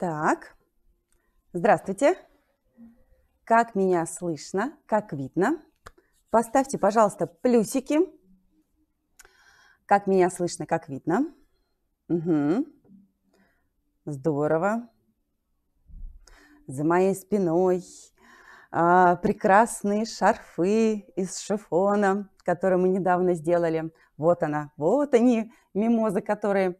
Так, здравствуйте. Как меня слышно, как видно? Поставьте, пожалуйста, плюсики. Как меня слышно, как видно? Угу. Здорово. За моей спиной а, прекрасные шарфы из шифона, которые мы недавно сделали. Вот она, вот они, мимозы, которые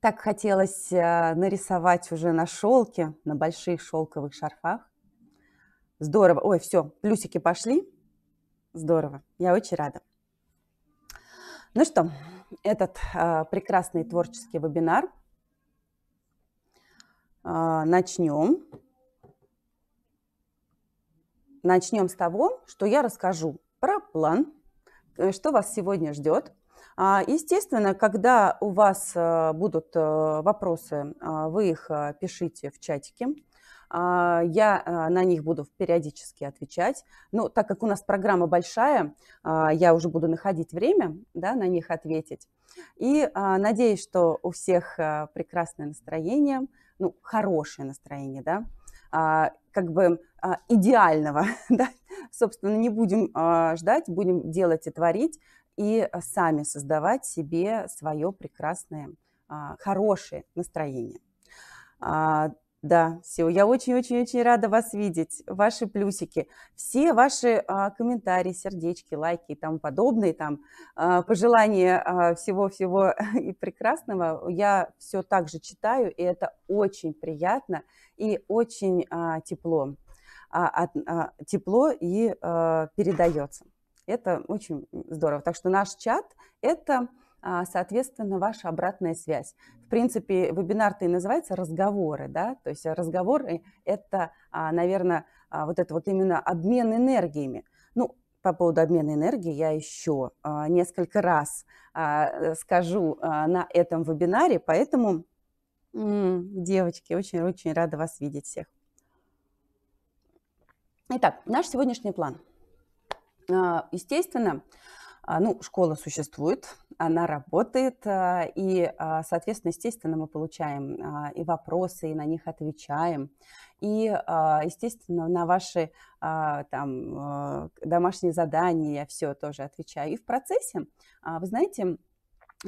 так хотелось э, нарисовать уже на шелке, на больших шелковых шарфах. Здорово. Ой, все, плюсики пошли. Здорово. Я очень рада. Ну что, этот э, прекрасный творческий вебинар э, начнем. Начнем с того, что я расскажу про план, э, что вас сегодня ждет, а, естественно, когда у вас э, будут э, вопросы, а, вы их э, пишите в чатике. А, я на них буду периодически отвечать. Но ну, так как у нас программа большая, я уже буду находить время да, на них ответить. И надеюсь, что у всех прекрасное настроение, ну, хорошее настроение, да, как бы идеального, да, собственно, не будем ждать, будем делать и творить, и сами создавать себе свое прекрасное, а, хорошее настроение. А, да, все, я очень-очень-очень рада вас видеть, ваши плюсики, все ваши а, комментарии, сердечки, лайки и тому подобное, там пожелания всего-всего и прекрасного, я все так же читаю, и это очень приятно и очень тепло, тепло и передается. Это очень здорово. Так что наш чат – это, а, соответственно, ваша обратная связь. В принципе, вебинар-то и называется «Разговоры». Да? То есть разговоры – это, а, наверное, а, вот это вот именно обмен энергиями. Ну, по поводу обмена энергии я еще несколько раз скажу на этом вебинаре, поэтому, девочки, очень-очень рада вас видеть всех. Итак, наш сегодняшний план – а, естественно, а, ну, школа существует, она работает, а, и, соответственно, естественно, мы получаем и вопросы, и на них отвечаем. И, естественно, на ваши там, э, домашние задания я все тоже отвечаю. И в процессе, вы знаете,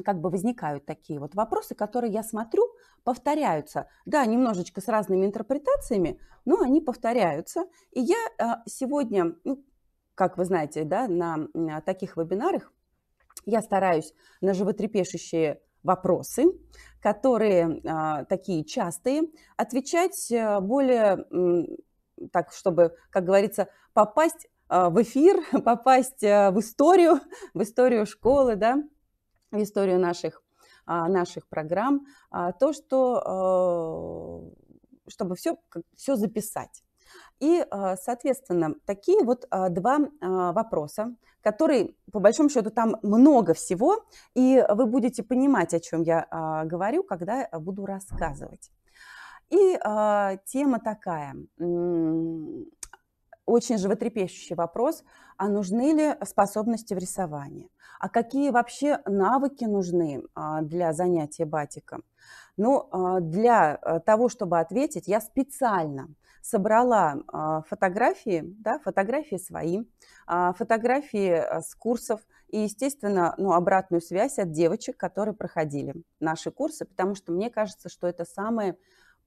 как бы возникают такие вот вопросы, которые я смотрю, повторяются. Да, немножечко с разными интерпретациями, но они повторяются. И я сегодня, ну, как вы знаете, да, на, таких вебинарах я стараюсь на животрепещущие вопросы, которые а, такие частые, отвечать э, более так, чтобы, как говорится, попасть а, в эфир, попасть э, в историю, в историю школы, да, в историю наших, а, наших программ, а то, что, э, чтобы все, все записать. И, а, соответственно, такие вот а, два а, вопроса, которые, по большому счету, там много всего, и вы будете понимать, о чем я говорю, когда буду рассказывать. И тема такая очень животрепещущий вопрос, а нужны ли способности в рисовании? А какие вообще навыки нужны для занятия батиком? Ну, для того, чтобы ответить, я специально собрала а, фотографии, да, фотографии свои, а, фотографии э, с курсов и, естественно, ну, обратную связь от девочек, которые проходили наши курсы, потому что мне кажется, что это самый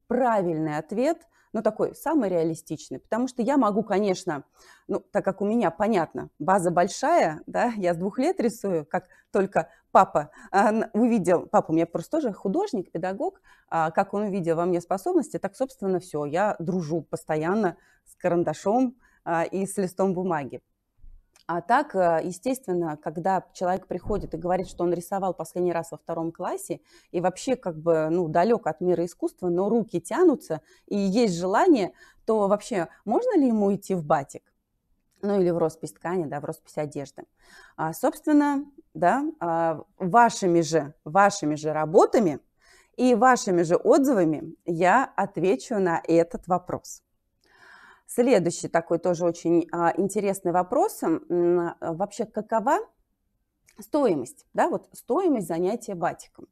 правильный ответ – ну, такой самый реалистичный, потому что я могу, конечно, ну, так как у меня, понятно, база большая, да, я с двух лет рисую, как только папа э, увидел, папа у меня просто тоже художник, педагог, э, как он увидел во мне способности, так, собственно, все, я дружу постоянно с карандашом э, и с листом бумаги. А так, э, естественно, когда человек приходит и говорит, что он рисовал последний раз во втором классе и вообще как бы ну, далек от мира искусства, но руки тянутся и есть желание, то вообще можно ли ему идти в батик? ну или в роспись ткани, да, в роспись одежды. А, собственно, да, а, вашими же, вашими же работами и вашими же отзывами я отвечу на этот вопрос. Следующий такой тоже очень а, интересный вопрос. А, вообще, какова стоимость, да, вот стоимость занятия батиком?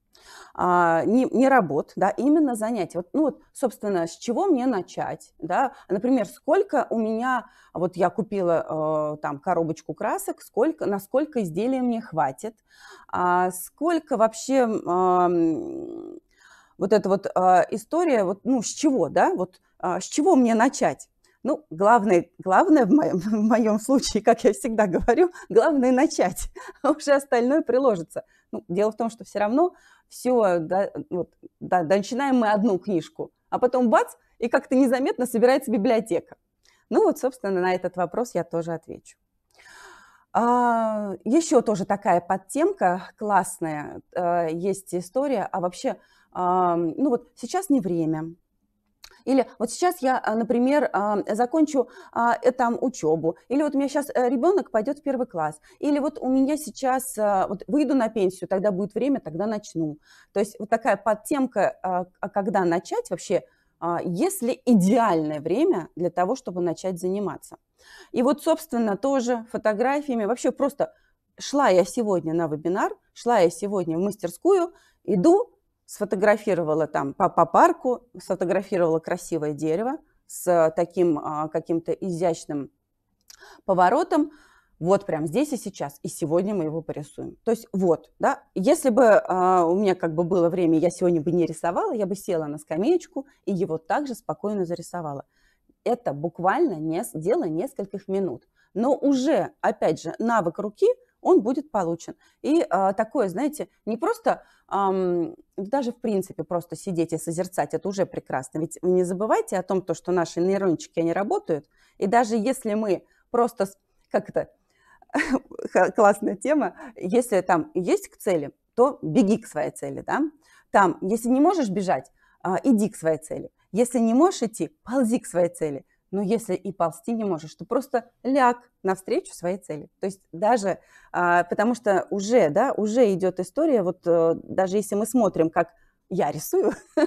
А, не, не работ, да, именно занятия. Вот, ну вот, собственно, с чего мне начать, да? Например, сколько у меня, вот я купила э, там коробочку красок, сколько, на сколько изделия мне хватит, а, сколько вообще... Э, вот эта вот э, история, вот, ну, с чего, да, вот э, с чего мне начать? Ну, главное, главное в моем, в моем случае, как я всегда говорю, главное начать, а уже остальное приложится. Ну, дело в том, что все равно все, да, вот, да, да, начинаем мы одну книжку, а потом бац, и как-то незаметно собирается библиотека. Ну вот, собственно, на этот вопрос я тоже отвечу. А, еще тоже такая подтемка классная, а, есть история, а вообще, а, ну вот сейчас не время, или вот сейчас я, а, например, а, закончу а, э, там учебу, или вот у меня сейчас э, ребенок пойдет в первый класс, или вот у меня сейчас, вот выйду на пенсию, тогда будет время, тогда начну. То есть вот такая подтемка, когда начать вообще, есть ли идеальное время для того, чтобы начать заниматься. И вот, собственно, тоже фотографиями, вообще просто шла я сегодня на вебинар, шла я сегодня в мастерскую, иду, сфотографировала там по, по парку, сфотографировала красивое дерево с э, таким э, каким-то изящным поворотом. Вот прям здесь и сейчас, и сегодня мы его порисуем. То есть вот, да, если бы а, у меня как бы было время, я сегодня бы не рисовала, я бы села на скамеечку и его также спокойно зарисовала. Это буквально не, дело нескольких минут. Но уже, опять же, навык руки – он будет получен. И а, такое, знаете, не просто а, даже в принципе просто сидеть и созерцать, это уже прекрасно. Ведь вы не забывайте о том, то, что наши нейрончики, они работают. И даже если мы просто, как то классная тема, если там есть к цели, то беги к своей цели, да? Там, если не можешь бежать, а, иди к своей цели. Если не можешь идти, ползи к своей цели – но ну, если и ползти не можешь, то просто ляг навстречу своей цели. То есть даже, а, потому что уже, да, уже идет история, вот а, даже если мы смотрим, как я рисую,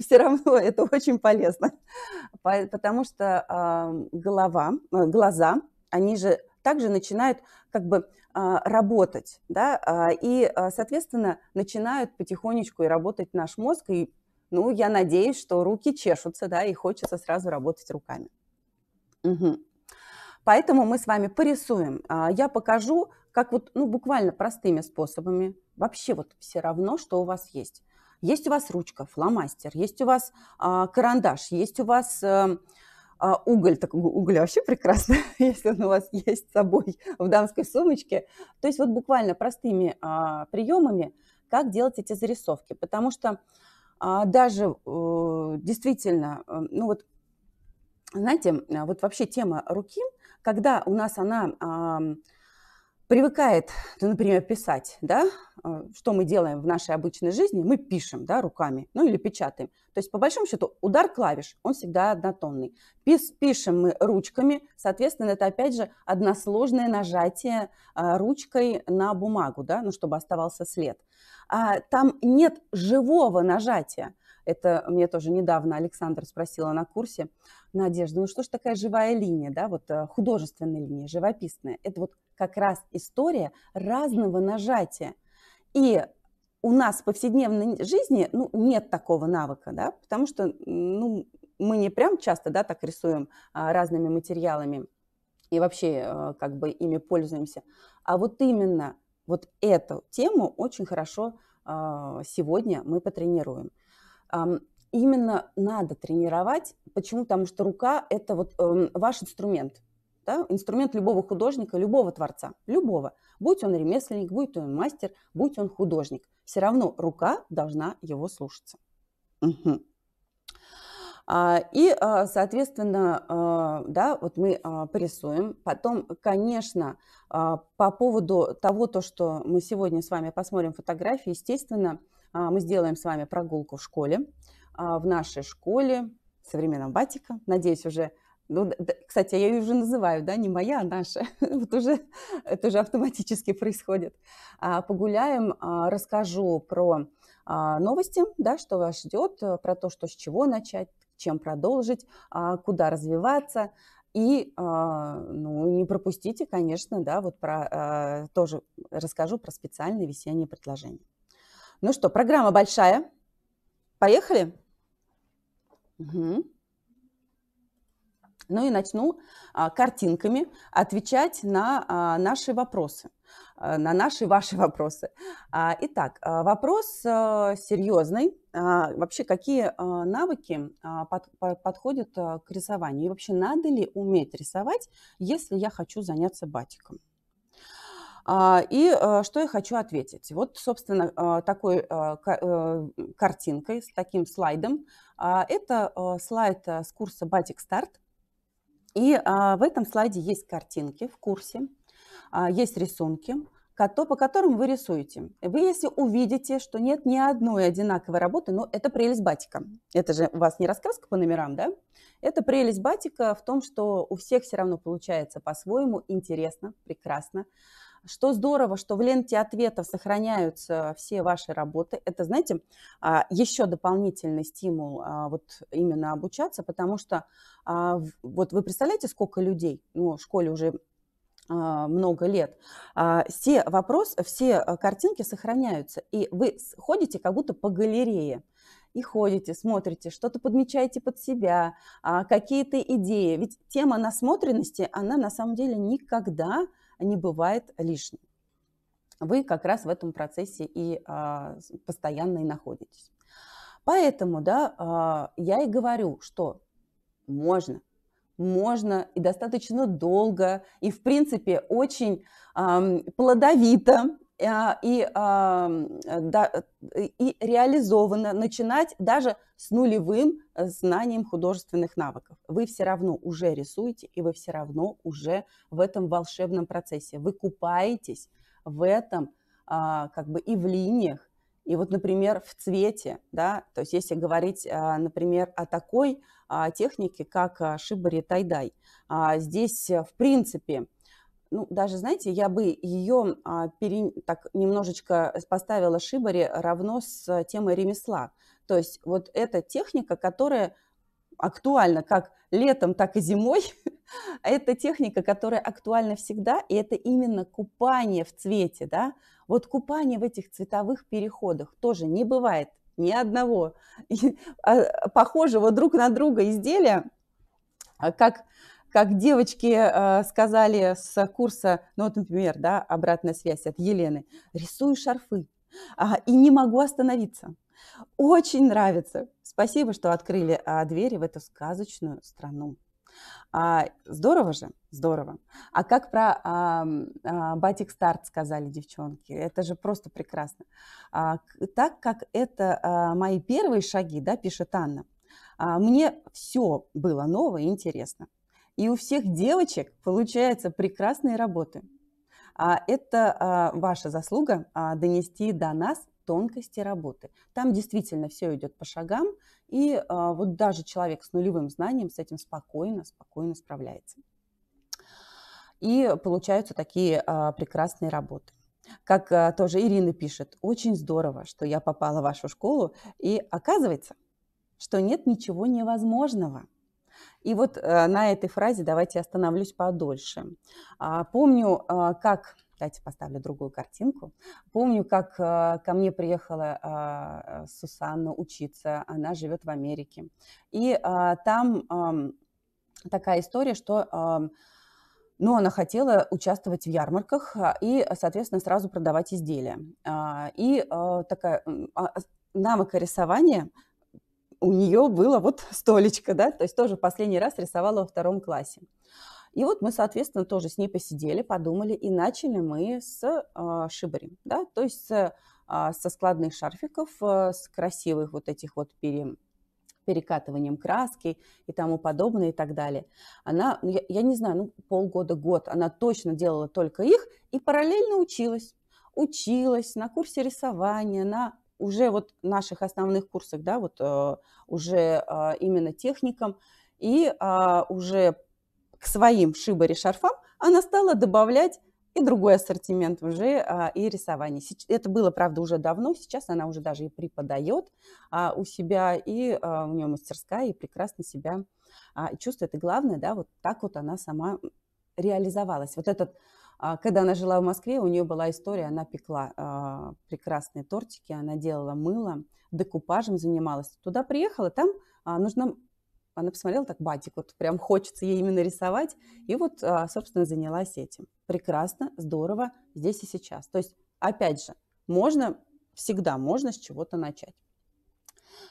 все равно это очень полезно, потому что а, голова, э, глаза, они же также начинают как бы а, работать, да, а, и, а, соответственно, начинают потихонечку и работать наш мозг, и, ну, я надеюсь, что руки чешутся, да, и хочется сразу работать руками. Угу. Поэтому мы с вами порисуем. А, я покажу, как вот, ну, буквально простыми способами. Вообще вот все равно, что у вас есть. Есть у вас ручка, фломастер, есть у вас а, карандаш, есть у вас э, а, уголь, так уголь вообще прекрасно, если он у вас есть с собой в дамской сумочке. То есть вот буквально простыми а, приемами, как делать эти зарисовки, потому что а, даже э, действительно, э, ну вот знаете, а, вот вообще тема руки, когда у нас она а, привыкает, ну, например, писать, да, а, что мы делаем в нашей обычной жизни, мы пишем, да, руками, ну или печатаем. То есть по большому счету удар клавиш, он всегда однотонный. Пис, пишем мы ручками, соответственно, это опять же односложное нажатие а, ручкой на бумагу, да, ну чтобы оставался след. А, там нет живого нажатия. Это мне тоже недавно Александр спросила на курсе, Надежда, ну что ж такая живая линия, да, вот э, художественная линия, живописная. Это вот как раз история разного нажатия. И у нас в повседневной жизни ну, нет такого навыка, да, потому что ну, мы не прям часто да, так рисуем а, разными материалами и вообще а, как бы ими пользуемся. А вот именно вот эту тему очень хорошо а, сегодня мы потренируем именно надо тренировать. Почему? Потому что рука – это вот эм, ваш инструмент. Да? Инструмент любого художника, любого творца, любого. Будь он ремесленник, будь он мастер, будь он художник. Все равно рука должна его слушаться. Угу. И, а, соответственно, а, да, вот мы порисуем. Потом, конечно, по поводу того, то, что мы сегодня с вами посмотрим фотографии, естественно, а, мы сделаем с вами прогулку в школе, а, в нашей школе современного батика. Надеюсь, уже ну, кстати, я ее уже называю, да, не моя, а наша. Вот уже это уже автоматически происходит. А, погуляем, расскажу про новости, да, что вас ждет, про то, что с чего начать, чем продолжить, куда развиваться. И ну, не пропустите, конечно, да, вот про, тоже расскажу про специальные весенние предложения. Ну что, программа большая. Поехали? Угу. Ну и начну а, картинками отвечать на а, наши вопросы, а, на наши ваши вопросы. А, итак, а, вопрос а, серьезный. А, вообще, какие а, навыки а, под, по, подходят а, к рисованию? И вообще, надо ли уметь рисовать, если я хочу заняться батиком? А, и э, что я хочу ответить? Вот, собственно, э, такой э, картинкой, с таким слайдом. А, это слайд с курса Batic Start. И а, в этом слайде есть картинки в курсе, есть рисунки, по которым вы рисуете. Вы, если увидите, что нет ни одной одинаковой работы, ну, это прелесть батика. Это же у вас не раскраска по номерам, да? Это прелесть батика в том, что у всех все равно получается по-своему, интересно, прекрасно. Что здорово, что в ленте ответов сохраняются все ваши работы. Это, знаете, а, еще дополнительный стимул а, вот именно обучаться, потому что а, вот вы представляете, сколько людей, ну, в школе уже много лет, все вопросы, все картинки сохраняются, и вы ходите как будто по галерее и ходите, смотрите, что-то подмечаете под себя, какие-то идеи. Ведь тема насмотренности, она на самом деле никогда не бывает лишним. Вы как раз в этом процессе и а, постоянно и находитесь. Поэтому да, а, я и говорю, что можно, можно и достаточно долго, и в принципе очень а, плодовито а, и, а, э, да, э, и реализованно начинать даже с нулевым э, знанием художественных навыков. Вы все равно уже рисуете, и вы все равно уже в этом волшебном процессе. Вы купаетесь в этом а, как бы и в линиях, и вот, например, в цвете, да, то есть если говорить, например, о такой технике, как шибари тайдай, здесь, в принципе, ну, даже, знаете, я бы ее а, пере, так немножечко поставила Шибари равно с темой ремесла. То есть вот эта техника, которая актуальна как летом, так и зимой, это техника, которая актуальна всегда, и это именно купание в цвете, да. Вот купание в этих цветовых переходах тоже не бывает ни одного а, похожего друг на друга изделия, а, как как девочки э, сказали с курса, ну вот, например, да, обратная связь от Елены, рисую шарфы а, и не могу остановиться. Очень нравится. Спасибо, что открыли а, двери в эту сказочную страну. А, здорово же, здорово. А как про а, а, батик старт сказали девчонки? Это же просто прекрасно. так как это мои первые шаги, да, пишет Анна, мне все было ново и интересно. И у всех девочек получаются прекрасные работы. А это а, ваша заслуга а, донести до нас тонкости работы. Там действительно все идет по шагам, и а, вот даже человек с нулевым знанием с этим спокойно, спокойно справляется. И получаются такие а, прекрасные работы. Как а, тоже Ирина пишет, очень здорово, что я попала в вашу школу, и оказывается, что нет ничего невозможного – и вот э, на этой фразе давайте остановлюсь подольше. А, помню, а, как Давайте поставлю другую картинку. Помню, как э, ко мне приехала а, Сусанна учиться. Она живет в Америке. И там такая история, что но ну, она хотела участвовать в ярмарках и, соответственно, сразу продавать изделия. И э, такая навыка рисования у нее было вот столечко, да, то есть тоже последний раз рисовала во втором классе. И вот мы, соответственно, тоже с ней посидели, подумали, и начали мы с э, шибари, да, то есть э, со складных шарфиков, э, с красивых вот этих вот перьев перекатыванием краски и тому подобное и так далее. Она, ну, я, я не знаю, ну полгода-год она точно делала только их и параллельно училась. Училась на курсе рисования, на уже вот наших основных курсах, да, вот э, уже а, именно техникам, и а, уже к своим шибари шарфам она стала добавлять и другой ассортимент уже а, и рисование. Это было, правда, уже давно, сейчас она уже даже и преподает а, у себя, и а, у нее мастерская, и прекрасно себя а, чувствует. И главное, да, вот так вот она сама реализовалась. Вот этот а когда она жила в Москве, у нее была история, она пекла а, прекрасные тортики, она делала мыло, декупажем занималась. Туда приехала, там а, нужно... Она посмотрела так, батик, вот прям хочется ей именно рисовать. И вот, собственно, занялась этим. Прекрасно, здорово, здесь и сейчас. То есть, опять же, можно, всегда можно с чего-то начать.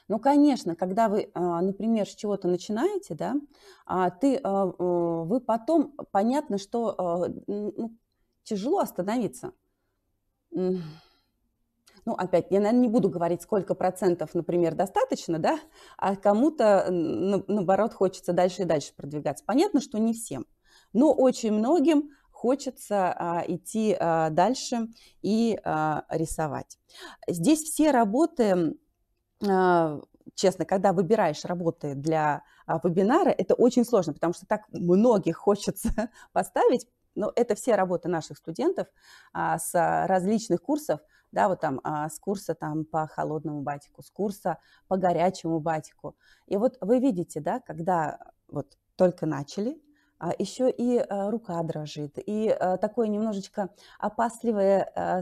Ну, конечно, когда вы, а, например, с чего-то начинаете, да, а, ты, а, вы потом, понятно, что ну, тяжело остановиться. Ну, опять, я, наверное, не буду говорить, сколько процентов, например, достаточно, да, а кому-то, наоборот, хочется дальше и дальше продвигаться. Понятно, что не всем, но очень многим хочется а, идти а, дальше и а, рисовать. Здесь все работы а, честно, когда выбираешь работы для а, вебинара, это очень сложно, потому что так многих хочется поставить, но это все работы наших студентов а, с а, различных курсов, да, вот там а, с курса там по холодному батику, с курса по горячему батику. И вот вы видите, да, когда вот только начали, а, еще и э, рука дрожит, и э, такое немножечко опасливое э,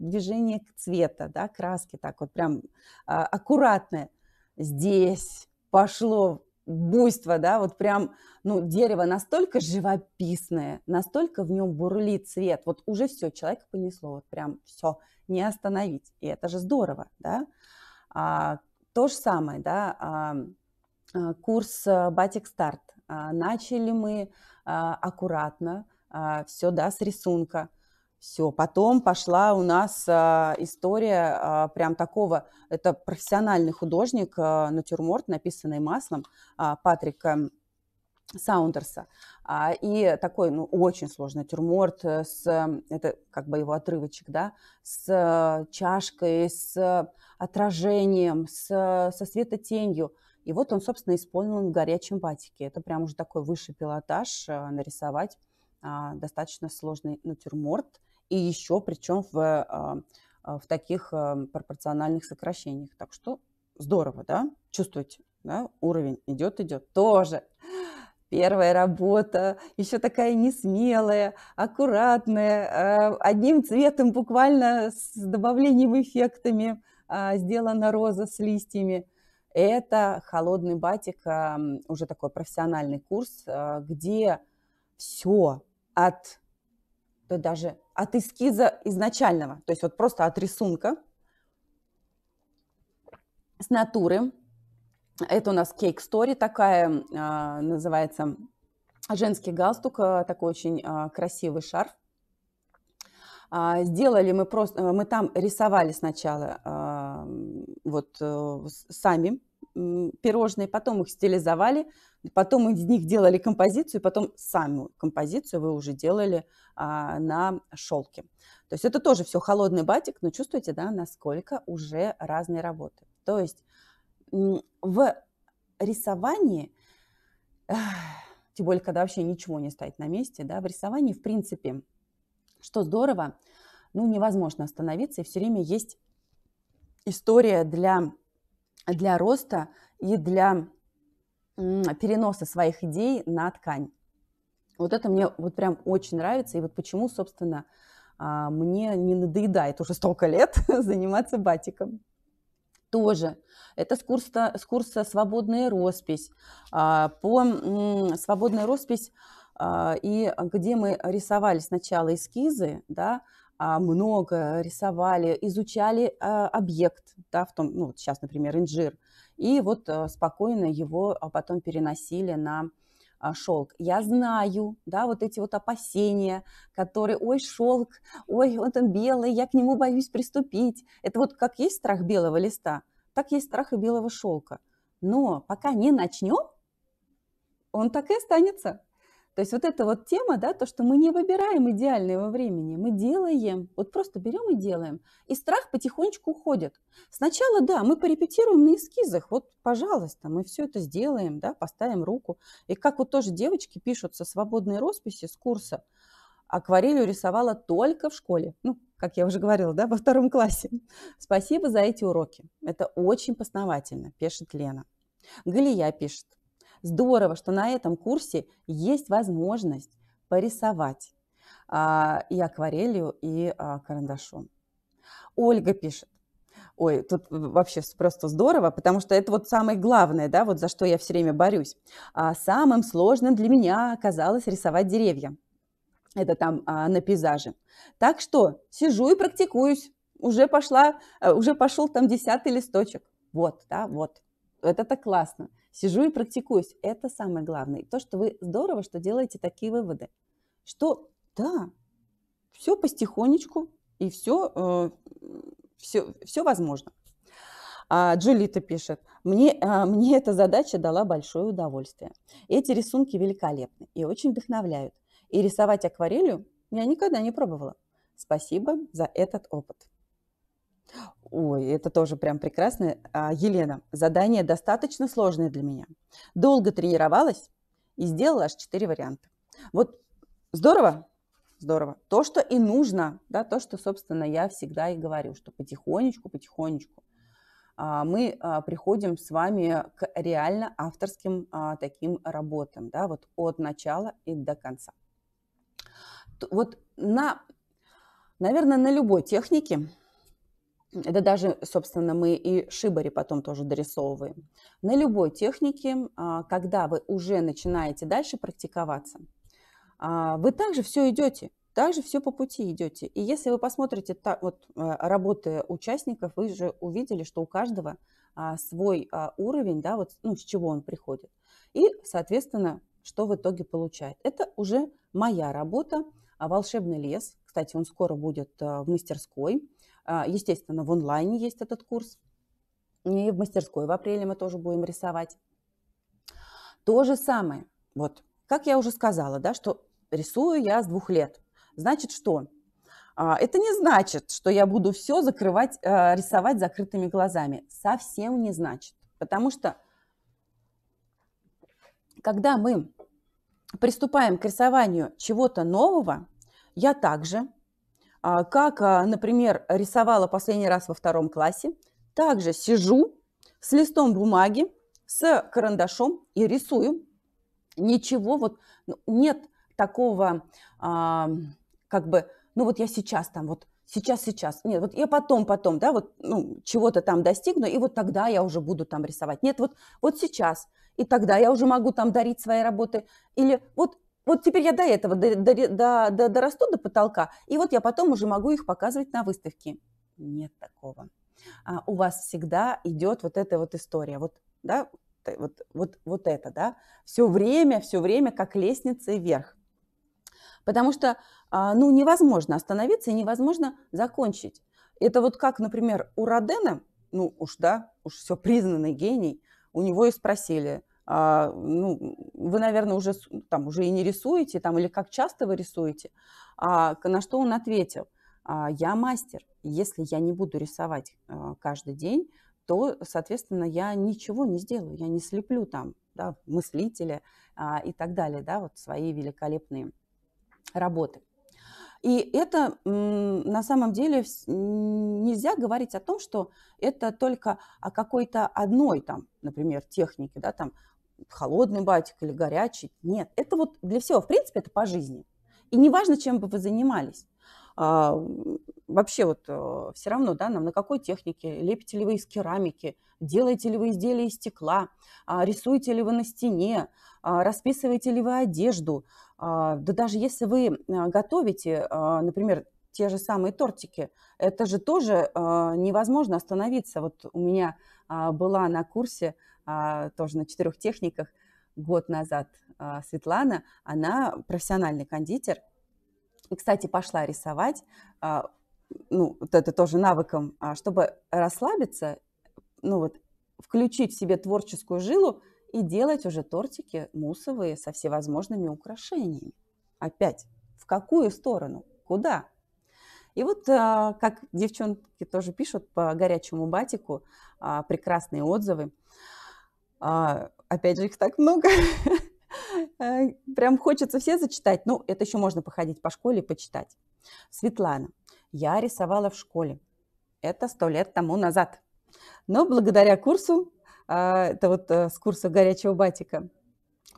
движение цвета, да, краски, так вот прям а, аккуратное. Здесь пошло буйство, да, вот прям, ну, дерево настолько живописное, настолько в нем бурлит цвет, вот уже все, человека понесло, вот прям все, не остановить, и это же здорово, да. А, то же самое, да, а, курс «Батик Старт», а, начали мы а, аккуратно, а, все, да, с рисунка. Все, потом пошла у нас история прям такого, это профессиональный художник, натюрморт, написанный маслом, Патрика Саундерса. и такой, ну, очень сложный натюрморт, э, с, это как бы его отрывочек, да, с э, чашкой, с э, отражением, с, со светотенью. И вот он, собственно, исполнил в горячем батике. Это прям уже такой высший пилотаж а, нарисовать а, достаточно сложный натюрморт. И еще причем в, а, в таких пропорциональных сокращениях. Так что здорово, да? Чувствуете, да? Уровень идет, идет. Тоже первая работа, еще такая несмелая, аккуратная, одним цветом буквально с добавлением эффектами сделана роза с листьями. Это холодный батик, уже такой профессиональный курс, а, где все от то даже от эскиза изначального, то есть вот просто от рисунка с натуры. Это у нас кейк стори такая а, называется женский галстук, а, такой очень красивый шарф а, сделали мы просто, э, мы там рисовали сначала а, вот э, сами пирожные, потом их стилизовали, потом из них делали композицию, потом саму композицию вы уже делали а, на шелке. То есть это тоже все холодный батик, но чувствуете, да, насколько уже разные работы. То есть в рисовании, тем более, когда вообще ничего не стоит на месте, да, в рисовании, в принципе, что здорово, ну, невозможно остановиться, и все время есть история для, для роста и для переноса своих идей на ткань. Вот это мне вот прям очень нравится, и вот почему, собственно, а, мне не надоедает уже столько лет заниматься батиком. Тоже. Это с курса, с курса «Свободная роспись». А, по «Свободная роспись» А, и где мы рисовали сначала эскизы, да, а, много рисовали, изучали а, объект, да, в том, ну, вот сейчас, например, инжир, и вот спокойно его потом переносили на шелк. Я знаю, да, вот эти вот опасения, которые, ой, шелк, ой, он там белый, я к нему боюсь приступить. Это вот как есть страх белого листа, так есть страх и белого шелка. Но пока не начнем, он так и останется. То есть вот эта вот тема, да, то, что мы не выбираем идеального времени, мы делаем, вот просто берем и делаем. И страх потихонечку уходит. Сначала, да, мы порепетируем на эскизах, вот, пожалуйста, мы все это сделаем, да, поставим руку. И как вот тоже девочки пишут со свободной росписи с курса, акварелью рисовала только в школе. Ну, как я уже говорила, да, во втором классе. Спасибо за эти уроки. Это очень познавательно, пишет Лена. Галия пишет. Здорово, что на этом курсе есть возможность порисовать а, и акварелью, и а, карандашом. Ольга пишет. Ой, тут вообще просто здорово, потому что это вот самое главное, да, вот за что я все время борюсь. А самым сложным для меня оказалось рисовать деревья. Это там а, на пейзаже. Так что сижу и практикуюсь. Уже пошла, а, уже пошел там десятый листочек. Вот, да, вот. Это так классно сижу и практикуюсь. Это самое главное. то, что вы здорово, что делаете такие выводы. Что да, все постихонечку, и все, э, все, все возможно. А Джулита пишет, мне, а, мне эта задача дала большое удовольствие. Эти рисунки великолепны и очень вдохновляют. И рисовать акварелью я никогда не пробовала. Спасибо за этот опыт. Ой, это тоже прям прекрасно. А, Елена, задание достаточно сложное для меня. Долго тренировалась и сделала аж 4 варианта. Вот здорово, здорово. То, что и нужно, да, то, что, собственно, я всегда и говорю, что потихонечку, потихонечку а, мы а, приходим с вами к реально авторским таким работам, да, вот от начала и до конца. Вот на, наверное, на любой технике это даже, собственно, мы и шибари потом тоже дорисовываем. На любой технике, а, когда вы уже начинаете дальше практиковаться, а, вы также все идете, также все по пути идете. И если вы посмотрите та, вот, э, работы участников, вы же увидели, что у каждого а, свой уровень, да, вот, ну, с чего он приходит. И, соответственно, что в итоге получает. Это уже моя работа, волшебный лес. Кстати, он скоро будет э, в мастерской. А, естественно, в онлайне есть этот курс. И в мастерской в апреле мы тоже будем рисовать. То же самое. Вот, как я уже сказала, да, что рисую я с двух лет. Значит, что? А, это не значит, что я буду все закрывать, а, рисовать закрытыми глазами. Совсем не значит. Потому что когда мы приступаем к рисованию чего-то нового, я также а, как, а, например, рисовала последний раз во втором классе. Также сижу с листом бумаги, с карандашом и рисую. Ничего, вот ну, нет такого, а, как бы, ну вот я сейчас там вот сейчас, сейчас. Нет, вот я потом, потом, да, вот ну, чего-то там достигну, и вот тогда я уже буду там рисовать. Нет, вот, вот сейчас, и тогда я уже могу там дарить свои работы. Или вот вот теперь я до этого до, до, до, до, дорасту до потолка, и вот я потом уже могу их показывать на выставке. Нет такого. А у вас всегда идет вот эта вот история, вот, да, вот, вот, вот это, да, все время, все время как лестница вверх. Потому что, а, ну, невозможно остановиться и невозможно закончить. Это вот как, например, у Родена, ну уж да, уж все признанный гений, у него и спросили – а, ну, вы, наверное, уже, там, уже и не рисуете, там, или как часто вы рисуете, а, на что он ответил, а, я мастер, если я не буду рисовать а, каждый день, то, соответственно, я ничего не сделаю, я не слеплю там да, мыслителя а, и так далее, да, вот свои великолепные работы. И это на самом деле нельзя говорить о том, что это только о какой-то одной там, например, технике, да, там холодный батик или горячий. Нет, это вот для всего. В принципе, это по жизни. И неважно, чем бы вы занимались. А, вообще вот э, все равно, да, нам на какой технике, лепите ли вы из керамики, делаете ли вы изделия из стекла, а, рисуете ли вы на стене, а, расписываете ли вы одежду. А, да даже если вы а, готовите, а, например, те же самые тортики. Это же тоже э, невозможно остановиться. Вот у меня э, была на курсе а, тоже на четырех техниках год назад а, Светлана, она профессиональный кондитер. И, кстати, пошла рисовать, а, ну, вот это тоже навыком, чтобы расслабиться, ну вот, включить в себе творческую жилу и делать уже тортики мусовые со всевозможными украшениями. Опять, в какую сторону, куда? И вот, как девчонки тоже пишут по горячему батику, прекрасные отзывы. А, опять же, их так много. Э, прям хочется все зачитать. Ну, это еще можно походить по школе и почитать. Светлана. Я рисовала в школе. Это сто лет тому назад. Но благодаря курсу, а, это вот э, с курса горячего батика,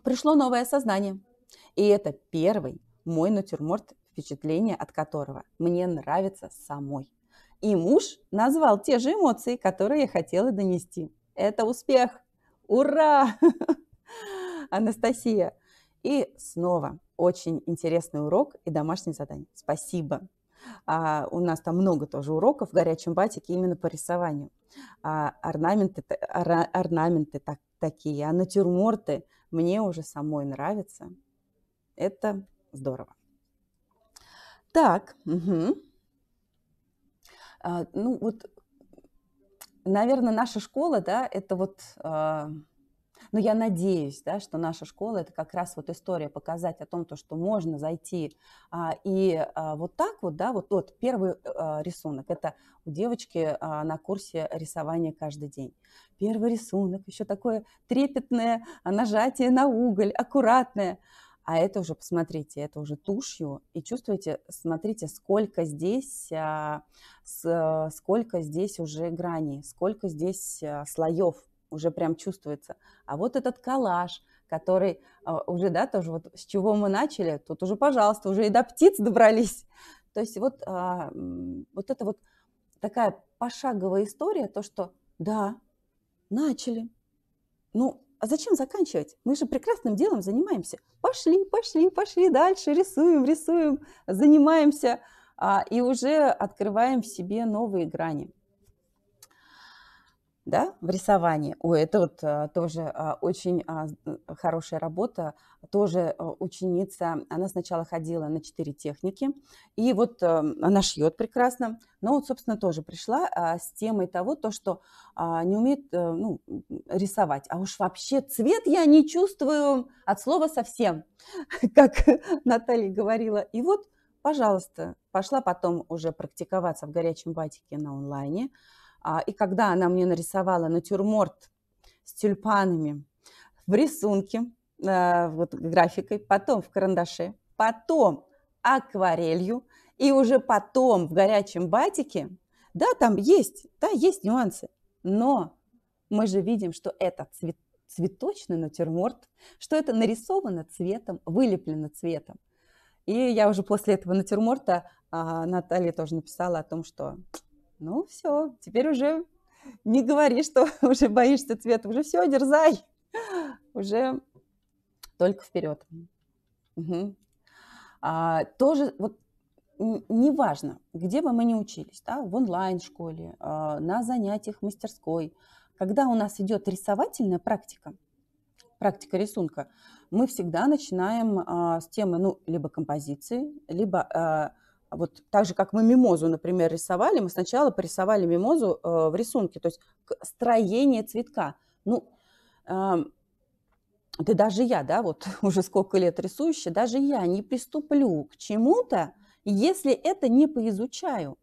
пришло новое сознание. И это первый мой натюрморт, впечатление от которого мне нравится самой. И муж назвал те же эмоции, которые я хотела донести. Это успех. Ура! Анастасия. И снова очень интересный урок и домашнее задание. Спасибо. А, у нас там много тоже уроков в горячем батике именно по рисованию. А, орнаменты, ора, орнаменты так, такие, а натюрморты мне уже самой нравятся. Это здорово. Так, угу. а, ну вот наверное, наша школа, да, это вот, э, ну, я надеюсь, да, что наша школа, это как раз вот история показать о том, то, что можно зайти. Э, и э, вот так вот, да, вот, тот первый э, рисунок, это у девочки э, на курсе рисования каждый день. Первый рисунок, еще такое трепетное нажатие на уголь, аккуратное. Э, а это уже, посмотрите, это уже тушью. И чувствуете, смотрите, сколько здесь, а, сколько здесь уже граней, сколько здесь а, слоев уже прям чувствуется. А вот этот коллаж, который а, уже, да, тоже вот с чего мы начали, тут уже, пожалуйста, уже и до птиц добрались. То есть вот, вот это вот такая пошаговая история, то, что да, начали, ну, а зачем заканчивать? Мы же прекрасным делом занимаемся. Пошли, пошли, пошли дальше, рисуем, рисуем, занимаемся а, и уже открываем в себе новые грани да, в рисовании. Ой, это вот а, тоже а, очень а, э, хорошая работа, тоже э, ученица. Она сначала ходила на четыре техники, и вот э, она шьет прекрасно, но вот, собственно, тоже пришла с темой того, то, что не умеет ну, рисовать. А уж вообще цвет я не чувствую от слова совсем, как Наталья говорила. И вот, пожалуйста, пошла потом уже практиковаться в горячем батике на онлайне. А, и когда она мне нарисовала натюрморт с тюльпанами в рисунке, а, вот графикой, потом в карандаше, потом акварелью, и уже потом в горячем батике, да, там есть, да, есть нюансы, но мы же видим, что это цвет, цветочный натюрморт, что это нарисовано цветом, вылеплено цветом. И я уже после этого натюрморта а, Наталья тоже написала о том, что ну все, теперь уже не говори, что уже боишься цвета, уже все, дерзай, уже только вперед. Угу. А, тоже вот неважно, где бы мы ни учились, да, в онлайн-школе, а, на занятиях мастерской, когда у нас идет рисовательная практика, практика рисунка, мы всегда начинаем а, с темы, ну, либо композиции, либо а, вот так же, как мы мимозу, например, рисовали, мы сначала порисовали мимозу э, в рисунке, то есть строение цветка. Ну, э, да даже я, да, вот уже сколько лет рисующая, даже я не приступлю к чему-то, если это не поизучаю.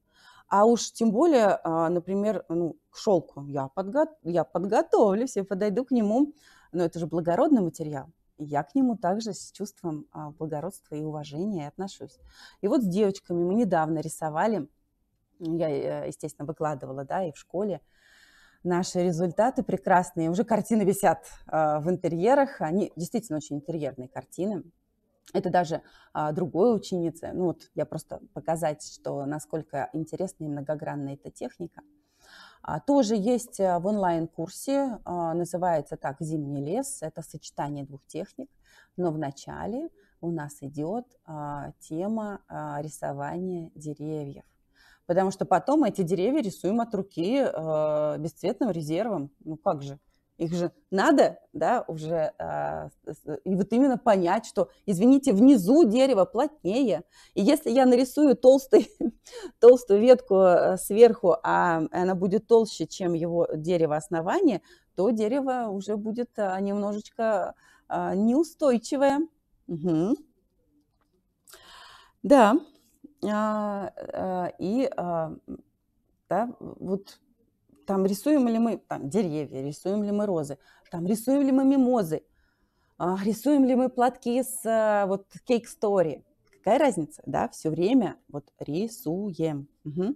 А уж тем более, э, например, ну, к шелку я, подго я подготовлюсь, я подойду к нему, но это же благородный материал я к нему также с чувством а, благородства и уважения отношусь. И вот с девочками мы недавно рисовали, я, э, естественно, выкладывала, да, и в школе, наши результаты прекрасные. Уже картины висят а, в интерьерах. Они действительно очень интерьерные картины. Это даже э, другой ученицы. Ну вот я просто показать, что насколько интересна и многогранна эта техника – а, тоже есть э, в онлайн-курсе, а, называется так «Зимний лес». Это сочетание двух техник, но вначале у нас идет а, тема рисования деревьев. Потому что потом эти деревья рисуем от руки э, бесцветным резервом. Ну как же? Их же надо, да, уже, а, и вот именно понять, что, извините, внизу дерево плотнее. И если я нарисую толстый, толстую ветку э, сверху, а она будет толще, чем его дерево основания, то дерево уже будет а, немножечко а, неустойчивое. Угу. Да, э, и да, вот там рисуем ли мы там, деревья, рисуем ли мы розы, там рисуем ли мы мимозы, а, рисуем ли мы платки с э, вот кейк стори. Какая разница, да, все время вот рисуем. Угу.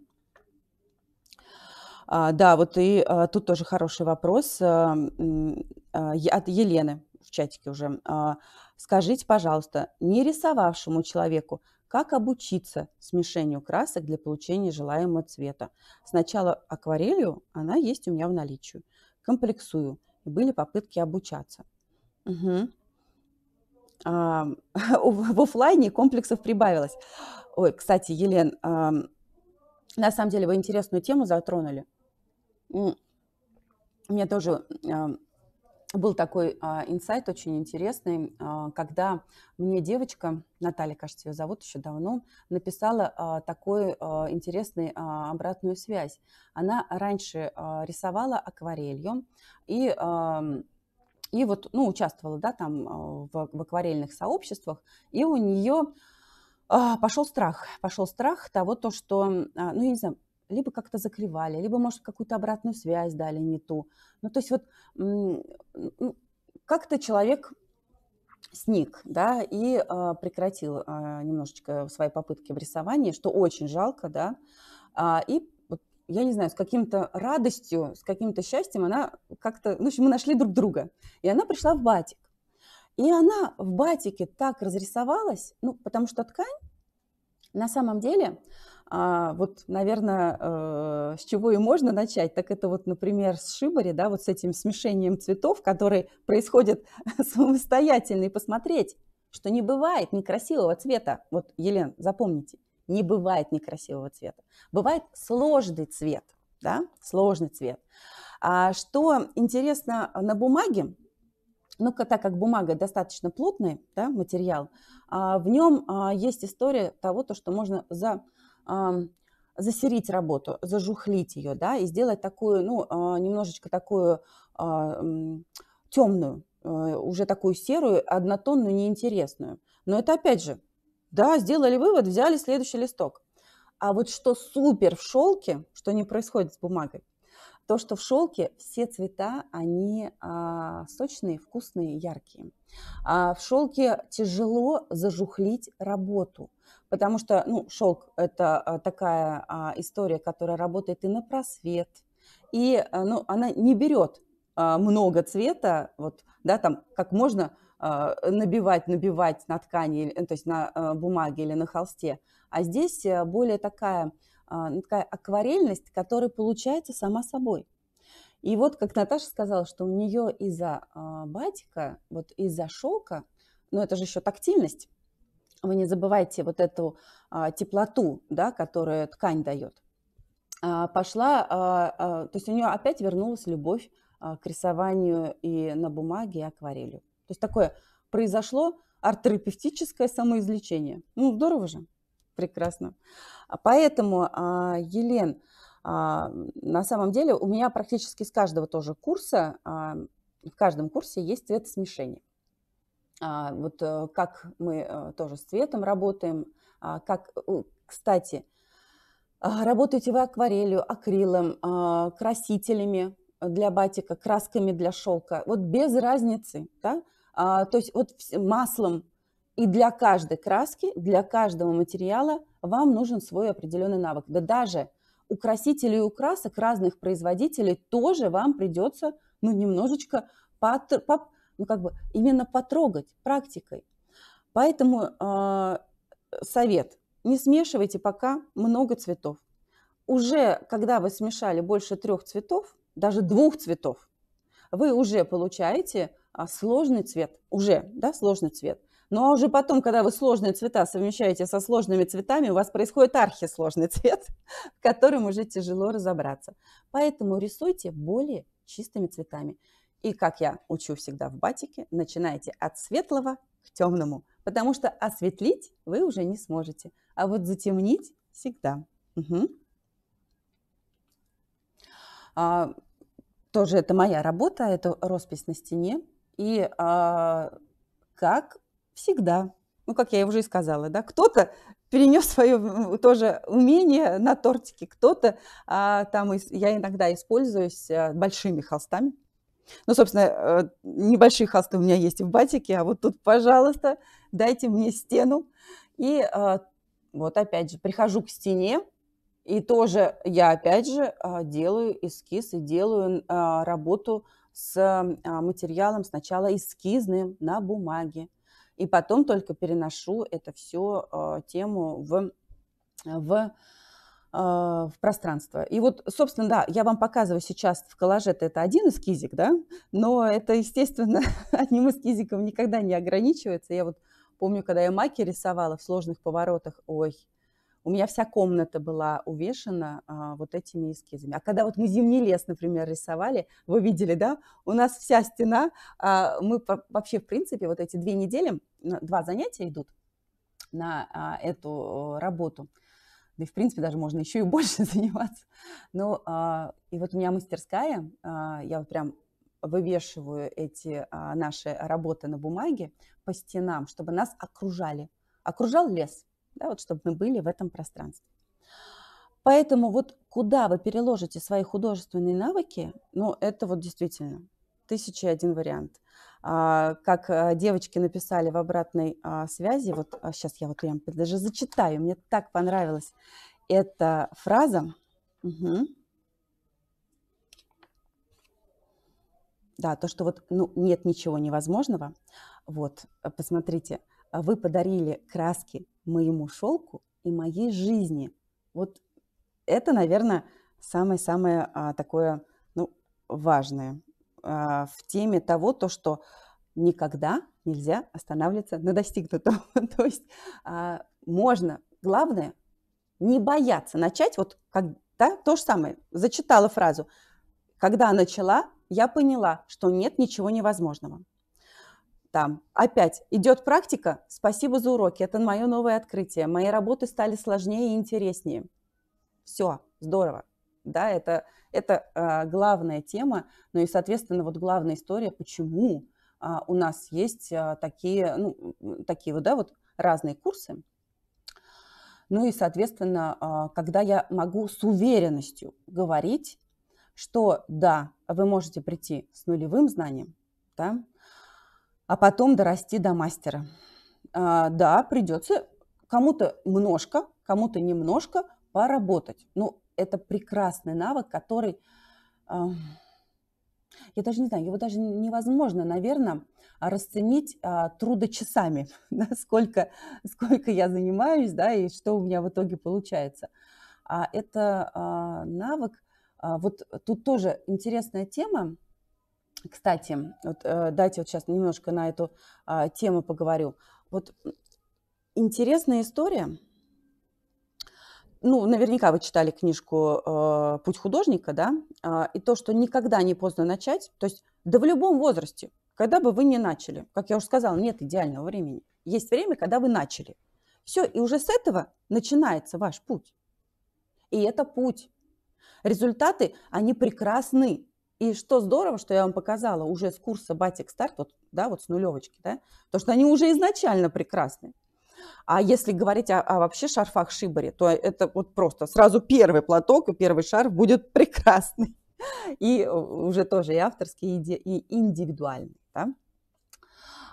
А, да, вот и а, тут тоже хороший вопрос а, от Елены в чатике уже. А, скажите, пожалуйста, не рисовавшему человеку, как обучиться смешению красок для получения желаемого цвета? Сначала акварелью, она есть у меня в наличии. Комплексую. были попытки обучаться. Угу. А, в офлайне комплексов прибавилось. Ой, кстати, Елен, а, на самом деле вы интересную тему затронули. Мне тоже был такой а, инсайт очень интересный, а, когда мне девочка, Наталья, кажется, ее зовут еще давно, написала а, такую а, интересную а, обратную связь. Она раньше а, рисовала акварелью и... А, и вот, ну, участвовала, да, там а, в, в акварельных сообществах, и у нее а, пошел страх, пошел страх того, то, что, а, ну, я не знаю, либо как-то закрывали, либо, может, какую-то обратную связь дали не ту. Ну, то есть вот ну, как-то человек сник, да, и э, прекратил э, немножечко свои попытки в рисовании, что очень жалко, да, э, и вот, я не знаю, с каким-то радостью, с каким-то счастьем она как-то, ну, в общем, мы нашли друг друга, и она пришла в батик, и она в батике так разрисовалась, ну, потому что ткань на самом деле а, вот, наверное, э, с чего и можно начать, так это вот, например, с Шибари, да, вот с этим смешением цветов, которые происходят самостоятельно, и посмотреть, что не бывает некрасивого цвета. Вот, Елена, запомните, не бывает некрасивого цвета. Бывает сложный цвет, да, сложный цвет. А что интересно э, на бумаге, ну, так как бумага достаточно плотный да, материал, а в нем а, есть история того, то, что можно за засерить работу, зажухлить ее, да, и сделать такую, ну, а, немножечко такую а, темную, а, уже такую серую, однотонную, неинтересную. Но это опять же, да, сделали вывод, взяли следующий листок. А вот что супер в шелке, что не происходит с бумагой, то, что в шелке все цвета, они а, сочные, вкусные, яркие. А в шелке тяжело зажухлить работу, потому что ну, шелк – это а, такая а, история, которая работает и на просвет, и а, ну, она не берет а, много цвета, вот, да, там как можно а, набивать, набивать на ткани, то есть на бумаге или на холсте. А здесь э, более такая а, ну, такая акварельность, которая получается сама собой. И вот, как Наташа сказала, что у нее из-за а, батика, вот из-за шелка, но ну, это же еще тактильность, вы не забывайте вот эту а, теплоту, да, которую ткань дает, пошла, то есть у нее опять вернулась любовь к рисованию и на бумаге, и акварелью. То есть такое произошло арт самоизлечение. Ну, здорово же. Прекрасно. А поэтому, а, Елен, а, на самом деле у меня практически с каждого тоже курса, в каждом курсе есть цвет смешения. Вот э, как мы э, тоже с цветом работаем, как, кстати, работаете вы акварелью, акрилом, красителями для батика, красками для шелка, вот без разницы, да, то есть вот маслом и для каждой краски, для каждого материала вам нужен свой определенный навык. Да даже у красителей и украсок разных производителей тоже вам придется ну, немножечко потр- поп- ну, как бы именно потрогать практикой. Поэтому э, совет. Не смешивайте пока много цветов. Уже когда вы смешали больше трех цветов, даже двух цветов, вы уже получаете а, сложный цвет, уже, да, сложный цвет. Но ну, а уже потом, когда вы сложные цвета совмещаете со сложными цветами, у вас происходит архисложный цвет, в котором уже тяжело разобраться. Поэтому рисуйте более чистыми цветами. И, как я учу всегда в батике, начинайте от светлого к темному, потому что осветлить вы уже не сможете, а вот затемнить всегда. Угу. А, тоже это моя работа, это роспись на стене. И а, как Всегда. Ну, как я уже и сказала, да, кто-то перенес свое тоже умение на тортики, кто-то а, там, я иногда используюсь а, большими холстами. Ну, собственно, э, небольшие холсты у меня есть и в батике, а вот тут, пожалуйста, дайте мне стену. И а, вот опять же, прихожу к стене, и тоже я опять же а, делаю эскиз и делаю а, работу с материалом сначала эскизным на бумаге, и потом только переношу это все э, а, тему в, в а, в пространство. И вот, собственно, да, я вам показываю сейчас в коллаже это один эскизик, да, но это, естественно, одним эскизиком никогда не ограничивается. Я вот помню, когда я маки рисовала в сложных поворотах, ой, у меня вся комната была увешана а, вот этими эскизами. А когда вот мы зимний лес, например, рисовали, вы видели, да? У нас вся стена, а, мы по, вообще, в принципе, вот эти две недели, два занятия идут на а, эту работу. Да и, в принципе, даже можно еще и больше заниматься. Ну, а, и вот у меня мастерская, а, я вот прям вывешиваю эти а, наши работы на бумаге по стенам, чтобы нас окружали. Окружал лес – да, вот чтобы мы были в этом пространстве. Поэтому вот куда вы переложите свои художественные навыки, ну, это вот действительно тысяча и один вариант. А, как э, девочки написали в обратной а, связи, вот сейчас а, я вот прям даже зачитаю, мне так понравилась эта фраза. Угу. Да, то, что вот ну, нет ничего невозможного. Вот, э, посмотрите, вы подарили краски, моему шелку и моей жизни. Вот это, наверное, самое-самое а, такое ну, важное а, в теме того, то, что никогда нельзя останавливаться на достигнутом. то есть а, можно, главное, не бояться начать, вот как, да, то же самое, зачитала фразу. Когда начала, я поняла, что нет ничего невозможного там. Опять идет практика. Спасибо за уроки. Это мое новое открытие. Мои работы стали сложнее и интереснее. Все, здорово. Да, это, это а, главная тема. Ну и, соответственно, вот главная история, почему а, у нас есть а, такие, ну, такие вот, да, вот разные курсы. Ну и, соответственно, а, когда я могу с уверенностью говорить, что да, вы можете прийти с нулевым знанием, да, а потом дорасти до мастера. А, да, придется кому-то множко, кому-то немножко поработать. Ну, это прекрасный навык, который, а, я даже не знаю, его даже невозможно, наверное, расценить а, трудочасами, да, сколько, сколько я занимаюсь, да, и что у меня в итоге получается. А это а, навык, а, вот тут тоже интересная тема, кстати, вот э, дайте вот сейчас немножко на эту а, тему поговорю. Вот интересная история. Ну, наверняка вы читали книжку э, «Путь художника», да, э, и то, что никогда не поздно начать, то есть да в любом возрасте, когда бы вы не начали, как я уже сказала, нет идеального времени. Есть время, когда вы начали. Все, и уже с этого начинается ваш путь. И это путь. Результаты, они прекрасны, и что здорово, что я вам показала уже с курса Батик Старт, вот, да, вот с нулевочки, да, то, что они уже изначально прекрасны. А если говорить о, о вообще шарфах Шибари, то это вот просто сразу первый платок и первый шарф будет прекрасный. И уже тоже и авторский, и индивидуальный. Да?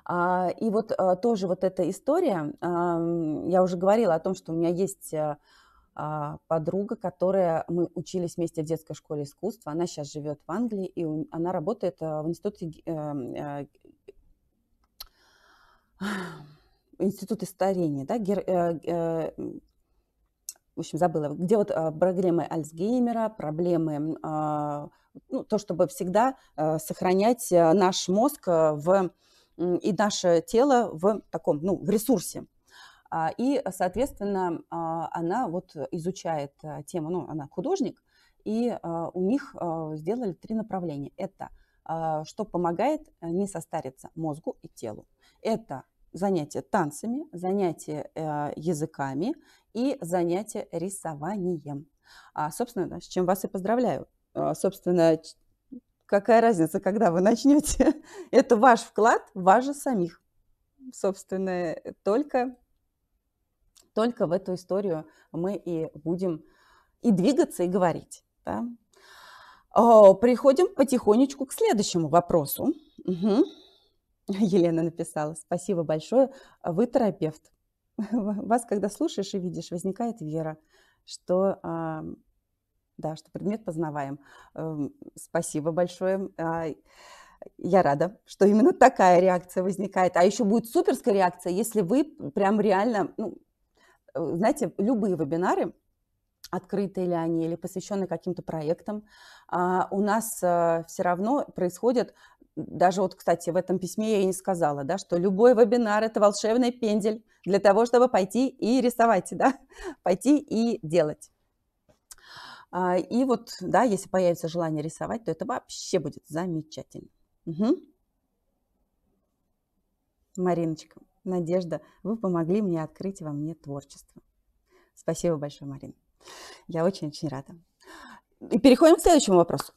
А, и вот а, тоже вот эта история, а, я уже говорила о том, что у меня есть а, а, подруга, которая мы учились вместе в детской школе искусства. Она сейчас живет в Англии, и она работает э, в институте эм, э, институте старения, да, гер, э, э, в общем, забыла, где вот а, проблемы Альцгеймера, проблемы, э, ну, то, чтобы всегда э, сохранять э, наш мозг в, и наше тело в таком, ну, в ресурсе. А, и, соответственно, а, она вот изучает а, тему, ну, она художник, и у них сделали три направления. Это что помогает э, не состариться мозгу и телу. Это занятия танцами, занятия э, языками и занятия рисованием. А, собственно, с чем вас и поздравляю. А, собственно, какая разница, когда вы начнете? Это ваш вклад, ваш же самих. Собственно, э, только только в эту историю мы и будем и двигаться, и говорить. Да? А, приходим потихонечку к следующему вопросу. Угу. Елена написала, спасибо большое, вы терапевт. Вас, когда слушаешь и видишь, возникает вера, что, а, да, что предмет познаваем. Эм, спасибо большое. А, я рада, что именно такая реакция возникает. А еще будет суперская реакция, если вы прям реально ну, Э, знаете, любые вебинары, открытые ли они или посвященные каким-то проектам, а, у нас э, все равно происходит даже вот, кстати, в этом письме я и не сказала, да, что любой вебинар – это волшебный пендель для того, чтобы пойти и рисовать, да, пойти и делать. А, и вот, да, если появится желание рисовать, то это вообще будет замечательно. Угу. Мариночка. Надежда, вы помогли мне открыть во мне творчество. Спасибо большое, Марина. Я очень-очень рада. И переходим к следующему вопросу.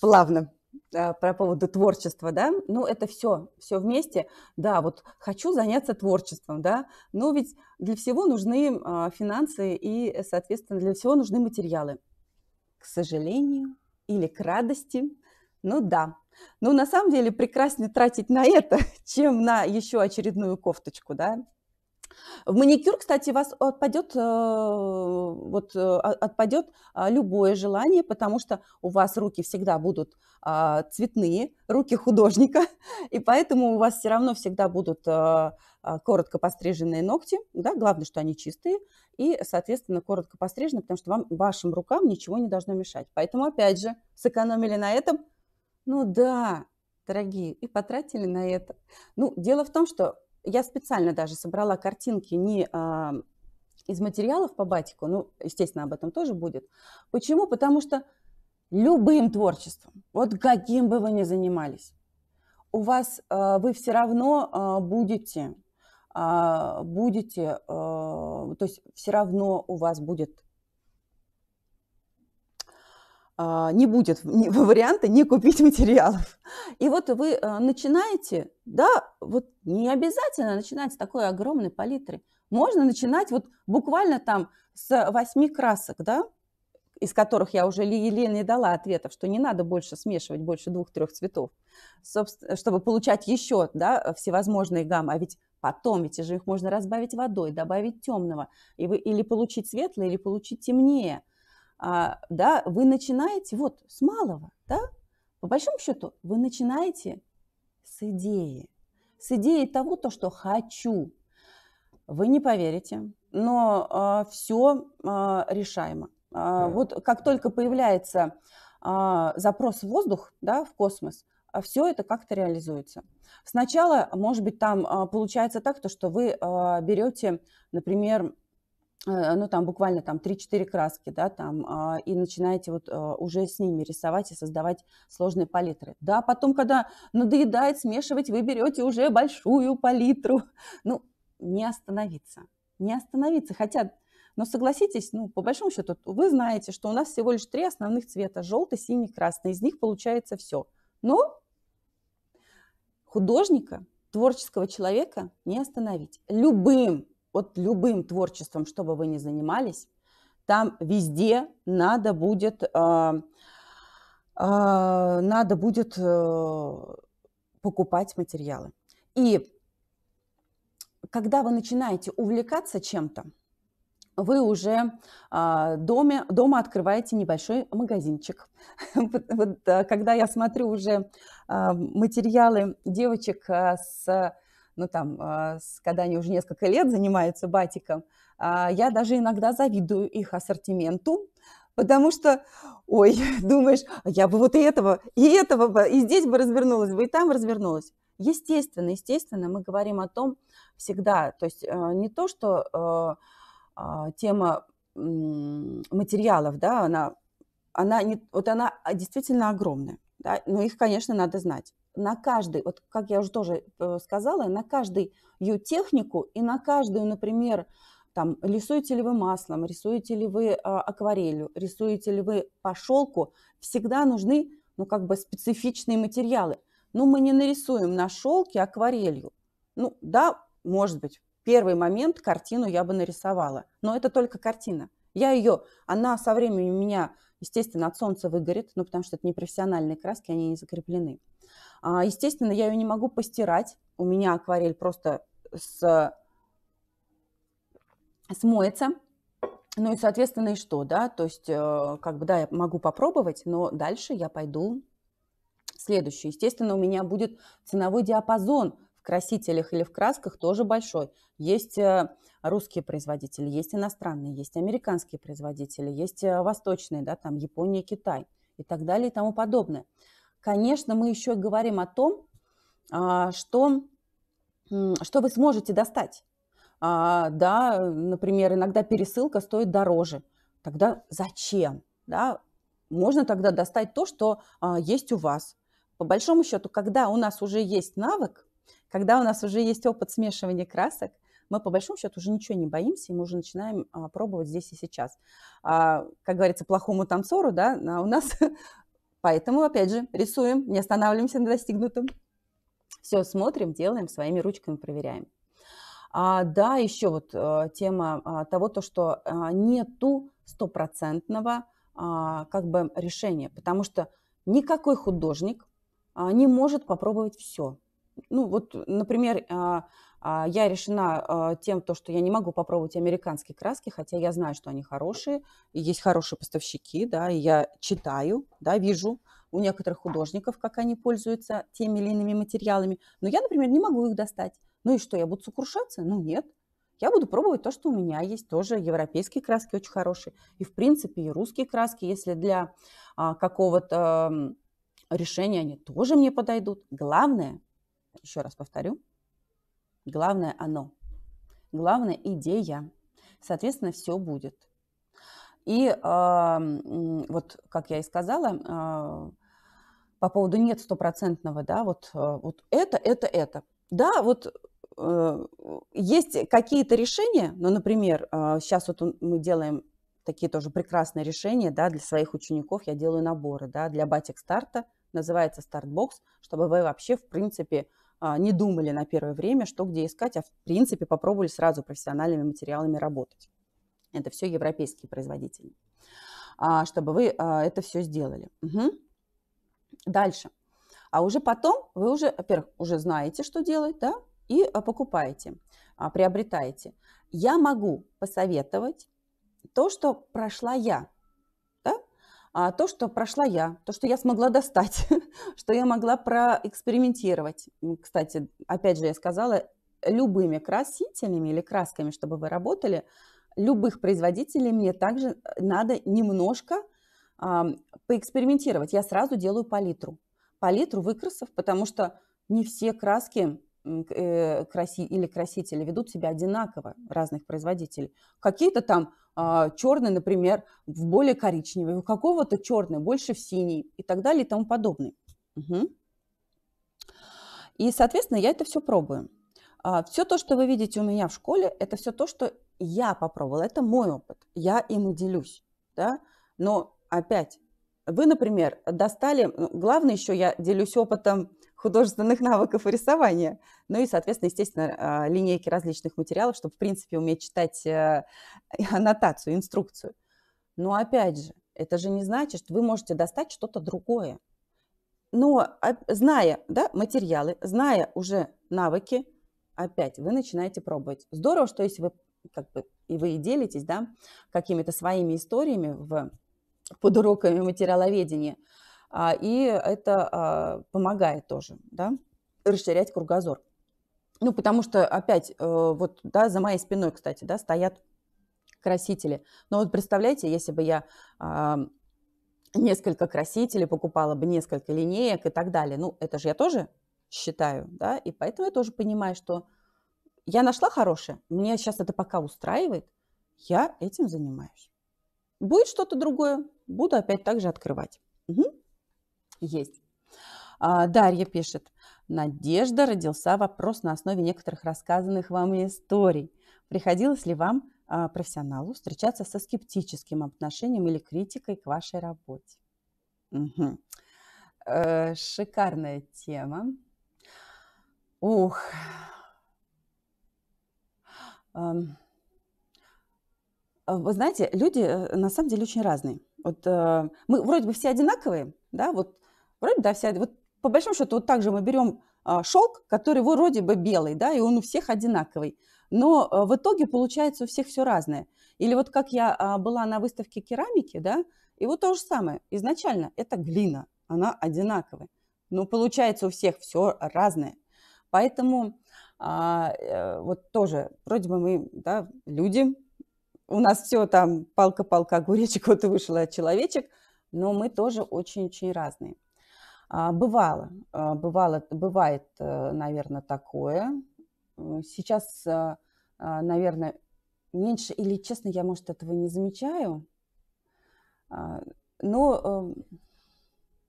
Плавно а, про поводу творчества, да, ну это все, все вместе, да, вот хочу заняться творчеством, да, но ну, ведь для всего нужны а, финансы и, соответственно, для всего нужны материалы. К сожалению или к радости, ну да, ну, на самом деле, прекраснее тратить на это, чем на еще очередную кофточку, да. В маникюр, кстати, у вас отпадет, э, вот, э, отпадет а, любое желание, потому что у вас руки всегда будут а, цветные, руки художника, и поэтому у вас все равно всегда будут а, коротко постриженные ногти, да, главное, что они чистые, и, соответственно, коротко пострижены, потому что вам, вашим рукам ничего не должно мешать. Поэтому, опять же, сэкономили на этом – ну да, дорогие, и потратили на это. Ну, дело в том, что я специально даже собрала картинки не а, из материалов по батику, ну, естественно, об этом тоже будет. Почему? Потому что любым творчеством, вот каким бы вы ни занимались, у вас а, вы все равно а, будете, а, будете, а, то есть все равно у вас будет а, не будет варианта не купить материалов. И вот вы э, начинаете, да, вот не обязательно начинать с такой огромной палитры. Можно начинать вот буквально там с восьми красок, да, из которых я уже Елене дала ответов, что не надо больше смешивать больше двух-трех цветов, собственно, чтобы получать еще да, всевозможные гаммы. А ведь потом, эти же их можно разбавить водой, добавить темного, и вы или получить светлое, или получить темнее. А, да, вы начинаете вот с малого, да, по большому счету вы начинаете с идеи, с идеи того, то, что хочу. Вы не поверите, но э, а, все э, а, решаемо. Э, вот как только появляется э, запрос в воздух, да, в космос, все это как-то реализуется. Сначала, может быть, там получается так, то, что вы берете, например, Э, ну, там буквально там 3-4 краски, да, там, а, и начинаете вот а, уже с ними рисовать и создавать сложные палитры. Да, потом, когда надоедает смешивать, вы берете уже большую палитру. Ну, не остановиться, не остановиться. Хотя, но согласитесь, ну, по большому счету, вы знаете, что у нас всего лишь три основных цвета, желтый, синий, красный, из них получается все. Но художника, творческого человека не остановить. Любым вот любым творчеством, что бы вы ни занимались, там везде надо будет, э, э, надо будет э, покупать материалы. И когда вы начинаете увлекаться чем-то, вы уже э, доме, дома открываете небольшой магазинчик. когда я смотрю уже материалы девочек с ну там, а, когда они уже несколько лет занимаются батиком, а, я даже иногда завидую их ассортименту, потому что, ой, думаешь, «А я бы вот и этого, и этого и здесь бы развернулась бы, и там развернулась. Естественно, естественно, мы говорим о том всегда, то есть не то, что тема материалов, да, она, она не, вот она действительно огромная, да, но их, конечно, надо знать на каждый, вот как я уже тоже э, сказала, на каждую технику и на каждую, например, там, рисуете ли вы маслом, рисуете ли вы а, акварелью, рисуете ли вы по шелку, всегда нужны, ну, как бы специфичные материалы. Ну, мы не нарисуем на шелке акварелью. Ну, да, может быть, первый момент картину я бы нарисовала, но это только картина. Я ее, она со временем у меня, естественно, от солнца выгорит, ну, потому что это не профессиональные краски, они не закреплены. А, естественно, я ее не могу постирать. У меня акварель просто с... смоется. Ну и, соответственно, и что, да? То есть, э, как бы, да, я могу попробовать, но дальше я пойду следующую. Естественно, у меня будет ценовой диапазон в красителях или в красках тоже большой. Есть э, русские производители, есть иностранные, есть американские производители, есть э, восточные, да, там Япония, Китай и так далее и тому подобное конечно, мы еще говорим о том, а, что, что вы сможете достать. А, да, например, иногда пересылка стоит дороже. Тогда зачем? Да? Можно тогда достать то, что а, есть у вас. По большому счету, когда у нас уже есть навык, когда у нас уже есть опыт смешивания красок, мы по большому счету уже ничего не боимся, и мы уже начинаем а, пробовать здесь и сейчас. А, как говорится, плохому танцору, да, а у нас Поэтому, опять же, рисуем, не останавливаемся на достигнутом. Все смотрим, делаем, своими ручками проверяем. А, да, еще вот а, тема а, того, то, что а, нету стопроцентного а, как бы решения, потому что никакой художник а, не может попробовать все. Ну вот, например, а, а, я решена а, тем, то, что я не могу попробовать американские краски, хотя я знаю, что они хорошие, и есть хорошие поставщики, да, и я читаю, да, вижу у некоторых художников, как они пользуются теми или иными материалами. Но я, например, не могу их достать. Ну и что, я буду сокрушаться? Ну нет. Я буду пробовать то, что у меня есть. Тоже европейские краски очень хорошие. И, в принципе, и русские краски, если для а, какого-то решения они тоже мне подойдут. Главное, еще раз повторю, Главное оно. Главное идея. Соответственно, все будет. И э, вот, как я и сказала, э, по поводу нет стопроцентного, да, вот, а, вот это, это, это. Да, вот э, есть какие-то решения, ну, например, э, а, сейчас вот мы делаем такие тоже прекрасные решения, да, для своих учеников я делаю наборы, да, для батик старта, называется стартбокс, чтобы вы вообще, в принципе, а, не думали на первое время, что где искать, а в принципе попробовали сразу профессиональными материалами работать. Это все европейские производители. А, чтобы вы а, это все сделали. Угу. Дальше. А уже потом вы уже, во-первых, уже знаете, что делать, да, и покупаете, приобретаете. Я могу посоветовать то, что прошла я а то, что прошла я, то, что я смогла достать, что я могла проэкспериментировать. Кстати, опять же, я сказала, любыми красителями или красками, чтобы вы работали, любых производителей мне также э, надо немножко а, поэкспериментировать. Я сразу делаю палитру. Палитру выкрасов, потому что не все краски э, краси или красители ведут себя одинаково разных производителей. Какие-то там а, черный, например, в более коричневый, у какого-то черный больше в синий и так далее и тому подобное. Угу. И, соответственно, я это все пробую. А, все то, что вы видите у меня в школе, это все то, что я попробовала. Это мой опыт. Я им делюсь. Да? Но опять, вы, например, достали... Главное еще я делюсь опытом художественных навыков рисования. Ну и, соответственно, естественно, а, линейки различных материалов, чтобы, в принципе, уметь читать э, аннотацию, инструкцию. Но опять же, это же не значит, что вы можете достать что-то другое. Но а, зная да, материалы, зная уже навыки, опять вы начинаете пробовать. Здорово, что если вы как бы и вы делитесь да, какими-то своими историями в, под уроками материаловедения – а, и это а, помогает тоже, да, расширять кругозор. Ну, потому что опять, э, вот, да, за моей спиной, кстати, да, стоят красители. Но вот представляете, если бы я а, несколько красителей покупала бы, несколько линеек и так далее, ну, это же я тоже считаю, да, и поэтому я тоже понимаю, что я нашла хорошее, мне сейчас это пока устраивает, я этим занимаюсь. Будет что-то другое, буду опять также открывать. Угу есть. А, Дарья пишет. Надежда родился вопрос на основе некоторых рассказанных вам историй. Приходилось ли вам, а, профессионалу, встречаться со скептическим отношением или критикой к вашей работе? Угу. Шикарная тема. Ух. А, вы знаете, люди э, на самом деле очень разные. Вот э, мы вроде бы все одинаковые, да, вот Вроде, да, вся... Вот по большому счету, вот также мы берем а, шелк, который вроде бы белый, да, и он у всех одинаковый. Но а, в итоге получается у всех все разное. Или вот как я а, была на выставке керамики, да, и вот то же самое. Изначально это глина, она одинаковая. Но получается у всех все разное. Поэтому а, э, вот тоже, вроде бы мы, да, люди, у нас все там палка-палка, огуречек, вот и вышел человечек, но мы тоже очень-очень разные. А, бывало, а, бывало, бывает, э, наверное, такое. Сейчас, а, наверное, меньше или, честно, я, может, этого не замечаю. Но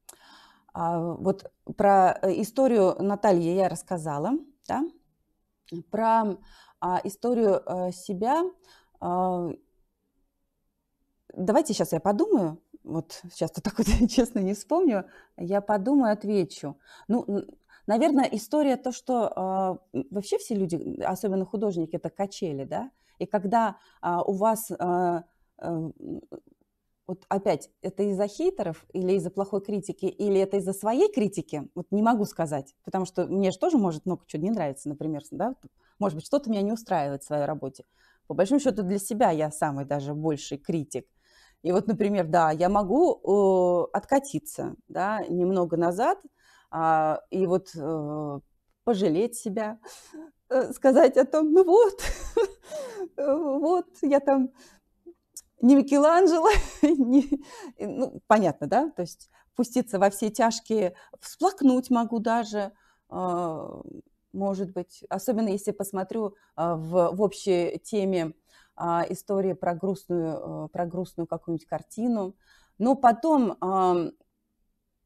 э, вот про э, историю Натальи я рассказала, да? про историю себя. Давайте сейчас я подумаю вот сейчас-то так вот честно не вспомню, я подумаю, отвечу. Ну, наверное, история то, что э, вообще все люди, особенно художники, это качели, да? И когда э, у вас, э, э, вот опять, это из-за хейтеров или из-за плохой критики, или это из-за своей критики, вот не могу сказать, потому что мне же тоже может много чего не нравится, например, да? Может быть, что-то меня не устраивает в своей работе. По большому счету для себя я самый даже больший критик – и вот, например, да, я могу э, откатиться да, немного назад а, и вот э, пожалеть себя, э, сказать о том, ну вот, вот, я там не Микеланджело, не, ну, понятно, да, то есть пуститься во все тяжкие, всплакнуть могу даже, а, может быть, особенно если посмотрю а, в, в общей теме а, история про грустную, э, про грустную какую-нибудь картину. Но потом,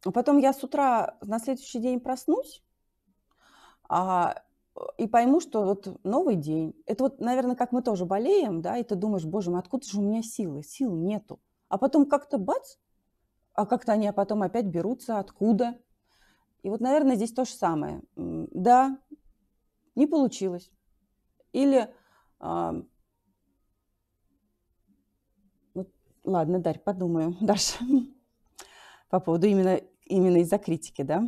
потом я с утра на следующий день проснусь а, и пойму, что вот новый день. Это вот, наверное, как мы тоже болеем, да, и ты думаешь, боже мой, откуда же у меня силы? Сил нету. А потом как-то бац, а как-то они а потом опять берутся, откуда? И вот, наверное, здесь то же самое. Да, не получилось. Или Ладно, Дарь, подумаю. Даша, по поводу именно, именно из-за критики, да?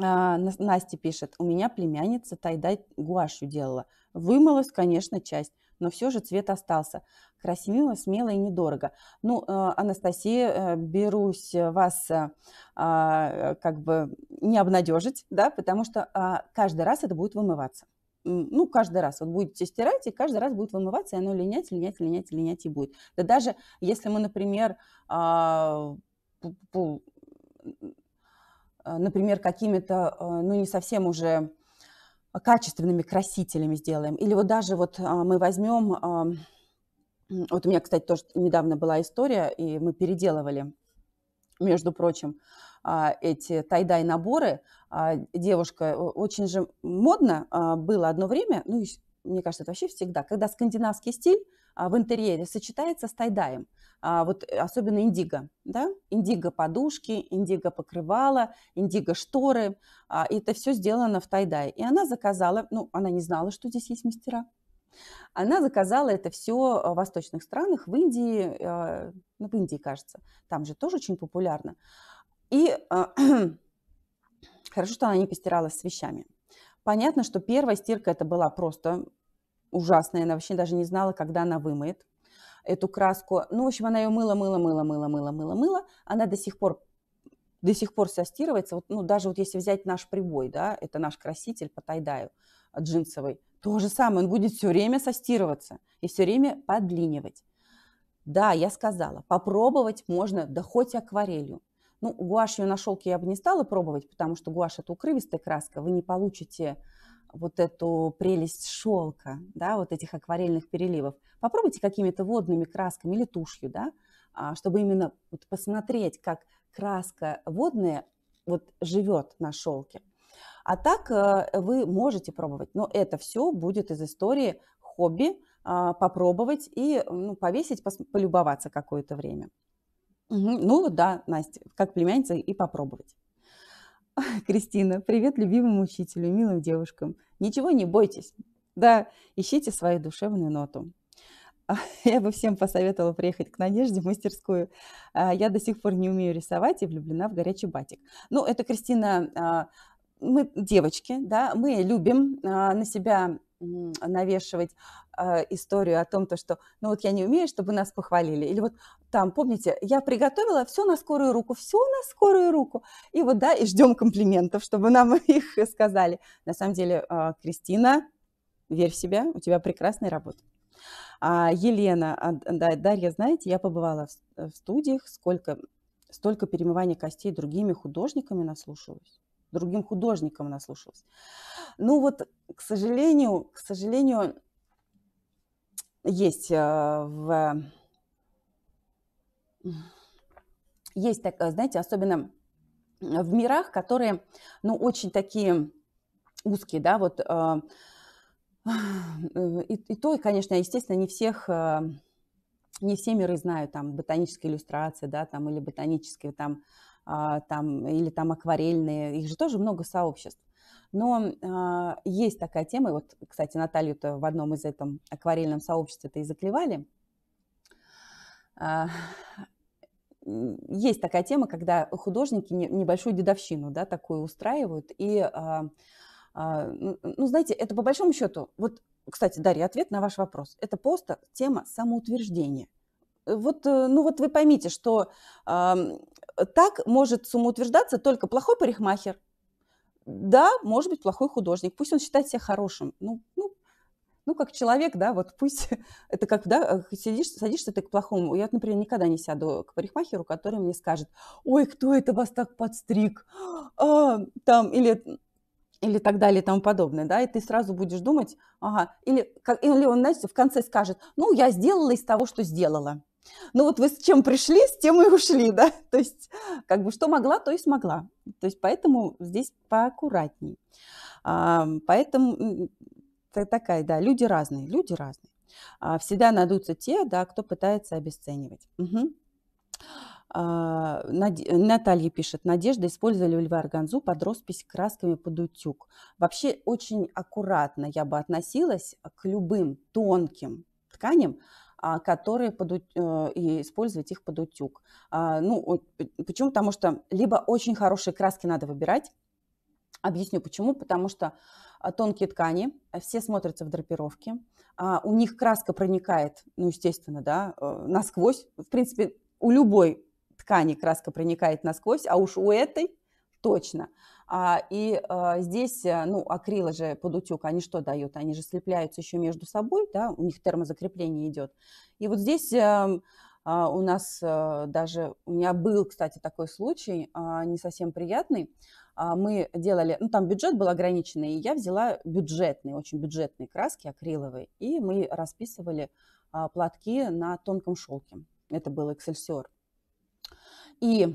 А, Настя пишет, у меня племянница тайдай гуашью делала. Вымылась, конечно, часть, но все же цвет остался. Красиво, смело и недорого. Ну, э, Анастасия, э, берусь вас э, а, как бы не обнадежить, да, потому что а, каждый раз это будет вымываться ну, каждый раз. Вот будете стирать, и каждый раз будет вымываться, и оно линять, линять, линять, линять и будет. Да даже если мы, например, а, а, например, какими-то, а, ну, не совсем уже качественными красителями сделаем. Или вот даже вот мы возьмем... Вот у меня, кстати, тоже недавно была история, и мы переделывали, между прочим, а, эти тайдай наборы. А, девушка, очень же модно а, было одно время, ну, мне кажется, это вообще всегда, когда скандинавский стиль в интерьере сочетается с тайдаем. Вот э, особенно индиго, да? Индиго подушки, индиго покрывала, индиго шторы. И это все сделано в тайдай, И она заказала, ну, она не знала, что здесь есть мастера. Она заказала это все в восточных странах, в Индии, э, ну, в Индии, кажется, там же тоже очень популярно. И а, хорошо, что она не постиралась с вещами. Понятно, что первая стирка это была просто ужасная. Она вообще даже не знала, когда она вымыет эту краску. Ну, в общем, она ее мыла, мыла, мыла, мыла, мыла, мыла, мыла. Она до сих пор до сих пор состирывается. Вот, ну, даже вот если взять наш прибой, да, это наш краситель по тайдаю джинсовый, то же самое, он будет все время состирываться и все время подлинивать. Да, я сказала, попробовать можно, да хоть акварелью. Ну, гуашью на шелке я бы не стала пробовать, потому что гуашь – это укрывистая краска, вы не получите вот эту прелесть шелка, да, вот этих акварельных переливов. Попробуйте какими-то водными красками или тушью, да, а, чтобы именно вот посмотреть, как краска водная вот живет на шелке. А так э, вы можете пробовать, но это все будет из истории хобби, а, попробовать и ну, повесить, полюбоваться какое-то время. Ну да, Настя, как племянница и попробовать. Кристина, привет любимому учителю, милым девушкам. Ничего не бойтесь. Да, ищите свою душевную ноту. Я бы всем посоветовала приехать к Надежде в мастерскую. А, я до сих пор не умею рисовать и влюблена в горячий батик. Ну, это, Кристина, а, мы девочки, да, мы любим а, на себя навешивать э, историю о том, то, что ну вот я не умею, чтобы нас похвалили. Или вот там, помните, я приготовила все на скорую руку, все на скорую руку. И вот, да, и ждем комплиментов, чтобы нам их сказали. На самом деле, э, Кристина, верь в себя, у тебя прекрасная работа. А Елена, а, да, Дарья, знаете, я побывала в, э, в студиях, сколько, столько перемывания костей другими художниками наслушалась другим художникам наслушалась. Ну вот, к сожалению, к сожалению, есть э, в... Есть, так, э, знаете, особенно в мирах, которые, ну, очень такие узкие, да, вот э, и, и то, и, конечно, естественно, не всех, не все миры знают, там, ботанические иллюстрации, да, там, или ботанические там, а, там, или там акварельные, их же тоже много сообществ. Но э, есть такая тема, и вот, кстати, Наталью-то в одном из этом акварельном сообществе это и заклевали. Э, есть такая тема, когда художники небольшую дедовщину, да, такую устраивают, и, э, э, ну, знаете, это по большому счету, вот, кстати, Дарья, ответ на ваш вопрос, это просто тема самоутверждения вот, э, ну вот вы поймите, что так может самоутверждаться только плохой парикмахер. Да, может быть, плохой художник. Пусть он считает себя хорошим. Ну, ну, ну как человек, да, вот пусть это как, да, э, сидишь, садишься ты к плохому. Я, например, никогда не сяду к парикмахеру, который мне скажет, ой, кто это вас так подстриг? А, там, или или так далее и тому подобное, да, и ты сразу будешь думать, ага, или, как, или он, знаете, в конце скажет, ну, я сделала из того, что сделала. Ну вот вы с чем пришли, с тем и ушли, да? То есть как бы что могла, то и смогла. То есть поэтому здесь поаккуратней. А, поэтому такая, да, люди разные, люди разные. А, всегда найдутся те, да, кто пытается обесценивать. Угу. А, Над... Наталья пишет, Надежда, использовали ли вы органзу под роспись красками под утюг? Вообще очень аккуратно я бы относилась к любым тонким тканям, а, которые под, э, и использовать их под утюг. А, ну, э, почему? Потому что либо очень хорошие краски надо выбирать, Объясню почему. Потому что а, тонкие ткани, э, все смотрятся в драпировке, у них краска проникает, ну, естественно, да, насквозь. В принципе, у любой ткани краска проникает насквозь, а уж у этой точно. А, и а, здесь, э, ну, акрилы же под утюг, они что дают? Они же слепляются еще между собой, да, у них термозакрепление идет. И вот здесь а, а, у нас а, даже, у меня был, кстати, такой случай, а, не совсем приятный. А, мы делали, ну, там бюджет был ограниченный, и я взяла бюджетные, очень бюджетные краски акриловые, и мы расписывали а, платки на тонком шелке. Это был эксельсиор. И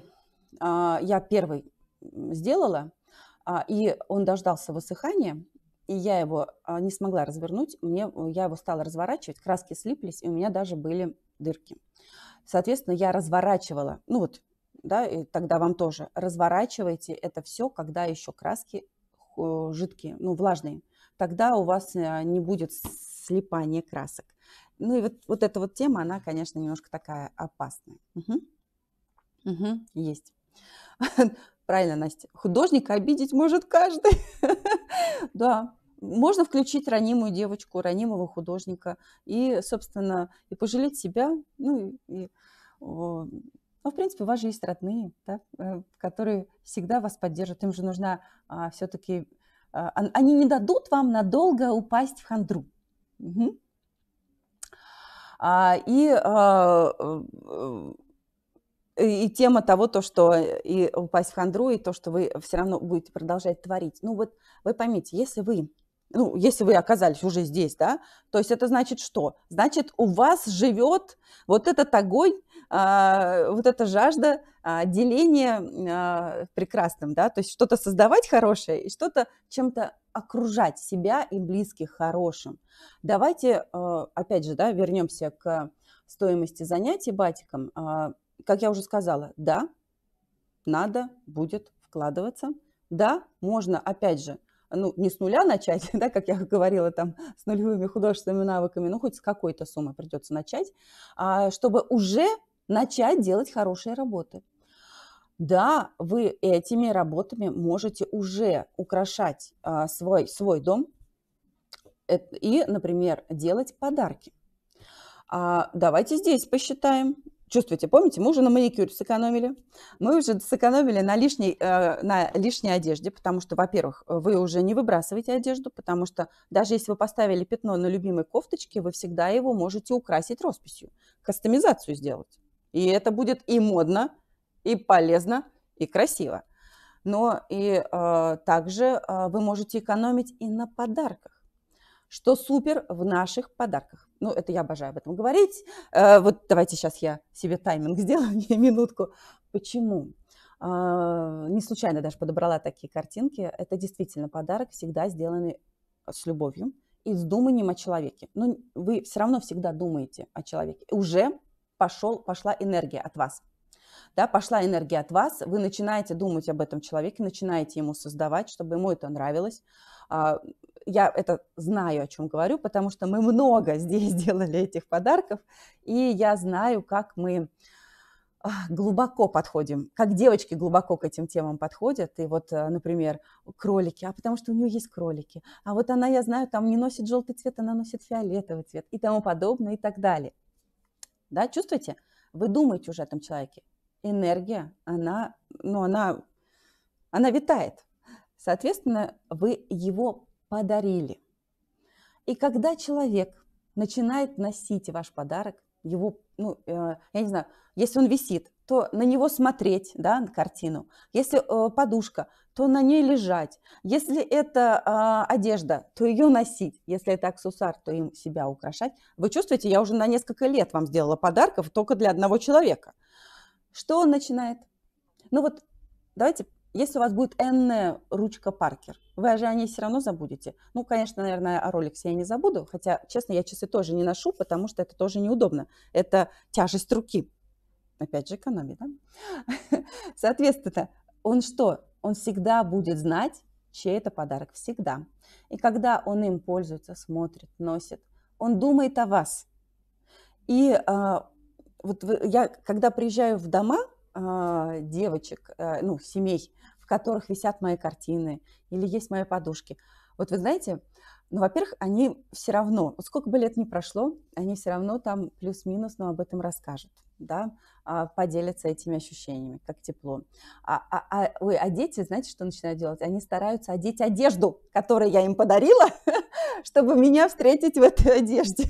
а, я первый сделала, а, и он дождался высыхания, и я его а, не смогла развернуть, мне, я его стала разворачивать, краски слиплись, и у меня даже были дырки. Соответственно, я разворачивала, ну вот, да, и тогда вам тоже, разворачивайте это все, когда еще краски жидкие, ну, влажные. Тогда у вас э, не будет слипания красок. Ну и вот, вот эта вот тема, она, конечно, немножко такая опасная. Угу. Угу, есть. Правильно, Настя. Художника обидеть может каждый. Да, можно включить ранимую девочку, ранимого художника и, собственно, и пожалеть себя. Ну, и, ну в принципе, у вас же есть родные, да, э, которые всегда вас поддержат. Им же нужна а, все-таки... А, они не дадут вам надолго упасть в хандру. Угу. А, и а, э, э, и тема того, то, что э, и упасть в хандру, и то, что вы все равно будете продолжать творить. Ну вот вы поймите, если вы, ну, если вы оказались уже здесь, да, то есть это значит что? Значит, у вас живет вот этот огонь, а, вот эта жажда а, деления а, прекрасным, да, то есть что-то создавать хорошее и что-то чем-то окружать себя и близких хорошим. Давайте, э, опять же, да, вернемся к стоимости занятий батиком а, как я уже сказала, да, надо будет вкладываться. Да, можно, опять же, ну, не с нуля начать, да, как я говорила, там, с нулевыми художественными навыками, ну, хоть с какой-то суммы придется начать, а, чтобы уже начать делать хорошие работы. Да, вы этими работами можете уже украшать а, свой, свой дом э, и, например, делать подарки. А, давайте здесь посчитаем чувствуете, помните, мы уже на маникюр сэкономили, мы уже сэкономили на лишней, э, на лишней одежде, потому что, во-первых, вы уже не выбрасываете одежду, потому что даже если вы поставили пятно на любимой кофточке, вы всегда его можете украсить росписью, кастомизацию сделать. И это будет и модно, и полезно, и красиво. Но и э, также э, вы можете экономить и на подарках что супер в наших подарках. Ну, это я обожаю об этом говорить. Э, вот давайте сейчас я себе тайминг сделаю, минутку. Почему? А, не случайно даже подобрала такие картинки. Это действительно подарок, всегда сделанный с любовью и с думанием о человеке. Но ну, вы все равно всегда думаете о человеке. Уже пошел, пошла энергия от вас. Да, пошла энергия от вас, вы начинаете думать об этом человеке, начинаете ему создавать, чтобы ему это нравилось. А, я это знаю, о чем говорю, потому что мы много здесь делали этих подарков, и я знаю, как мы глубоко подходим, как девочки глубоко к этим темам подходят. И вот, э, например, кролики, а потому что у нее есть кролики. А вот она, я знаю, там не носит желтый цвет, она носит фиолетовый цвет и тому подобное и так далее. Да, чувствуете? Вы думаете уже о этом человеке. Энергия, она, ну, она, она витает. Соответственно, вы его подарили. И когда человек начинает носить ваш подарок, его, ну, э, я не знаю, если он висит, то на него смотреть, да, на картину. Если э, подушка, то на ней лежать. Если это э, одежда, то ее носить. Если это аксессуар, то им себя украшать. Вы чувствуете, я уже на несколько лет вам сделала подарков только для одного человека. Что он начинает? Ну вот давайте если у вас будет n ручка Паркер, вы же о ней все равно забудете. Ну, конечно, наверное, о Rolex я не забуду, хотя, честно, я часы тоже не ношу, потому что это тоже неудобно. Это тяжесть руки. Опять же, экономия, да? Соответственно, он что? Он всегда будет знать, чей это подарок. Всегда. И когда он им пользуется, смотрит, носит, он думает о вас. И а, вот я, когда приезжаю в дома, а, девочек, а, ну, семей, в которых висят мои картины или есть мои подушки. Вот вы знаете, ну, во-первых, они все равно, вот сколько бы лет ни прошло, они все равно там плюс-минус, но об этом расскажут, да, а, поделятся этими ощущениями, как тепло. А, а, а, ой, а дети, знаете, что начинают делать? Они стараются одеть одежду, которую я им подарила, чтобы меня встретить в этой одежде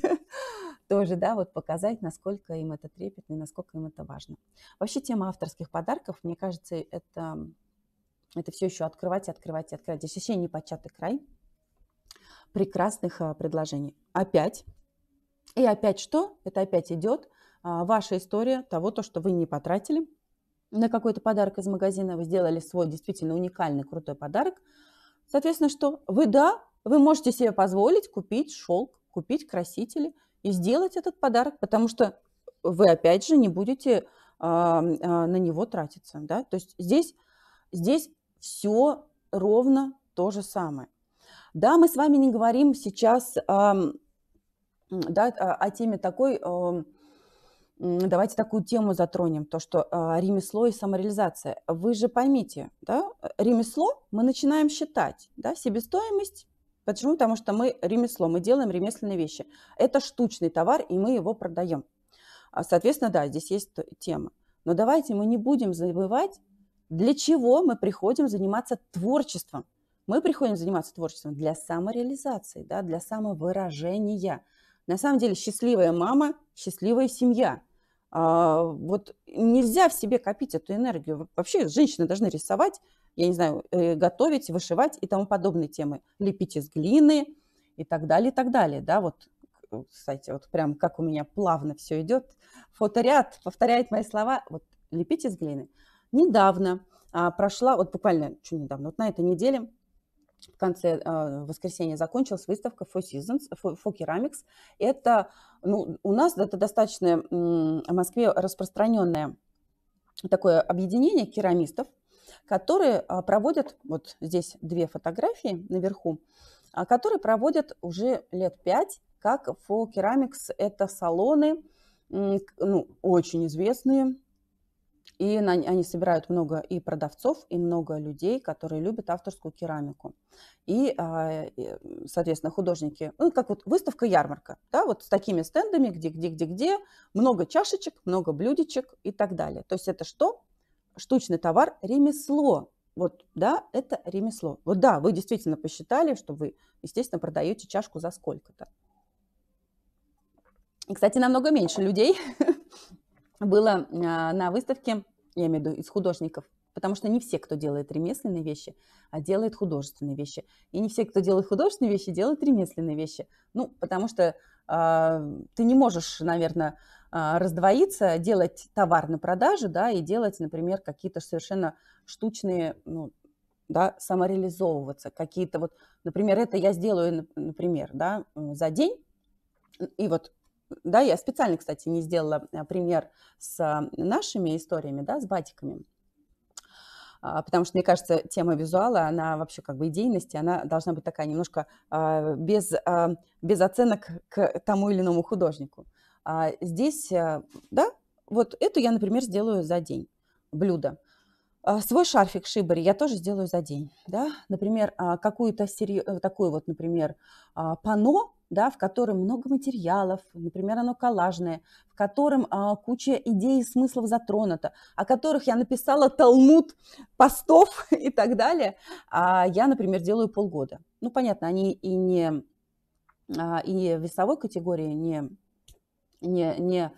тоже, да, вот показать, насколько им это трепетно и насколько им это важно. Вообще тема авторских подарков, мне кажется, это, это все еще открывать и открывать и открывать. Здесь вообще непочатый край прекрасных а, предложений. Опять. И опять что? Это опять идет а, ваша история того, то, что вы не потратили на какой-то подарок из магазина, вы сделали свой действительно уникальный, крутой подарок. Соответственно, что? Вы, да, вы можете себе позволить купить шелк, купить красители – и сделать этот подарок, потому что вы опять же не будете а, на него тратиться. Да? То есть здесь, здесь все ровно то же самое. Да, мы с вами не говорим сейчас да, а, о теме такой, давайте такую тему затронем, то, что а, ремесло и самореализация. Вы же поймите, да, ремесло мы начинаем считать, да, себестоимость Почему? Потому что мы ремесло, мы делаем ремесленные вещи. Это штучный товар, и мы его продаем. А, соответственно, да, здесь есть тема. Но давайте мы не будем забывать, для чего мы приходим заниматься творчеством. Мы приходим заниматься творчеством для самореализации, да, для самовыражения. На самом деле счастливая мама, счастливая семья. А, вот нельзя в себе копить эту энергию. Вообще женщины должны рисовать, я не знаю, э, готовить, вышивать и тому подобные темы, лепить из глины и так далее, и так далее, да, вот, кстати, вот прям как у меня плавно все идет, фоторяд повторяет мои слова, вот, лепить из глины. Недавно а, прошла, вот буквально, что недавно, вот на этой неделе, в конце а, воскресенья закончилась выставка Four Seasons, Four Ceramics. Это, ну, у нас это достаточно в Москве распространенное такое объединение керамистов, которые а, проводят, вот здесь две фотографии наверху, а, которые проводят уже лет пять, как For Ceramics. Это салоны, ну, очень известные, и они собирают много и продавцов, и много людей, которые любят авторскую керамику. И, а, соответственно, художники, ну, как вот выставка-ярмарка, да, вот с такими стендами, где-где-где-где, много чашечек, много блюдечек и так далее. То есть это что? штучный товар – ремесло. Вот, да, это ремесло. Вот да, вы действительно посчитали, что вы, естественно, продаете чашку за сколько-то. И, кстати, намного меньше людей было а, на выставке, я имею в виду, из художников, потому что не все, кто делает ремесленные вещи, а делает художественные вещи. И не все, кто делает художественные вещи, делают ремесленные вещи. Ну, потому что э, ты не можешь, наверное, а, раздвоиться, делать товар на продажу, да, и делать, например, какие-то совершенно штучные, ну, да, самореализовываться, какие-то вот, например, это я сделаю, например, да, за день, и вот, да, я специально, кстати, не сделала а, пример с а, нашими историями, да, с батиками, потому что, мне кажется, тема визуала, она вообще как бы идейности, она должна быть такая немножко без, без оценок к тому или иному художнику. А здесь, э, да, вот эту я, например, сделаю за день, блюдо. А свой шарфик шибари я тоже сделаю за день, да. Например, а, какую-то сери... Э, такую вот, например, а, пано, да, в котором много материалов, например, оно коллажное, в котором куча идей и смыслов затронуто, о которых я написала талмуд постов и так далее, а я, например, делаю полгода. Ну, понятно, они и не и весовой категории не не, не э,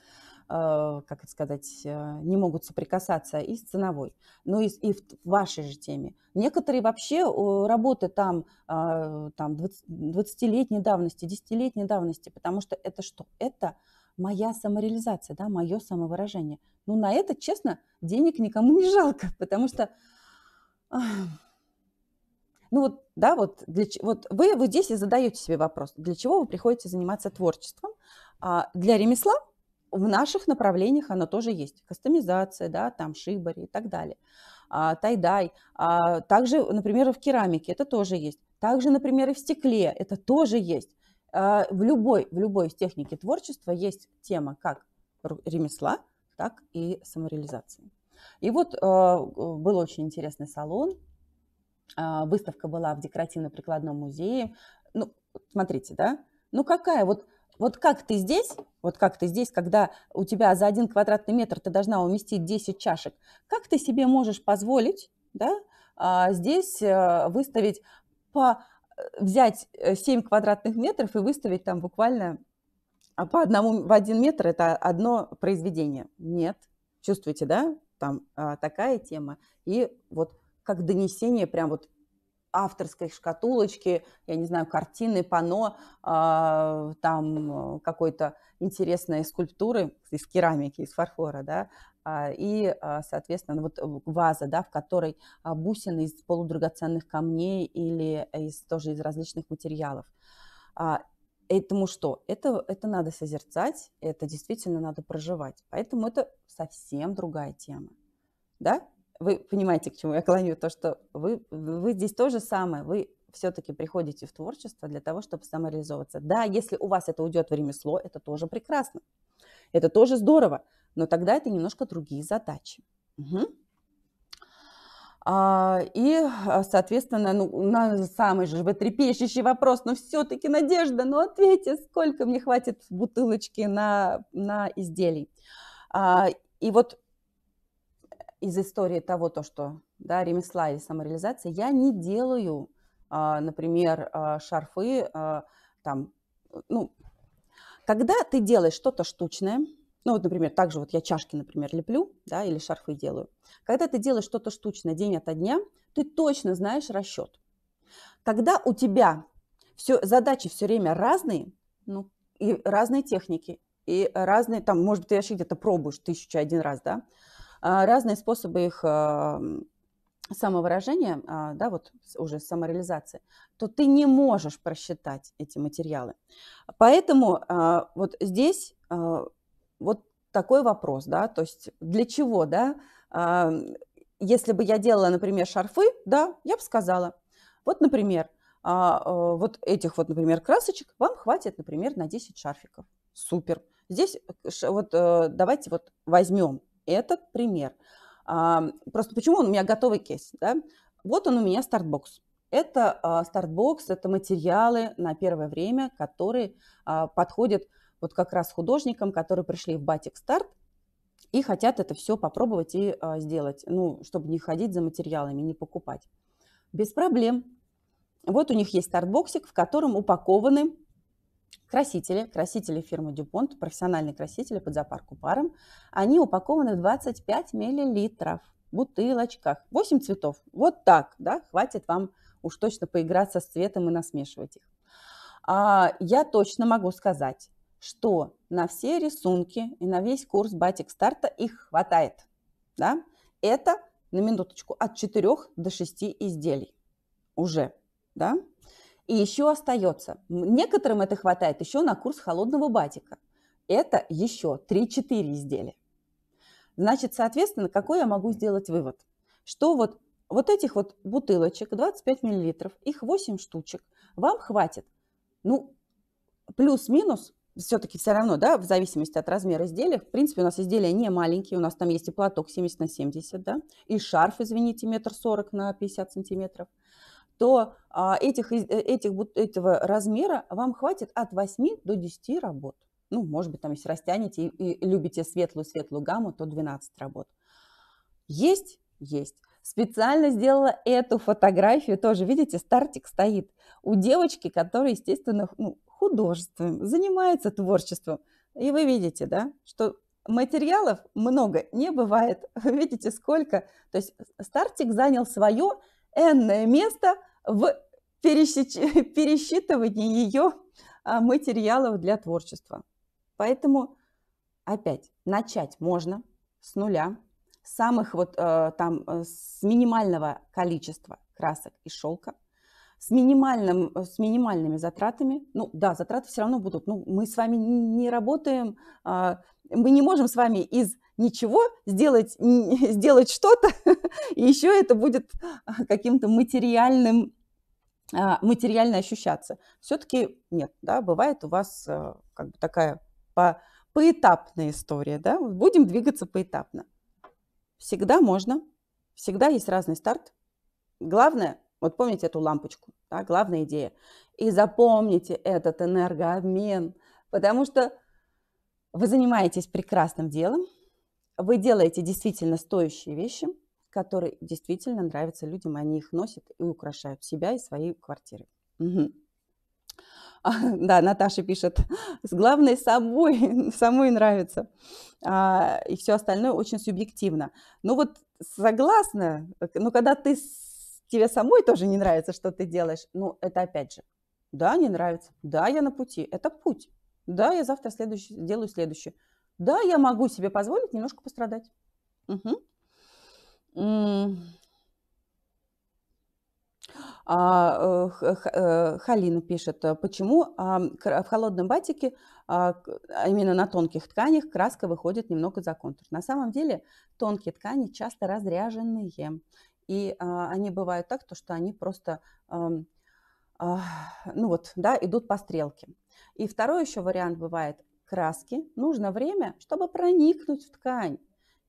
как это сказать, э, не могут соприкасаться и с ценовой, но и, и в вашей же теме. Некоторые вообще работы там, а, там 20-летней давности, 10-летней давности, потому что это что? Это моя самореализация, да, мое самовыражение. Ну, на это, честно, денег никому не жалко, потому что а, ну вот, да, вот, для, вот вы, вы здесь и задаете себе вопрос, для чего вы приходите заниматься творчеством, а для ремесла в наших направлениях она тоже есть. Кастомизация, да, там шибари и так далее. А, тайдай. А, также, например, в керамике это тоже есть. Также, например, и в стекле это тоже есть. А, в, любой, в любой технике творчества есть тема как ремесла, так и самореализации. И вот а, был очень интересный салон. А, выставка была в декоративно-прикладном музее. Ну, смотрите, да? Ну, какая вот вот как ты здесь, вот как ты здесь, когда у тебя за один квадратный метр ты должна уместить 10 чашек, как ты себе можешь позволить да, а, здесь э, выставить, по, э, взять 7 э, квадратных метров и выставить там буквально а, по одному, в один метр это одно произведение. Нет. Чувствуете, да? Там а, такая тема. И вот как донесение прям вот авторской шкатулочки, я не знаю, картины, пано, а, там э, какой-то интересной скульптуры из керамики, из фарфора, да, а, и, а, соответственно, вот ваза, да, в которой бусины из полудрагоценных камней или из, тоже из различных материалов. Этому что? Это, это надо созерцать, это действительно надо проживать. Поэтому это совсем другая тема. Да? вы понимаете, к чему я клоню, то, что вы, вы здесь то же самое, вы все-таки приходите в творчество для того, чтобы самореализовываться. Да, если у вас это уйдет в ремесло, это тоже прекрасно, это тоже здорово, но тогда это немножко другие задачи. Угу. А, и, а, соответственно, ну, на самый трепещущий вопрос, но ну, все-таки, Надежда, ну ответьте, сколько мне хватит бутылочки на, на изделий. А, и вот из истории того, то, что да, ремесла и самореализация я не делаю, а, например, а, шарфы, а, там, ну, когда ты делаешь что-то штучное, ну вот, например, также вот я чашки, например, леплю, да, или шарфы делаю. Когда ты делаешь что-то штучное день ото дня, ты точно знаешь расчет. Когда у тебя все, задачи все время разные, ну, и разные техники, и разные, там, может быть, ты вообще где-то пробуешь тысячу один раз, да, а, разные способы их а, самовыражения, а, да, вот уже самореализации, то ты не можешь просчитать эти материалы. Поэтому вот здесь вот такой вопрос, да, то есть для чего, да, если бы я делала, например, шарфы, да, я бы сказала, вот, например, э, вот этих вот, например, красочек вам хватит, например, на 10 шарфиков. Супер. Здесь э, вот э, давайте вот возьмем этот пример. просто почему он у меня готовый кейс? Да? Вот он у меня стартбокс. Это а, стартбокс, это материалы на первое время, которые а, подходят вот как раз художникам, которые пришли в батик старт и хотят это все попробовать и а, сделать, ну, чтобы не ходить за материалами, не покупать. Без проблем. Вот у них есть стартбоксик, в котором упакованы Красители, красители фирмы DuPont, профессиональные красители под запарку паром, они упакованы в 25 миллилитров бутылочках. 8 цветов. Вот так, да, хватит вам уж точно поиграться с цветом и насмешивать их. А я точно могу сказать, что на все рисунки и на весь курс батик старта их хватает. Да? Это на минуточку от 4 до 6 изделий уже. Да? и еще остается. Некоторым это хватает еще на курс холодного батика. Это еще 3-4 изделия. Значит, соответственно, какой я могу сделать вывод? Что вот, вот этих вот бутылочек 25 мл, их 8 штучек, вам хватит, ну, плюс-минус, все-таки все равно, да, в зависимости от размера изделия. В принципе, у нас изделия не маленькие, у нас там есть и платок 70 на 70, да, и шарф, извините, метр сорок на 50 сантиметров – то а, этих, э, этих, этого размера вам хватит от 8 до 10 работ. Ну, может быть, там, если растянете и, и любите светлую-светлую гамму, то 12 работ. Есть? Есть. Специально сделала эту фотографию тоже. Видите, стартик стоит у девочки, которая, естественно, ну, художеством, занимается творчеством. И вы видите, да, что материалов много не бывает. Видите, сколько. То есть э, стартик занял свое энное место – в пересеч... пересчитывании ее а, материалов для творчества. Поэтому опять начать можно с нуля, самых вот э, там э, с минимального количества красок и шелка, с, минимальным, с минимальными затратами. Ну да, затраты все равно будут. Ну, мы с вами не работаем, а, мы не можем с вами из ничего, сделать, сделать что-то, и еще это будет а, каким-то материальным, а, материально ощущаться. Все-таки нет, да, бывает у вас а, как бы такая по, поэтапная история, да, будем двигаться поэтапно. Всегда можно, всегда есть разный старт. Главное, вот помните эту лампочку, да, главная идея. И запомните этот энергообмен, потому что вы занимаетесь прекрасным делом, вы делаете действительно стоящие вещи, которые действительно нравятся людям, и они их носят и украшают себя и свои квартиры. Угу. Да, Наташа пишет, главное собой, самой нравится. А, и все остальное очень субъективно. Ну вот согласна, но когда ты, тебе самой тоже не нравится, что ты делаешь, ну это опять же, да, не нравится, да, я на пути, это путь, да, я завтра следующий, сделаю следующее. Да, я могу себе позволить немножко пострадать. Угу. А, э, э, Халина пишет, э, почему а, в холодном батике, а, а именно на тонких тканях, краска выходит немного за контур. На самом деле тонкие ткани часто разряженные. И они бывают так, то, что они просто ну вот, да, идут по стрелке. И второй еще вариант бывает, краски нужно время, чтобы проникнуть в ткань.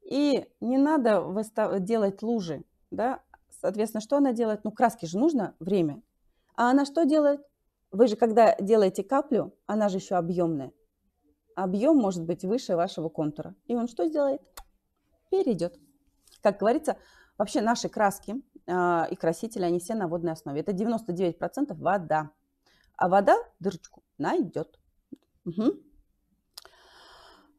И не надо выстав... делать лужи, да? Соответственно, что она делает? Ну, краски же нужно время. А она что делает? Вы же, когда делаете каплю, она же еще объемная. Объем может быть выше вашего контура. И он что сделает? Перейдет. Как говорится, вообще наши краски э, и красители, они все на водной основе. Это 99% вода. А вода дырочку найдет. Угу.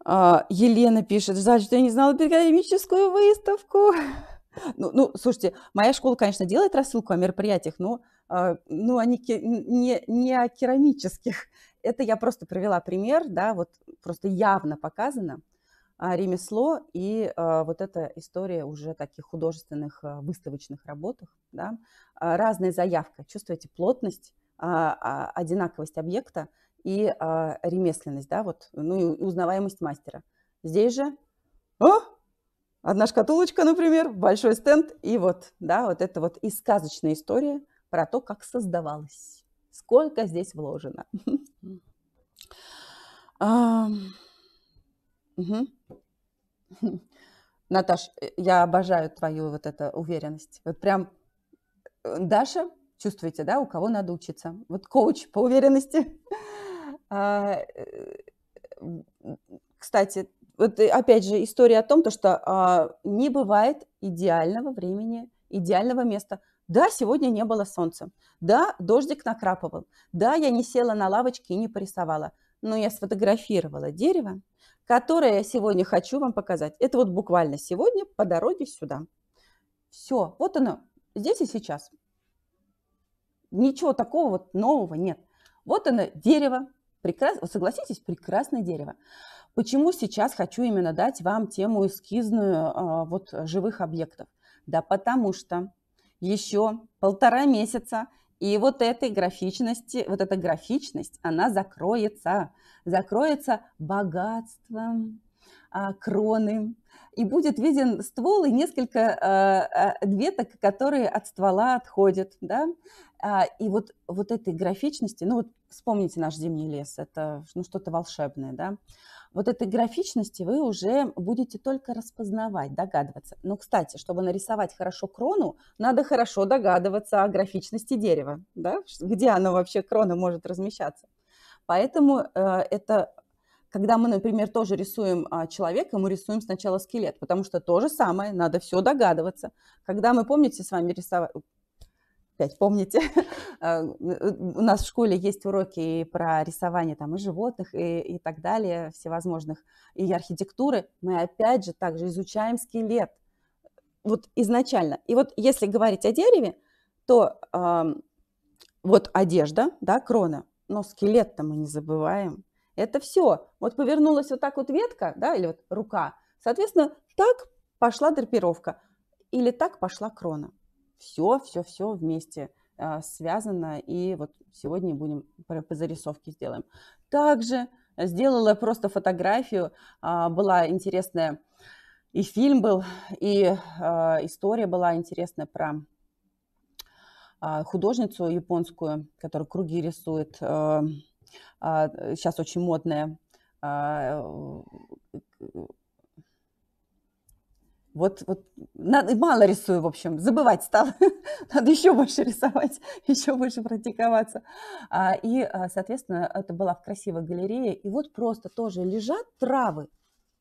А, Елена пишет, жаль, что я не знала педагогическую выставку. Ну, ну, слушайте, моя школа, конечно, делает рассылку о мероприятиях, но, а, но ну, они не, не о керамических. Это я просто привела пример, да, вот просто явно показано а, ремесло и вот эта история уже таких художественных выставочных работах, да. Разная заявка, чувствуете плотность, одинаковость объекта – и а, ремесленность, да, вот, ну и узнаваемость мастера. Здесь же о, одна шкатулочка, например, большой стенд, и вот, да, вот это вот и сказочная история про то, как создавалась, сколько здесь вложено. Наташ, э, я обожаю твою вот эту уверенность. Вот прям э, Даша, чувствуете, да, у кого надо учиться? Вот коуч по уверенности. А, э, кстати, вот э, опять же история о том, то, что а, не бывает идеального времени, идеального места. Да, сегодня не было солнца. Да, дождик накрапывал. Да, я не села на лавочке и не порисовала. Но я сфотографировала дерево, которое я сегодня хочу вам показать. Это вот буквально сегодня по дороге сюда. Все, вот оно, здесь и сейчас. Ничего такого вот нового нет. Вот оно, дерево, Прекрас... Согласитесь, прекрасное дерево. Почему сейчас хочу именно дать вам тему эскизную а, вот, живых объектов? Да потому что еще полтора месяца, и вот этой графичности, вот эта графичность, она закроется. Закроется богатством, а, кроны, и будет виден ствол и несколько э, э веток, которые от ствола отходят, да. А, и вот, вот этой графичности, ну вот вспомните наш зимний лес, это ну, что-то волшебное, да. Вот этой графичности вы уже будете только распознавать, догадываться. Но, кстати, чтобы нарисовать хорошо крону, надо хорошо догадываться о графичности дерева, да, где оно вообще, крона может размещаться. Поэтому э, это когда мы, например, тоже рисуем а, человека, мы рисуем сначала скелет, потому что то же самое, надо все догадываться. Когда мы, помните, с вами рисовали, опять помните, а, у нас в школе есть уроки про рисование там и животных, и, и так далее, всевозможных, и архитектуры, мы опять же также изучаем скелет, вот изначально. И вот если говорить о дереве, то э, вот одежда, да, крона, но скелет-то мы не забываем. Это все. Вот повернулась вот так вот ветка, да, или вот рука. Соответственно, так пошла драпировка. Или так пошла крона. Все, все, все вместе э, связано. И вот сегодня будем по, по зарисовке сделаем. Также сделала просто фотографию. Э, была интересная и фильм был, и э, история была интересная про художницу японскую, которая круги рисует, сейчас а, э, очень модная а, э, Вот, вот надо, мало рисую, в общем, забывать стало надо еще больше рисовать, еще больше практиковаться. А, и, соответственно, это была в красивой галерее. И вот просто тоже лежат травы,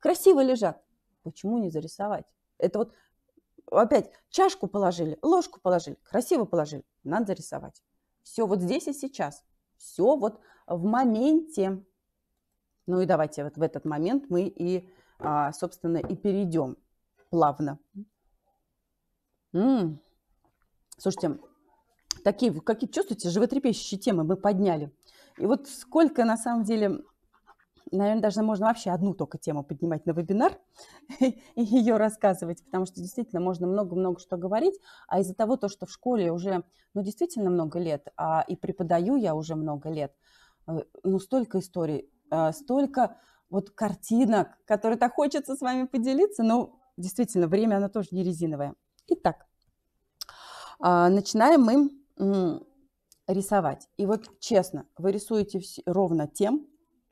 красиво лежат. Почему не зарисовать? Это вот опять чашку положили, ложку положили, красиво положили, надо зарисовать. Все вот здесь и сейчас. Все вот в моменте. Ну и давайте вот в этот момент мы и, а, собственно, и перейдем плавно. М-м. Слушайте, такие, какие чувствуете, животрепещущие темы мы подняли. И вот сколько на самом деле, наверное, даже можно вообще одну только тему поднимать на вебинар и ее рассказывать, потому что действительно можно много-много что говорить, а из-за того, то, что в школе уже, ну, действительно много лет, а и преподаю я уже много лет, Э, ну, столько историй, а, столько вот картинок, которые так хочется с вами поделиться, но действительно, время, оно тоже не резиновое. Итак, а, начинаем мы рисовать. И вот честно, вы рисуете ровно тем,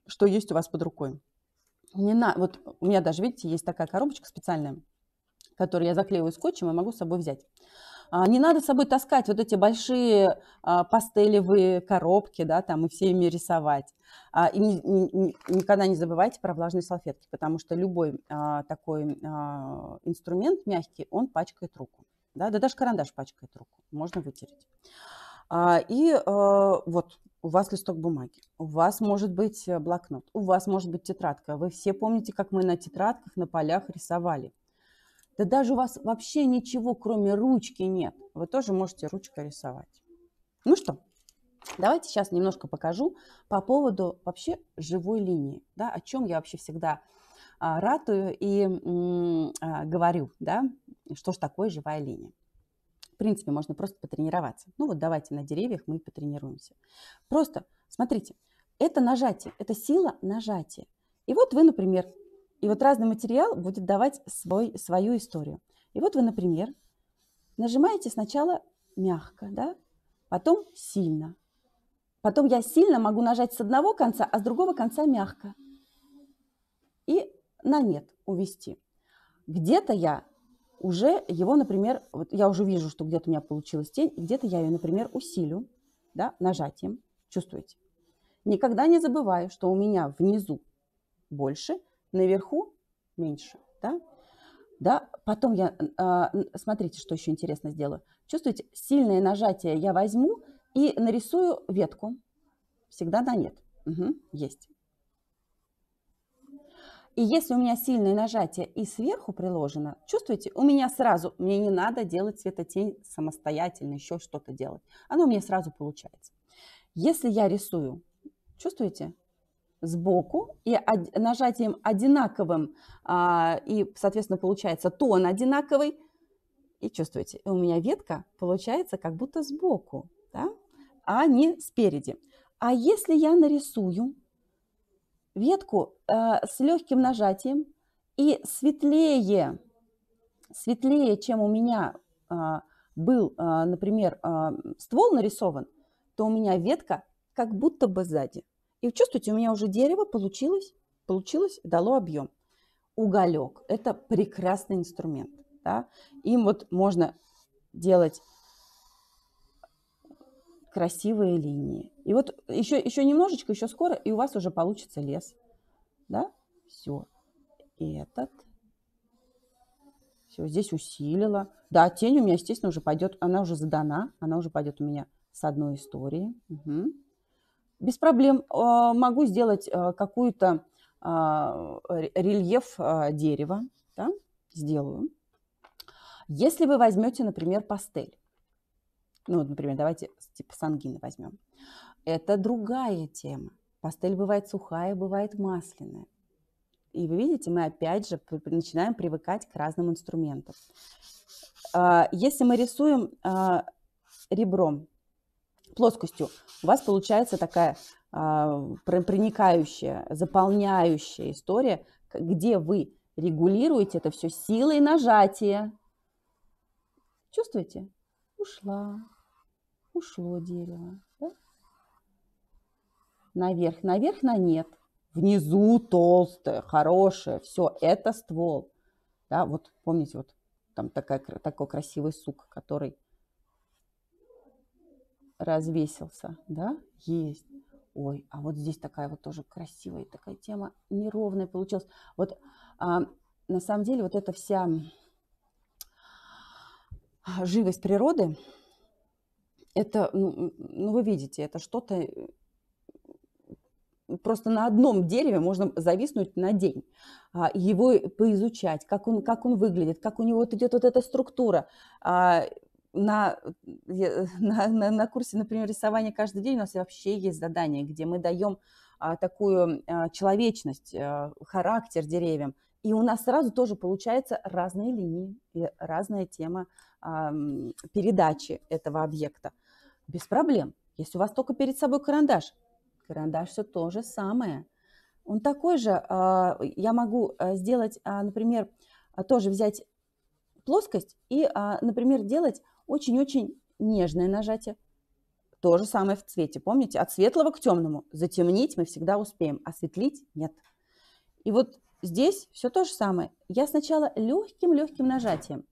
что есть у вас под рукой. Не на... Вот у меня даже, видите, есть такая коробочка специальная, которую я заклеиваю скотчем и могу с собой взять. А, не надо с собой таскать вот эти большие а, пастелевые коробки, да, там, и все ими рисовать. А, и никогда не забывайте про влажные салфетки, потому что любой такой инструмент мягкий, он пачкает руку. Да, да даже карандаш пачкает руку, можно вытереть. и вот у вас листок бумаги, у вас может быть э, блокнот, у вас может быть тетрадка. Вы все помните, как мы на тетрадках, на полях рисовали. Да даже у вас вообще ничего, кроме ручки, нет. Вы тоже можете ручкой рисовать. Ну что, давайте сейчас немножко покажу по поводу вообще живой линии. Да, о чем я вообще всегда а, ратую и а, говорю, да, что же такое живая линия. В принципе, можно просто потренироваться. Ну вот давайте на деревьях мы потренируемся. Просто, смотрите, это нажатие, это сила нажатия. И вот вы, например, и вот разный материал будет давать свой, свою историю. И вот вы, например, нажимаете сначала мягко, да? потом сильно. Потом я сильно могу нажать с одного конца, а с другого конца мягко. И на нет увести. Где-то я уже его, например, вот я уже вижу, что где-то у меня получилась тень, где-то я ее, например, усилю да, нажатием. Чувствуете? Никогда не забываю, что у меня внизу больше, наверху меньше, да? Да, потом я, а, смотрите, что еще интересно сделаю. Чувствуете, сильное нажатие я возьму и нарисую ветку. Всегда да, нет. Угу, есть. И если у меня сильное нажатие и сверху приложено, чувствуете, у меня сразу, мне не надо делать цветотень самостоятельно, еще что-то делать. Оно у меня сразу получается. Если я рисую, чувствуете, сбоку и нажатием одинаковым, а, и, соответственно, получается тон одинаковый. И чувствуете, у меня ветка получается как будто сбоку, да? а не спереди. А если я нарисую ветку э, с легким нажатием и светлее, светлее, чем у меня а, был, а, например, ствол нарисован, то у меня ветка как будто бы сзади. И чувствуете, у меня уже дерево получилось, получилось, дало объем. Уголек – это прекрасный инструмент. Да? Им вот можно делать красивые линии. И вот еще, еще немножечко, еще скоро, и у вас уже получится лес. Да? Все. Этот. Все, здесь усилила. Да, тень у меня, естественно, уже пойдет, она уже задана, она уже пойдет у меня с одной истории. Угу без проблем могу сделать э, какую-то а, рельеф а, дерева, да, сделаю. Если вы возьмете, например, пастель, ну, вот, например, давайте типа сангины возьмем, это другая тема. Пастель бывает сухая, бывает масляная. И вы видите, мы опять же начинаем привыкать к разным инструментам. А, если мы рисуем ребром, плоскостью, у вас получается такая а, проникающая, заполняющая история, где вы регулируете это все силой нажатия. Чувствуете? Ушла, ушло дерево. Да? Наверх, наверх на нет. Внизу толстое, хорошее, все, это ствол. Да, вот помните, вот там такая, такой красивый сук, который развесился, да, есть. Ой, а вот здесь такая вот тоже красивая такая тема, неровная получилась. Вот а, на самом деле вот эта вся а, живость природы, это, ну, ну вы видите, это что-то э, просто на одном дереве можно зависнуть на день, а, его поизучать, как он, как он выглядит, как у него вот идет вот эта структура. А, на, на, на, на курсе, например, рисования каждый день у нас вообще есть задание, где мы даем а, такую а, человечность, а, характер деревьям. И у нас сразу тоже получаются разные линии и разная тема а, передачи этого объекта. Без проблем. Если у вас только перед собой карандаш, карандаш все то же самое. Он такой же. А, я могу э, сделать, а, например, а, тоже взять плоскость и, а, например, делать очень-очень нежное нажатие. То же самое в цвете. Помните, от светлого к темному. Затемнить мы всегда успеем, осветлить а нет. И вот здесь все то же самое. Я сначала легким-легким нажатием.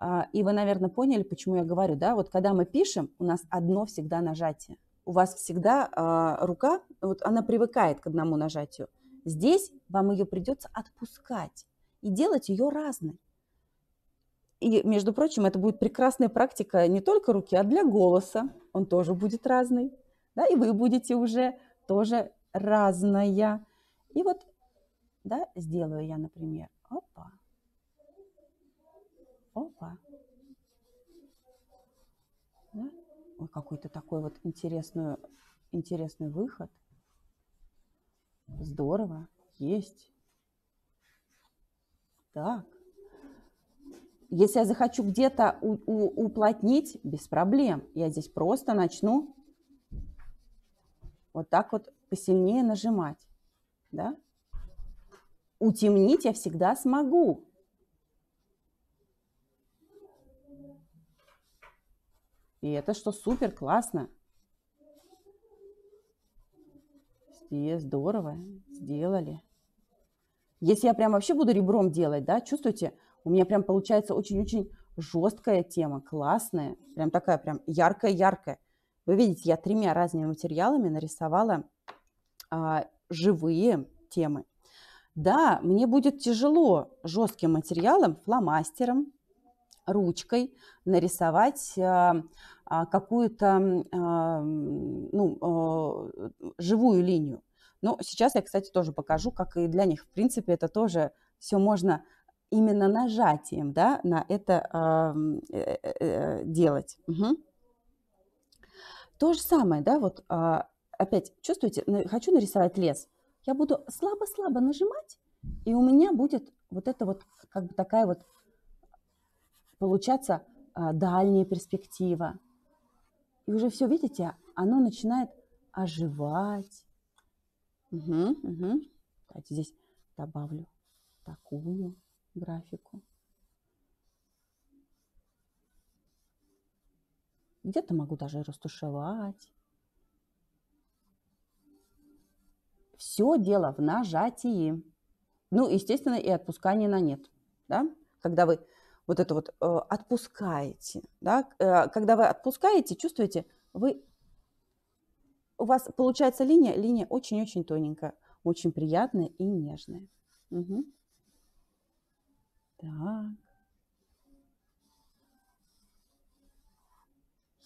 А, и вы, наверное, поняли, почему я говорю, да, вот когда мы пишем, у нас одно всегда нажатие. У вас всегда а, рука, вот она привыкает к одному нажатию. Здесь вам ее придется отпускать и делать ее разной. И, между прочим, это будет прекрасная практика не только руки, а для голоса. Он тоже будет разный. Да, и вы будете уже тоже разная. И вот, да, сделаю я, например, опа, опа. Да? Ой, какой-то такой вот интересную, интересный выход. Здорово, есть. Так. Если я захочу где-то уплотнить, без проблем. Я здесь просто начну вот так вот посильнее нажимать. Да? Утемнить я всегда смогу. И это что супер классно. Здесь здорово сделали. Если я прям вообще буду ребром делать, да, чувствуете, у меня прям получается очень-очень жесткая тема, классная, прям такая прям яркая-яркая. Вы видите, я тремя разными материалами нарисовала а, живые темы. Да, мне будет тяжело жестким материалом, фломастером, ручкой нарисовать а, а, какую-то а, ну, а, живую линию. Но сейчас я, кстати, тоже покажу, как и для них. В принципе, это тоже все можно именно нажатием да, на это а, э, э, э, э, делать. Угу. То же самое, да, вот э, опять чувствуете, хочу нарисовать лес. Я буду слабо-слабо нажимать, и у меня будет вот это вот, как бы такая вот, получаться э, дальняя перспектива. И уже все, видите, оно начинает оживать. Угу, угу. Давайте здесь добавлю такую графику. Где-то могу даже растушевать. Все дело в нажатии. Ну, естественно, и отпускание на нет. Да? Когда вы вот это вот э, отпускаете, да? э, когда вы отпускаете, чувствуете, вы, у вас получается линия, линия очень-очень тоненькая, очень приятная и нежная. Угу. Так.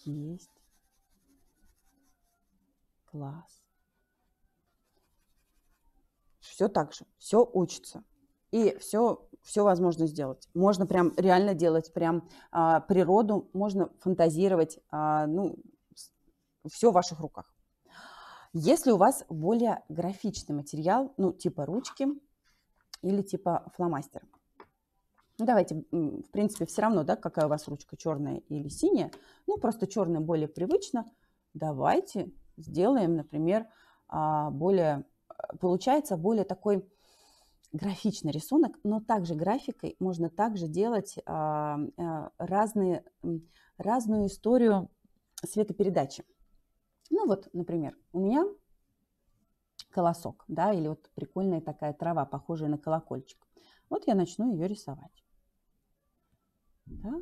Есть. Класс. Все так же. Все учится. И все, все возможно сделать. Можно прям реально делать прям а, природу, можно фантазировать. А, ну, все в ваших руках. Если у вас более графичный материал, ну, типа ручки или типа фломастера, ну Давайте, в принципе, все равно, да, какая у вас ручка, черная или синяя. Ну, просто черная более привычно. Давайте сделаем, например, а, более, а, получается более такой графичный рисунок, но также графикой можно также делать а, разные, разную историю светопередачи. Ну вот, например, у меня колосок, да, или вот прикольная такая трава, похожая на колокольчик. Вот я начну ее рисовать да?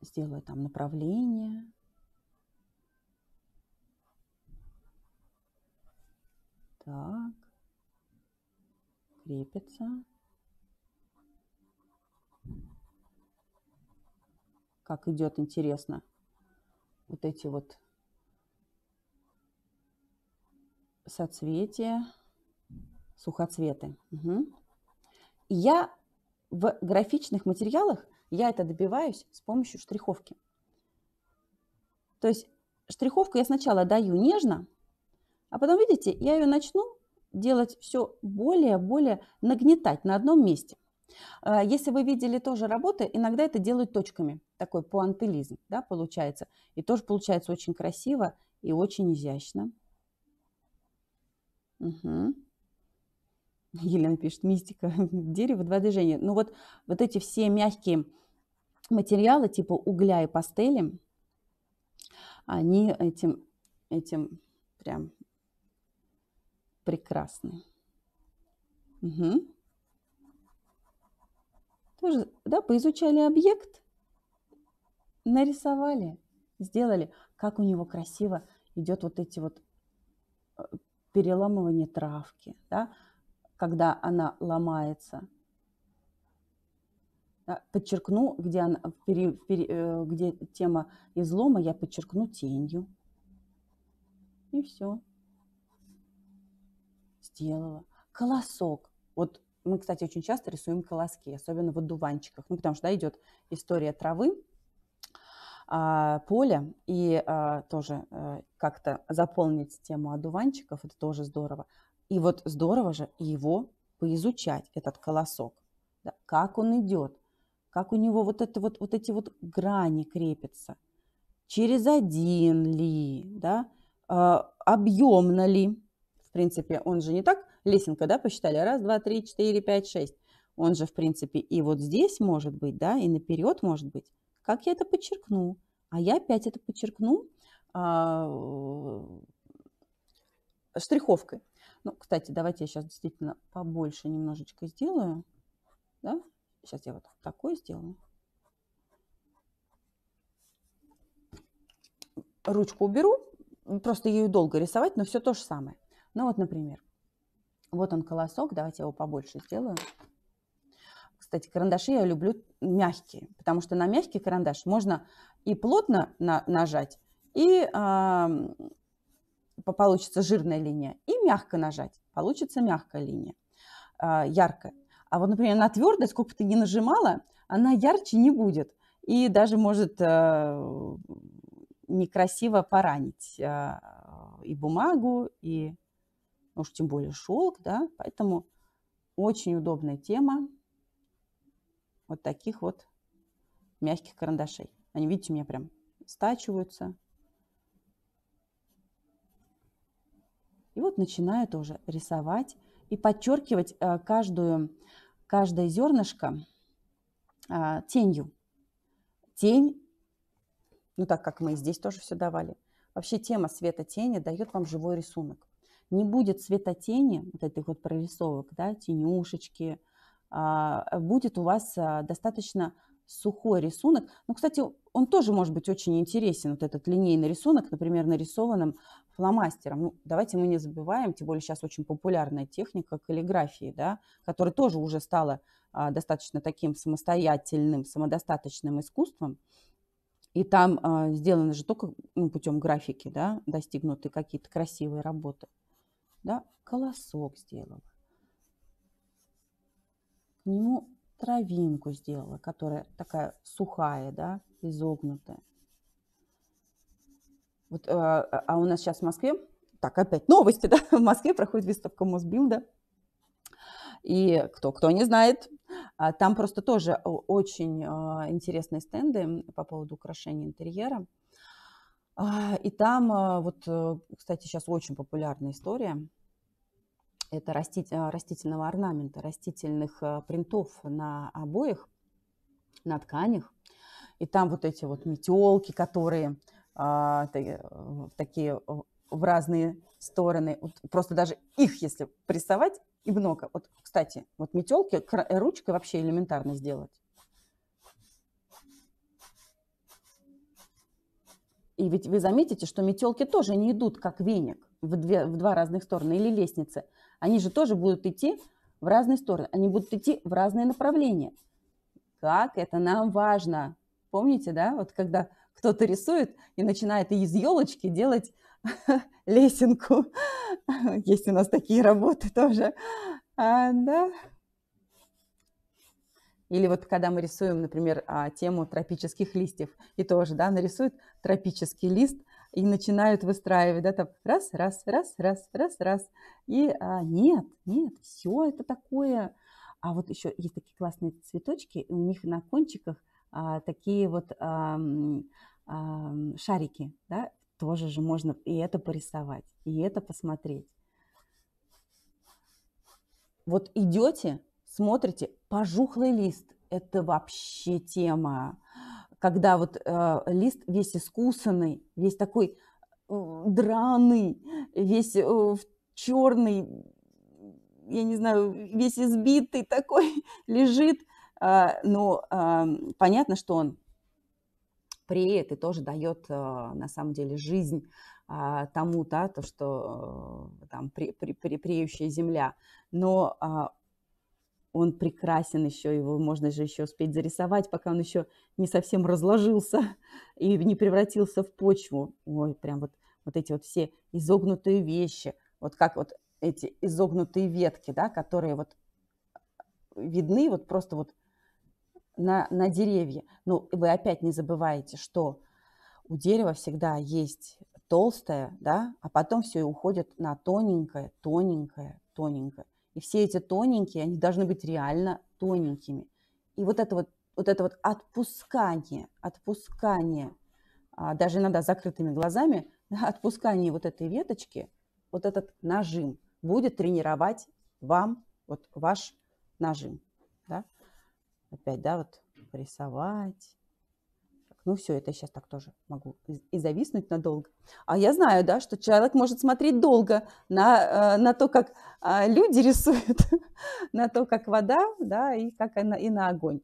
сделаю там направление. Так, крепится. Как идет интересно вот эти вот соцветия, сухоцветы. Угу. Я в графичных материалах я это добиваюсь с помощью штриховки. То есть штриховку я сначала даю нежно, а потом, видите, я ее начну делать все более-более нагнетать на одном месте. А, если вы видели тоже работы, иногда это делают точками. Такой пуантелизм да, получается. И тоже получается очень красиво и очень изящно. Угу. Елена пишет, мистика, дерево, два движения. Ну вот, вот эти все мягкие материалы, типа угля и пастели, они этим, этим прям прекрасны. Угу. Тоже, да, поизучали объект, нарисовали, сделали, как у него красиво идет вот эти вот э, переламывание травки, да, когда она ломается. Подчеркну, где, она, э, где тема излома, я подчеркну тенью. И все. Сделала. Колосок. Вот мы, кстати, очень часто рисуем колоски, особенно в одуванчиках. Ну, потому что да, идет история травы, а, поля, и а, тоже э, как-то заполнить тему одуванчиков, это тоже здорово. И вот здорово же его поизучать, этот колосок. Да, как он идет, как у него вот, это вот, вот эти вот грани крепятся. Через один ли, да, а, объемно ли. В принципе, он же не так, лесенка, да, посчитали, раз, два, три, четыре, пять, шесть. Он же, в принципе, и вот здесь может быть, да, и наперед может быть. Как я это подчеркну? А я опять это подчеркну а, штриховкой. Ну, кстати, давайте я сейчас действительно побольше немножечко сделаю. Да? Сейчас я вот такой сделаю. Ручку уберу, просто ее долго рисовать, но все то же самое. Ну вот, например, вот он колосок, давайте я его побольше сделаю. Кстати, карандаши я люблю мягкие, потому что на мягкий карандаш можно и плотно на нажать, и получится жирная линия, и мягко нажать, получится мягкая линия, а, яркая. А вот, например, на твердой, сколько бы ты ни нажимала, она ярче не будет. И даже может э, некрасиво поранить э, и бумагу, и ну уж тем более шелк, да, поэтому очень удобная тема вот таких вот мягких карандашей. Они, видите, у меня прям стачиваются. И вот начинаю тоже рисовать и подчеркивать э, каждую, каждое зернышко а, тенью. Тень, ну так как мы здесь тоже все давали, вообще тема света-тени дает вам живой рисунок. Не будет света-тени, вот этих вот прорисовок, да, тенюшечки, а, будет у вас а, достаточно сухой рисунок. Ну, кстати, он тоже может быть очень интересен, вот этот линейный рисунок, например, нарисованным фломастером. Ну, давайте мы не забываем, тем более сейчас очень популярная техника каллиграфии, да, которая тоже уже стала а, достаточно таким самостоятельным, самодостаточным искусством. И там а, сделаны же только ну, путем графики, да, достигнуты какие-то красивые работы. Да, колосок сделала. К нему травинку сделала, которая такая сухая, да, изогнутая. Вот, э, а, а у нас сейчас в Москве, так, опять новости, да, в Москве проходит выставка Мосбилда. И кто, кто не знает, а, там просто тоже очень э, интересные стенды по поводу украшения интерьера. А, и там, э, вот, кстати, сейчас очень популярная история – это а, растительного орнамента, растительных а, принтов на обоях, на тканях. И там вот эти вот метелки, которые а, такие в разные стороны. Вот просто даже их, если прессовать, и много. Вот, кстати, вот метелки ручкой вообще элементарно сделать. И ведь вы заметите, что метелки тоже не идут как веник в, две, в два разных стороны или лестницы. Они же тоже будут идти в разные стороны, они будут идти в разные направления. Как это нам важно? Помните, да, вот когда кто-то рисует и начинает из елочки делать лесенку. Есть у нас такие работы тоже. А, да. Или вот когда мы рисуем, например, а, тему тропических листьев, и тоже, да, нарисует тропический лист – и начинают выстраивать, да, там раз, раз, раз, раз, раз, раз. И а, нет, нет, все это такое. А вот еще есть такие классные цветочки, у них на кончиках а, такие вот а, а, шарики, да, тоже же можно и это порисовать, и это посмотреть. Вот идете, смотрите, пожухлый лист, это вообще тема когда вот э, лист весь искусанный, весь такой э, драный, весь э, в черный, я не знаю, весь избитый такой лежит, э, но э, понятно, что он преет и тоже дает э, на самом деле жизнь а, тому, да, то, что э, там пре, пре, пре, преющая земля. Но а, он прекрасен еще, его можно же еще успеть зарисовать, пока он еще не совсем разложился и не превратился в почву. Ой, прям вот, вот эти вот все изогнутые вещи, вот как вот эти изогнутые ветки, да, которые вот э, видны вот просто вот на, на деревья. Ну вы опять не забывайте, что у дерева всегда есть толстое, да, а потом все и уходит на тоненькое, тоненькое, тоненькое. И все эти тоненькие, они должны быть реально тоненькими. И вот это вот, вот, это вот отпускание, отпускание, а, даже иногда закрытыми глазами, отпускание вот этой веточки, вот этот нажим будет тренировать вам вот ваш нажим. Да? Опять, да, вот рисовать, ну все, это я сейчас так тоже могу и зависнуть надолго. А я знаю, да, что человек может смотреть долго на, э, на то, как э, люди рисуют, на то, как вода, да, и, как она, и на огонь.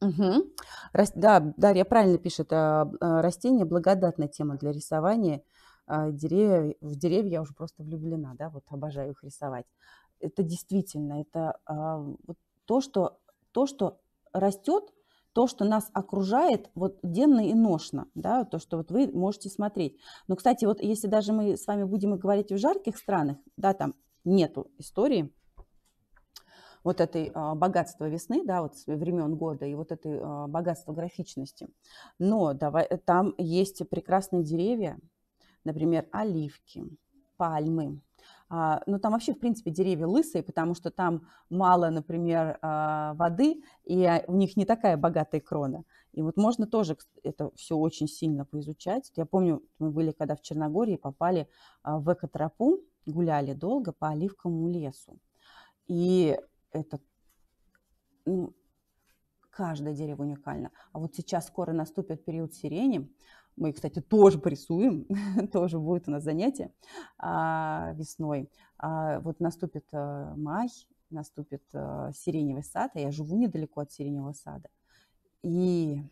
Угу. Рас... Да, Дарья правильно пишет, э, растение благодатная тема для рисования. Деревья, в деревья я уже просто влюблена, да, вот обожаю их рисовать. Это действительно, это то, что, то, что растет то, что нас окружает вот денно и ношно, да, то, что вот вы можете смотреть. Но, кстати, вот если даже мы с вами будем говорить в жарких странах, да, там нету истории вот этой а, богатства весны, да, вот времен года и вот этой а, богатства графичности. Но давай, там есть прекрасные деревья, например, оливки, пальмы, а, но там вообще, в принципе, деревья лысые, потому что там мало, например, а, воды, и а, у них не такая богатая крона. И вот можно тоже это все очень сильно поизучать. Я помню, мы были когда в Черногории, попали в экотропу, гуляли долго по оливковому лесу. И это, ну, каждое дерево уникально. А вот сейчас скоро наступит период сирени, мы, кстати, тоже прессуем, тоже будет у нас занятие а, весной. А, вот наступит а, май, наступит а, сиреневый сад, а я живу недалеко от сиреневого сада. И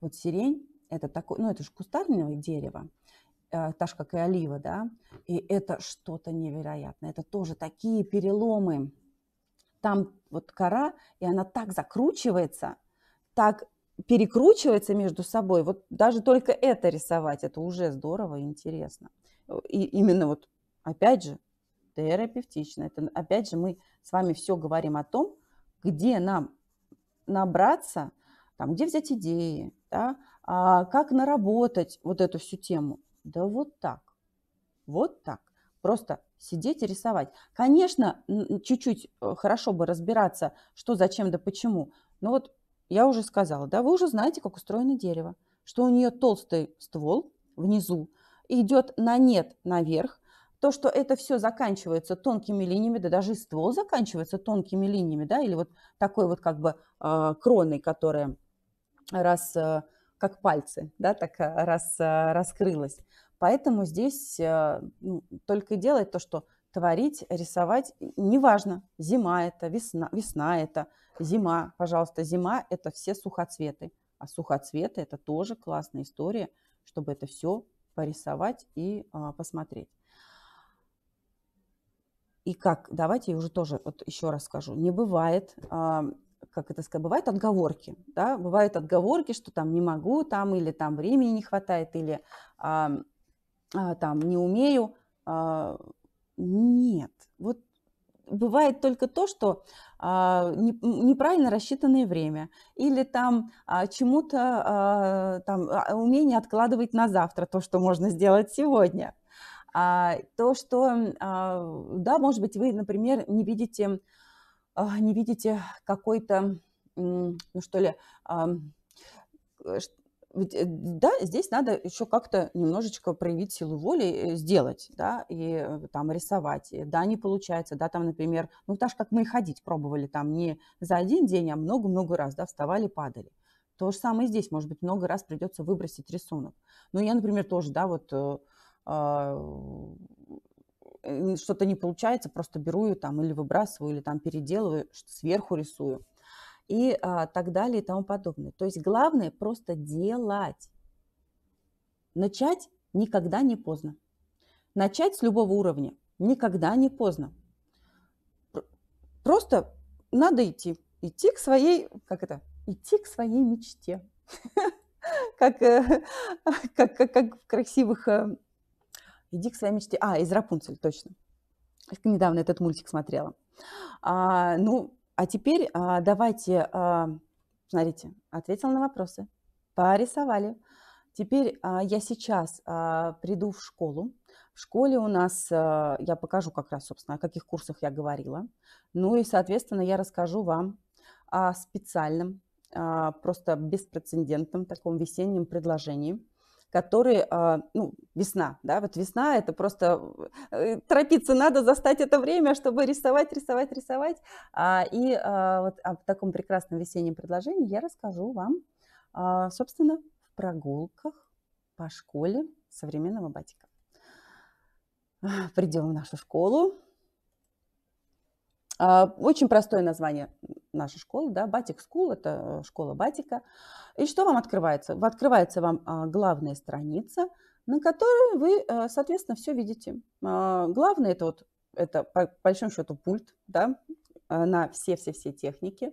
вот сирень, это такой, ну это же кустарное дерево, а, э, так же, как и олива, да, и это что-то невероятное. Это тоже такие переломы. Там вот кора, и она так закручивается, так перекручивается между собой, вот даже только это рисовать, это уже здорово и интересно. Э, и именно вот, опять же, терапевтично. Это, опять же, мы с вами все говорим о том, где нам набраться, там, где взять идеи, да, а как наработать вот эту всю тему. Да вот так, вот так. Просто сидеть и рисовать. Конечно, чуть-чуть э, хорошо бы разбираться, что, зачем, да почему. Но вот я уже сказала, да, вы уже знаете, как устроено дерево, что у нее толстый ствол внизу, идет на нет наверх, то, что это все заканчивается тонкими линиями, да даже ствол заканчивается тонкими линиями, да, или вот такой вот как бы э, кроной, которая раз, э, как пальцы, да, так а, раз, э, раскрылась. Поэтому здесь э, ну, только и делает то, что творить, рисовать, неважно, зима это, весна, весна это, зима, пожалуйста, зима это все сухоцветы. А сухоцветы это тоже классная история, чтобы это все порисовать и а, посмотреть. И как, давайте я уже тоже вот еще раз скажу, не бывает, а, как это сказать, бывают отговорки, да, бывают отговорки, что там не могу, там или там времени не хватает, или а, а, там не умею, а, нет. Вот бывает только то, что а, не, неправильно рассчитанное время, или там а, чему-то а, там а, умение откладывать на завтра то, что можно сделать сегодня. А, то, что, а, да, может быть, вы, например, не видите, а, не видите какой-то, ну что ли, а, э, ведь, э, да, здесь надо еще как-то немножечко проявить силу воли, э, сделать, да, и э, там рисовать. Да, не получается, да, там, например, ну, так же, как мы и ходить пробовали там не за один день, а много-много раз, да, вставали, падали. То же самое здесь, может быть, много раз придется выбросить рисунок. Ну, я, например, тоже, да, вот э, а, э, что-то не получается, просто беру ее там или выбрасываю, или там переделываю, сверху рисую и а, так далее и тому подобное. То есть главное просто делать. Начать никогда не поздно. Начать с любого уровня никогда не поздно. Просто надо идти, идти к своей, как это, идти к своей мечте. Как, э, как, как, как в красивых... Э, Иди к своей мечте. А, из Рапунцель, точно недавно этот мультик смотрела. А, ну, а теперь а, давайте, а, смотрите, ответил на вопросы, порисовали. Теперь а, я сейчас приду в школу. В школе у нас, я покажу как раз, собственно, о каких курсах я говорила. Ну и, соответственно, я расскажу вам о специальном, просто беспрецедентном таком весеннем предложении – которые, а, ну, весна, да, вот весна, это просто э, торопиться надо, застать это время, чтобы рисовать, рисовать, рисовать. А, и а, вот о таком прекрасном весеннем предложении я расскажу вам, собственно, в прогулках по школе современного батика. Придем в нашу школу, а, очень простое название нашей школы, да, Батик School, это э, школа Батика. И что вам открывается? Открывается вам а, главная страница, на которой вы, э, соответственно, все видите. А, главное это вот, это по большому счету пульт, да, э, на все-все-все техники.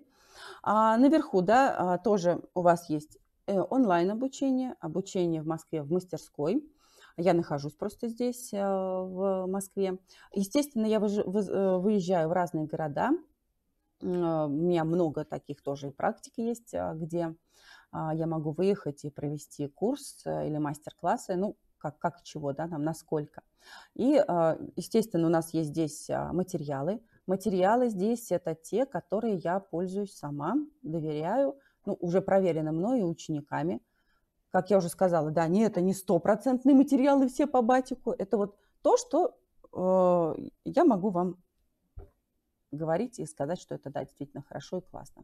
А наверху, да, тоже у вас есть онлайн-обучение, обучение в Москве в мастерской – я нахожусь просто здесь, э, в Москве. Естественно, я э, выезжаю в разные города. Э, у меня много таких тоже и практик есть, а, где а, я могу выехать и провести курс или мастер-классы. Ну, как, как чего, да, нам насколько. И, а, естественно, у нас есть здесь материалы. Материалы здесь это те, которые я пользуюсь сама, доверяю, ну, уже проверены мной и учениками как я уже сказала, да, не, это не стопроцентные материалы все по батику, это вот то, что э, я могу вам говорить и сказать, что это, да, действительно хорошо и классно.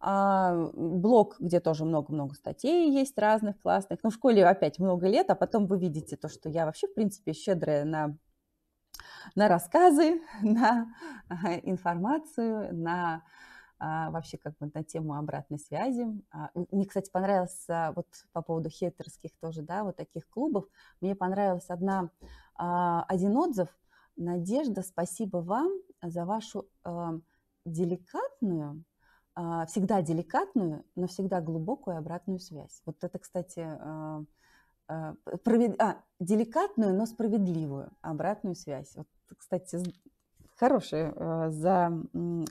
А, блог, где тоже много-много статей есть разных классных. Ну, в школе опять много лет, а потом вы видите то, что я вообще, в принципе, щедрая на, на рассказы, на а, информацию, на а, вообще как бы на тему обратной связи. А, мне, кстати, понравился а, вот по поводу хейтерских тоже, да, вот таких клубов. Мне понравилась одна, а, один отзыв. Надежда, спасибо вам за вашу а, деликатную, а, всегда деликатную, но всегда глубокую обратную связь. Вот это, кстати, а, а, провед... а, деликатную, но справедливую обратную связь. Вот, кстати, хороший а, за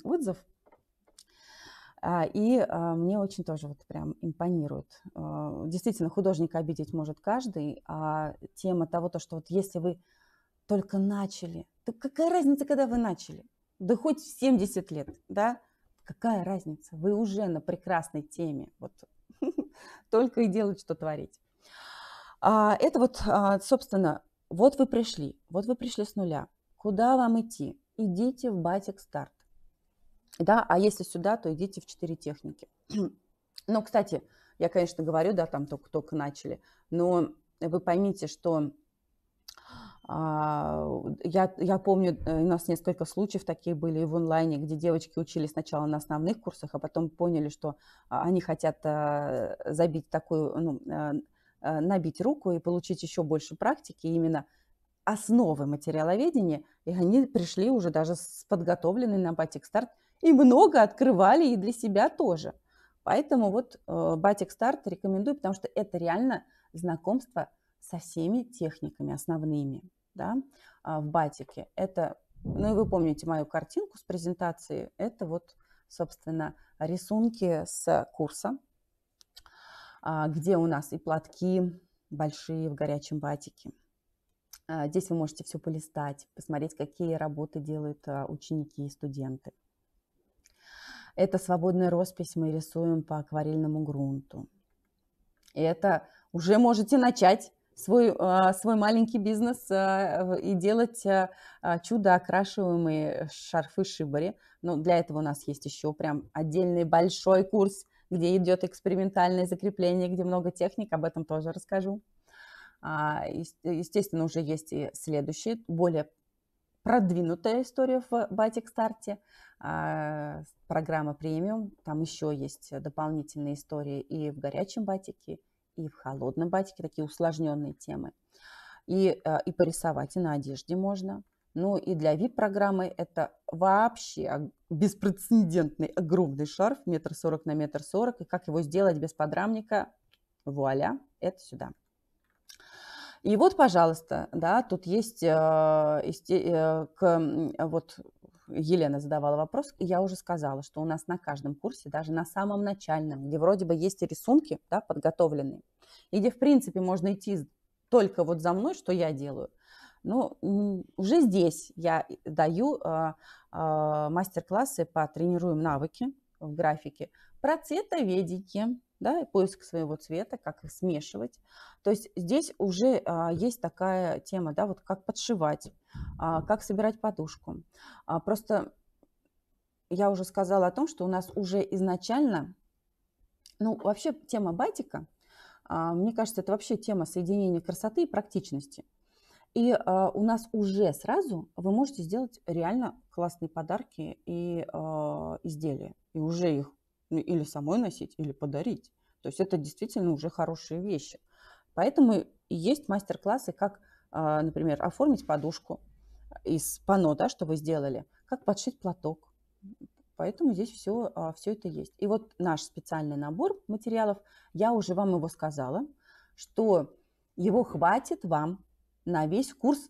отзыв а, и а, мне очень тоже вот прям импонирует. А, действительно, художника обидеть может каждый, а тема того, то, что вот если вы только начали, то какая разница, когда вы начали? Да хоть в 70 лет, да? Какая разница? Вы уже на прекрасной теме. Вот только и делать, что творить. Это вот, собственно, вот вы пришли, вот вы пришли с нуля. Куда вам идти? Идите в Батик Старт да, а если сюда, то идите в четыре техники. Ну, кстати, я, конечно, говорю, да, там только-только начали, но вы поймите, что а, я, я помню, э, у нас несколько случаев такие были и в онлайне, где девочки учились сначала на основных курсах, а потом поняли, что а, они хотят э, забить такую, ну, э, набить руку и получить еще больше практики именно основы материаловедения, и они пришли уже даже с подготовленной на Батик Старт – и много открывали и для себя тоже. Поэтому вот э, Батик Старт рекомендую, потому что это реально знакомство со всеми техниками основными да, а в батике. Это, ну и вы помните мою картинку с презентацией? это вот, собственно, рисунки с курса, а, где у нас и платки большие в горячем батике. А, здесь вы можете все полистать, посмотреть, какие работы делают ученики и студенты. Это свободная роспись, мы рисуем по акварельному грунту. И это уже можете начать свой, а, свой маленький бизнес а, и делать а, чудо окрашиваемые шарфы шибари. Но ну, для этого у нас есть еще прям отдельный большой курс, где идет экспериментальное закрепление, где много техник, об этом тоже расскажу. Естественно, уже есть и следующие, более продвинутая история в Батик Старте. А, программа премиум, там еще есть дополнительные истории и в горячем батике, и в холодном батике, такие усложненные темы. И, а, и порисовать и на одежде можно. Ну и для VIP-программы это вообще беспрецедентный огромный шарф, метр сорок на метр сорок. И как его сделать без подрамника? Вуаля, это сюда. И вот, пожалуйста, да, тут есть, а, э, к, вот Елена задавала вопрос, и я уже сказала, что у нас на каждом курсе, даже на самом начальном, где вроде бы есть и рисунки да, подготовленные, и где, в принципе, можно идти только вот за мной, что я делаю, но уже здесь я даю а, а, мастер-классы по тренируем навыки в графике, про цветоведики, да, и поиск своего цвета, как их смешивать. То есть здесь уже а, есть такая тема, да, вот как подшивать, а, как собирать подушку. А, просто я уже сказала о том, что у нас уже изначально, ну, вообще тема байтика, а, мне кажется, это вообще тема соединения красоты и практичности. И э, у нас уже сразу вы можете сделать реально классные подарки и э, изделия, и уже их ну, или самой носить, или подарить. То есть это действительно уже хорошие вещи. Поэтому есть мастер-классы, как, а, например, оформить подушку из пано, да, что вы сделали, как подшить платок. Поэтому здесь все, а, все это есть. И вот наш специальный набор материалов, я уже вам его сказала, что его хватит вам на весь курс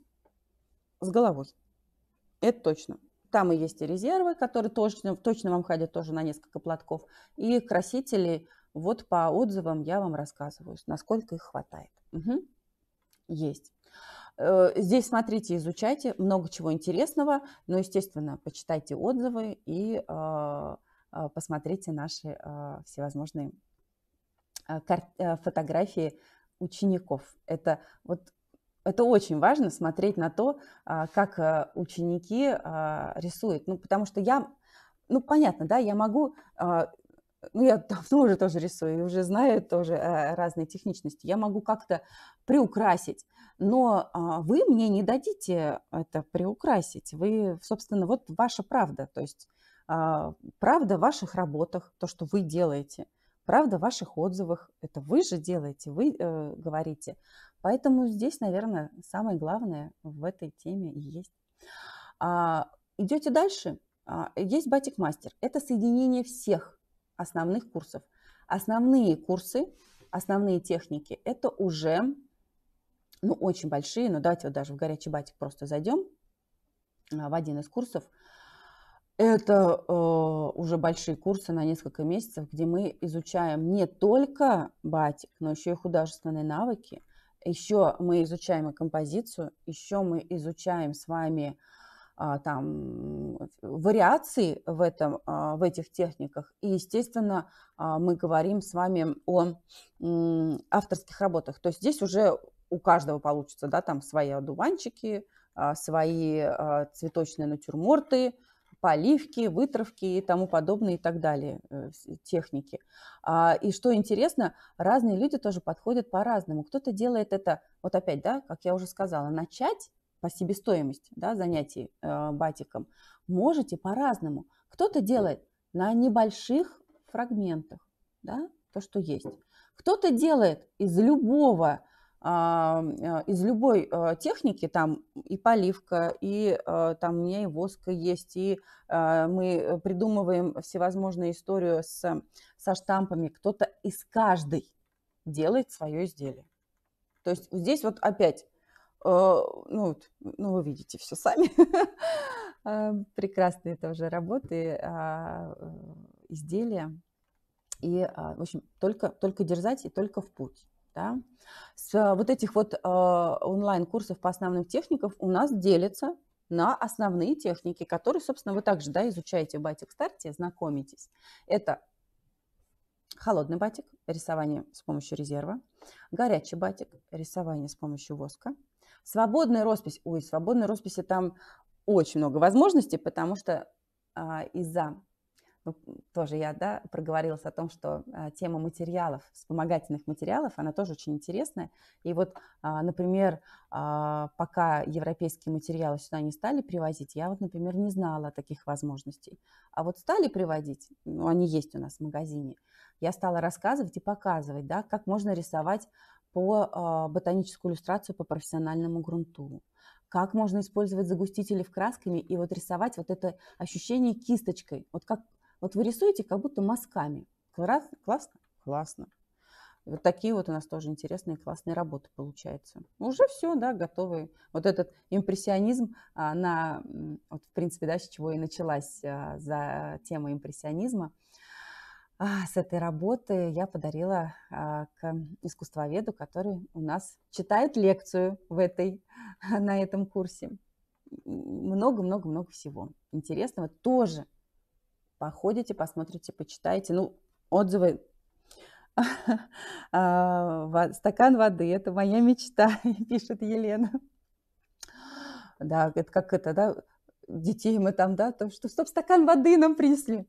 с головой. Это точно. Там и есть и резервы, которые точно, в точном обходе тоже на несколько платков. И красители, вот по отзывам я вам рассказываю, насколько их хватает. Угу. Есть. Э, здесь смотрите, изучайте, много чего интересного, но, естественно, почитайте отзывы и а, а, посмотрите наши а, всевозможные э, фотографии учеников. Это вот это очень важно смотреть на то, а, как э, ученики а, рисуют. Ну, потому что я, ну, понятно, да, я могу, а, ну, я давно уже тоже рисую, уже знаю тоже э, разные техничности, я могу как-то приукрасить, но вы мне не дадите это приукрасить. Вы, собственно, вот ваша правда, то есть правда в ваших работах, то, что вы делаете – правда в ваших отзывах. Это вы же делаете, вы э, говорите. Поэтому здесь, наверное, самое главное в этой теме и есть. А, идете дальше. А, есть Батик Мастер. Это соединение всех основных курсов. Основные курсы, основные техники – это уже ну, очень большие, но давайте вот даже в горячий батик просто зайдем а, в один из курсов. Это э, уже большие курсы на несколько месяцев, где мы изучаем не только батик, но еще и художественные навыки, еще мы изучаем и композицию, еще мы изучаем с вами а, там вариации в, этом, а, в этих техниках. И, естественно, а, мы говорим с вами о авторских работах. То есть здесь уже у каждого получится, да, там свои одуванчики, свои цветочные натюрморты, поливки, вытравки и тому подобные и так далее, э, техники. А, и что интересно, разные люди тоже подходят по-разному. Кто-то делает это, вот опять, да, как я уже сказала, начать по себестоимости да, занятий э, батиком можете по-разному. Кто-то делает на небольших фрагментах, да, то, что есть. Кто-то делает из любого а, а, из любой а, техники, там и поливка, и там у меня и воска есть, и мы придумываем всевозможные историю с, со штампами. Кто-то из каждой делает свое изделие. То есть здесь вот опять, ну, ну вы видите все сами, прекрасные тоже работы, э, изделия. И, в общем, только, только держать и только в путь да, с а, вот этих вот э, онлайн-курсов по основным техникам у нас делится на основные техники, которые, собственно, вы также да, изучаете в батик-старте, знакомитесь. Это холодный батик, рисование с помощью резерва, горячий батик, рисование с помощью воска, свободная роспись. Ой, свободная росписи там очень много возможностей, потому что а, из-за тоже я да, проговорилась о том, что а, тема материалов, вспомогательных материалов, она тоже очень интересная. И вот, а, например, а, пока европейские материалы сюда не стали привозить, я вот, например, не знала таких возможностей. А вот стали приводить, ну, они есть у нас в магазине, я стала рассказывать и показывать, да, как можно рисовать по ботаническую иллюстрацию по профессиональному грунту как можно использовать загустители в красками и вот рисовать вот это ощущение кисточкой. Вот как вот вы рисуете как будто мазками. классно? Классно. Вот такие вот у нас тоже интересные, классные работы получаются. Уже все, да, готовы. Вот этот импрессионизм, а, на, вот, в принципе, да, с чего и началась а, за тема импрессионизма. А, с этой работы я подарила к искусствоведу, который у нас читает лекцию в этой, на этом курсе. Много-много-много всего интересного. Тоже походите, посмотрите, почитайте. Ну, отзывы а, стакан воды, это моя мечта, пишет Елена. Да, это как это, да, детей мы там, да, то, что, стоп, стакан воды нам принесли.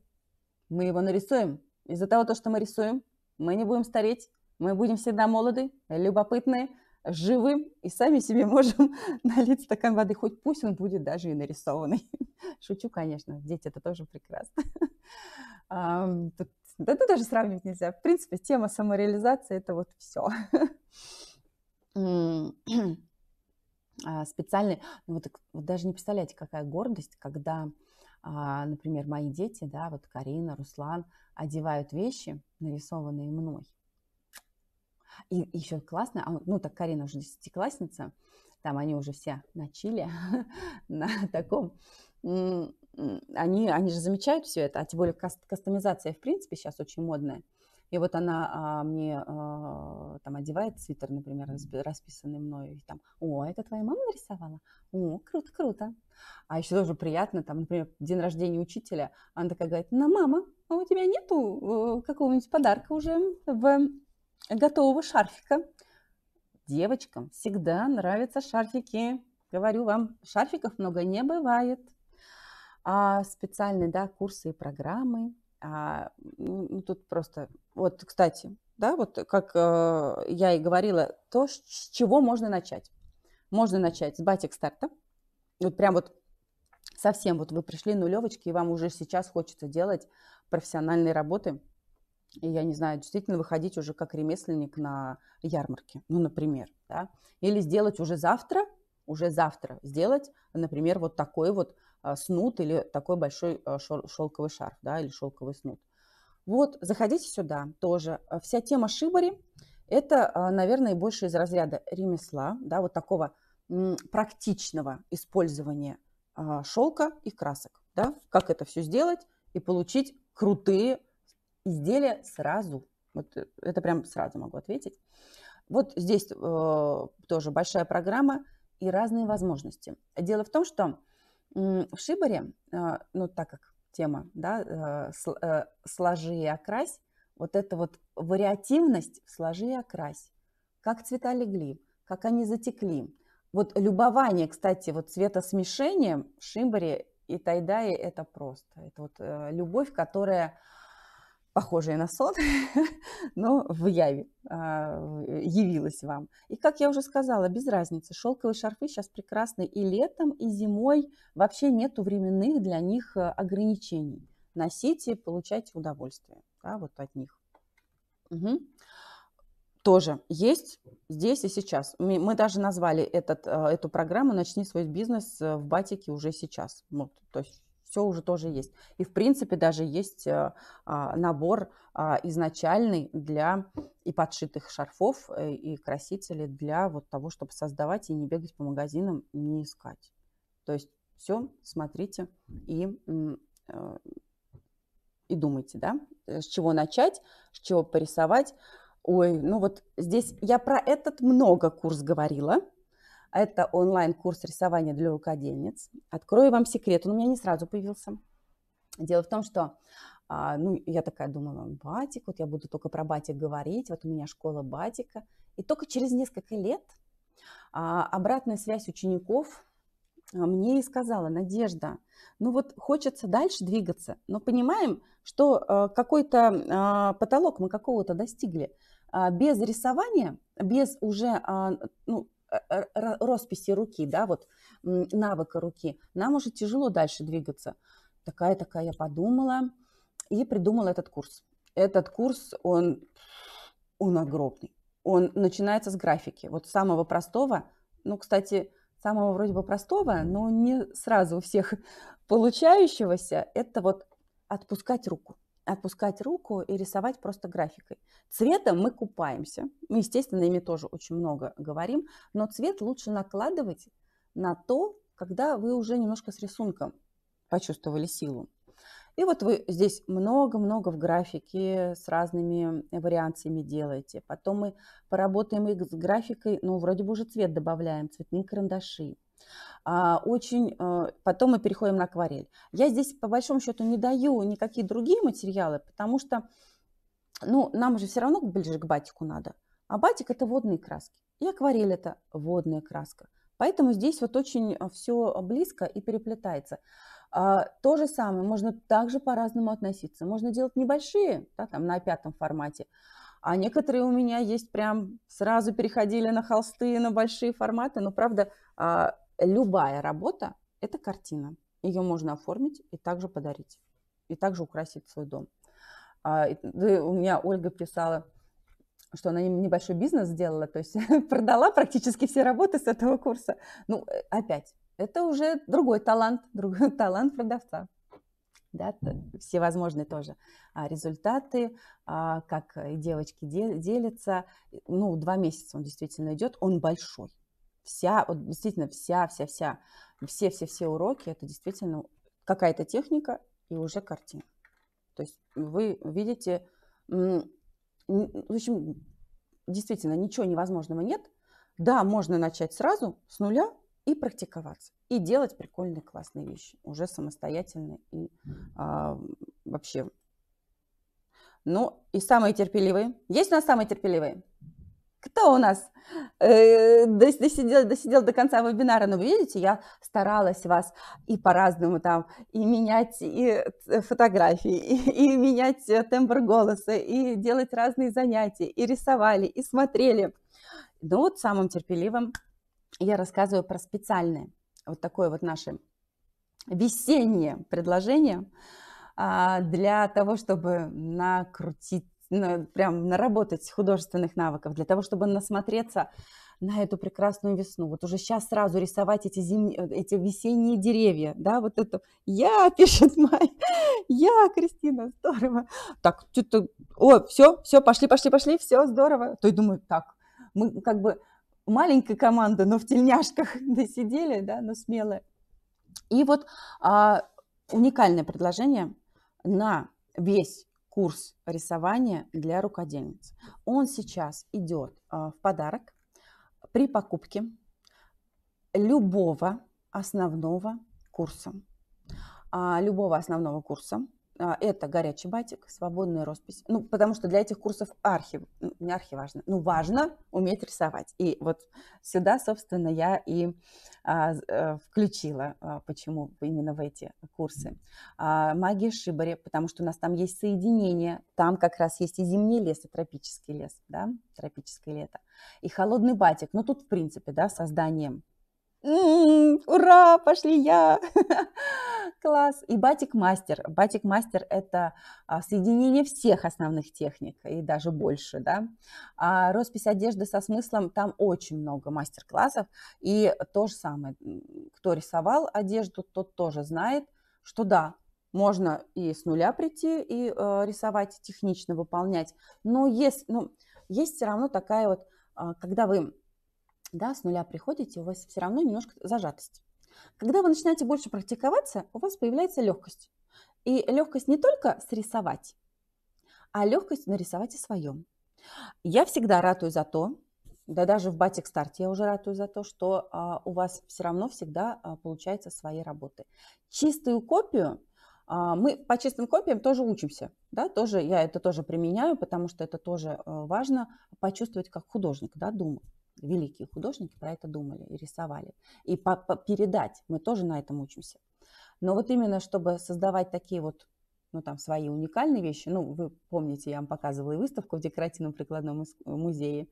Мы его нарисуем. Из-за того, то, что мы рисуем, мы не будем стареть, мы будем всегда молоды, любопытные, живым и сами себе можем налить стакан воды, хоть пусть он будет даже и нарисованный. Шучу, конечно, дети это тоже прекрасно. Тут, да тут даже сравнивать нельзя. В принципе, тема самореализации – это вот все. А, специальный, ну вот, вот даже не представляете, какая гордость, когда, а, например, мои дети, да, вот Карина, Руслан, одевают вещи, нарисованные мной и, еще классно, а ну так Карина уже десятиклассница, там они уже все на на таком. Они, они же замечают все это, а тем более кастомизация, в принципе, сейчас очень модная. И вот она а, мне а, там одевает свитер, например, расписанный мною, и там, о, это твоя мама нарисовала? О, круто, круто. А еще тоже приятно, там, например, день рождения учителя, она такая говорит, на мама, а у тебя нету э, какого-нибудь подарка уже в готового шарфика. Девочкам всегда нравятся шарфики. Говорю вам, шарфиков много не бывает. А специальные да, курсы и программы. А, ну, тут просто... Вот, кстати, да, вот как э, я и говорила, то, с чего можно начать. Можно начать с батик старта. Вот прям вот совсем вот вы пришли нулевочки, и вам уже сейчас хочется делать профессиональные работы и, я не знаю, действительно выходить уже как ремесленник на ярмарке, ну, например, да, или сделать уже завтра, уже завтра сделать, например, вот такой вот а, снуд или такой большой а, шелковый шарф, да, или шелковый снуд. Вот, заходите сюда тоже. Вся тема шибари – это, а, наверное, больше из разряда ремесла, да, вот такого практичного использования шелка и красок, да, как это все сделать и получить крутые изделия сразу. Вот э, это прям сразу могу ответить. Вот здесь э, тоже большая программа и разные возможности. Дело в том, что э, в Шибаре, э, ну так как тема, да, э, э, сложи и окрась, вот эта вот вариативность сложи и окрась, как цвета легли, как они затекли. Вот любование, кстати, вот цветосмешением в Шимбаре и Тайдае это просто. Это вот э, любовь, которая похожее на сон, но в яве а, э, явилось вам. И, как я уже сказала, без разницы, шелковые шарфы сейчас прекрасны и летом, и зимой. Вообще нету временных для них э, ограничений. Носите, получайте удовольствие да, вот от них. Угу. Тоже есть здесь и сейчас. Мы, мы даже назвали этот, э, эту программу «Начни свой бизнес в батике уже сейчас». Вот, то есть все уже тоже есть. И, в принципе, даже есть э, а, набор а, изначальный для и подшитых шарфов, э, и красителей для вот того, чтобы создавать и не бегать по магазинам, не искать. То есть все, смотрите и, э, и думайте, да, с чего начать, с чего порисовать. Ой, ну вот здесь я про этот много курс говорила, это онлайн-курс рисования для рукодельниц. Открою вам секрет, он у меня не сразу появился. Дело в том, что а, ну, я такая думала, батик, вот я буду только про батик говорить, вот у меня школа батика. И только через несколько лет а, обратная связь учеников а, мне и сказала, Надежда, ну вот хочется дальше двигаться, но понимаем, что какой-то потолок мы какого-то достигли. Без рисования, без уже ну, Э, э, росписи руки, да, вот навыка руки, нам уже тяжело дальше двигаться. Такая-такая я подумала и придумала этот курс. Этот курс, он, он огромный. Он начинается с графики, вот самого простого. Ну, кстати, самого вроде бы простого, но не сразу у всех получающегося, это вот отпускать руку отпускать руку и рисовать просто графикой. Цветом мы купаемся, мы, ну, естественно, ими тоже очень много говорим, но цвет лучше накладывать на то, когда вы уже немножко с рисунком почувствовали силу. И вот вы здесь много-много в графике с разными вариациями делаете. Потом мы поработаем их с графикой, ну, вроде бы уже цвет добавляем, цветные карандаши. А, очень... Э, потом мы переходим на акварель. Я здесь, по большому счету, не даю никакие другие материалы, потому что, ну, нам же все равно ближе к батику надо. А батик – это водные краски, и акварель – это водная краска. Поэтому здесь вот очень э, все близко и переплетается. А, то же самое, можно также по-разному относиться. Можно делать небольшие, да, там на пятом формате, а некоторые у меня есть прям сразу переходили на холсты, на большие форматы, но правда а, Любая работа – это картина. Ее можно оформить и также подарить, и также украсить свой дом. А, у меня Ольга писала, что она небольшой бизнес сделала, то есть продала практически все работы с этого курса. Ну, э, опять, это уже другой талант, другой талант продавца. Да, всевозможные тоже а, результаты, а, как э, девочки дел, делятся. Ну, два месяца он действительно идет, он большой вся, вот действительно вся, вся, вся, все, все, все уроки это действительно какая-то техника и уже картина. То есть вы видите, в общем, действительно ничего невозможного нет. Да, можно начать сразу с нуля и практиковаться, и делать прикольные классные вещи уже самостоятельно и а, вообще. Ну и самые терпеливые. Есть у нас самые терпеливые? Кто у нас э, досидел, досидел до конца вебинара? Но ну, вы видите, я старалась вас и по-разному там, и менять и э, фотографии, и, и менять э, тембр голоса, и делать разные занятия, и рисовали, и смотрели. Ну вот самым терпеливым я рассказываю про специальное вот такое вот наше весеннее предложение а, для того, чтобы накрутить прям наработать художественных навыков, для того, чтобы насмотреться на эту прекрасную весну. Вот уже сейчас сразу рисовать эти, зим... Э, эти весенние деревья, да, вот это «я», пишет Майя, «я, Кристина, здорово». Так, что-то, о, все, все, пошли, пошли, пошли, все, здорово. То и думаю, так, мы как бы маленькая команда, но в тельняшках досидели, да, но смелые. И вот а, уникальное предложение на весь курс рисования для рукодельниц. Он сейчас идет э, в подарок при покупке любого основного курса. А, любого основного курса а, это горячий батик, свободная роспись. Ну, потому что для этих курсов архи, не архи важно, ну, важно уметь рисовать. И вот сюда, собственно, я и а, э, включила, а, почему именно в эти курсы. А, магия Шибари, потому что у нас там есть соединение, там как раз есть и зимний лес, и тропический лес, да, тропическое лето. И холодный батик, ну, тут, в принципе, да, созданием ура, пошли я, класс. И батик-мастер. Батик-мастер – это а, соединение всех основных техник и даже больше, да. А роспись одежды со смыслом, там очень много мастер-классов. И то же самое, кто рисовал одежду, тот тоже знает, что да, можно и с нуля прийти и э, рисовать, технично выполнять. Но есть, ну, есть все равно такая вот, э, когда вы да, с нуля приходите, у вас все равно немножко зажатость. Когда вы начинаете больше практиковаться, у вас появляется легкость. И легкость не только срисовать, а легкость нарисовать и своем. Я всегда ратую за то, да даже в батик старте я уже ратую за то, что а, у вас все равно всегда а, получается свои работы. Чистую копию а, мы по чистым копиям тоже учимся, да, тоже я это тоже применяю, потому что это тоже а, важно а, почувствовать как художник, да, думать великие художники про это думали и рисовали. И по -по передать, мы тоже на этом учимся. Но вот именно, чтобы создавать такие вот ну, там, свои уникальные вещи, ну, вы помните, я вам показывала и выставку в декоративном прикладном музее,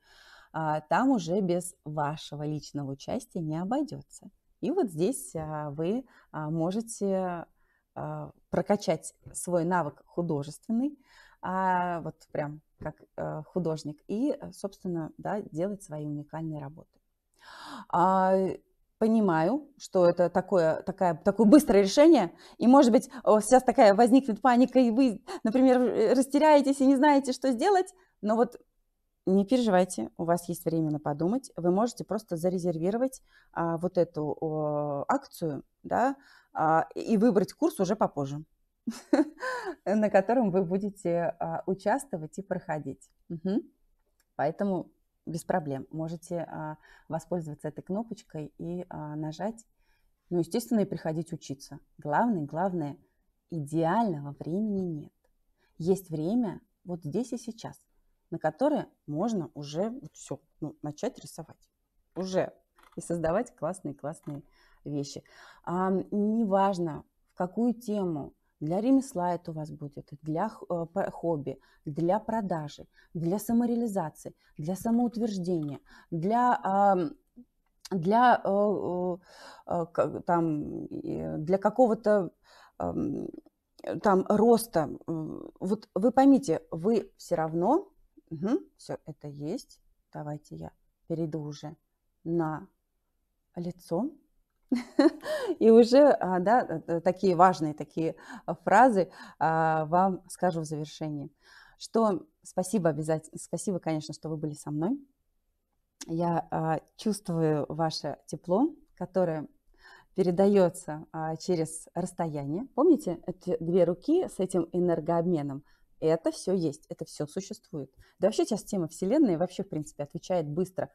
а, там уже без вашего личного участия не обойдется. И вот здесь а, вы а, можете а, прокачать свой навык художественный, а вот прям как э, художник и, э, собственно, да, делать свои уникальные работы. А, э, понимаю, что это такое, такая, такое быстрое решение, и, может быть, сейчас такая возникнет паника, и вы, например, растеряетесь и не знаете, что сделать, но вот не переживайте, у вас есть временно подумать, вы можете просто зарезервировать а, вот эту о, акцию, да, а, и выбрать курс уже попозже. на котором вы будете а, участвовать и проходить. Угу. Поэтому без проблем можете а, воспользоваться этой кнопочкой и а, нажать. Ну, естественно, и приходить учиться. Главное, главное, идеального времени нет. Есть время вот здесь и сейчас, на которое можно уже вот все, ну, начать рисовать. Уже. И создавать классные-классные вещи. А, неважно, в какую тему для ремесла это у вас будет, для э, хобби, для продажи, для самореализации, для самоутверждения, для для, э, э, там, для какого-то там роста. Вот вы поймите, вы все равно, угу, все это есть. Давайте я перейду уже на лицо. И уже а, да, э, такие важные такие а, фразы а, вам скажу в завершении. Что спасибо обязательно, спасибо, конечно, что вы были со мной. Я чувствую ваше тепло, которое передается через расстояние. Помните, эти две руки с этим энергообменом? Это все есть, это все существует. Да вообще сейчас тема Вселенной вообще, в принципе, отвечает быстро.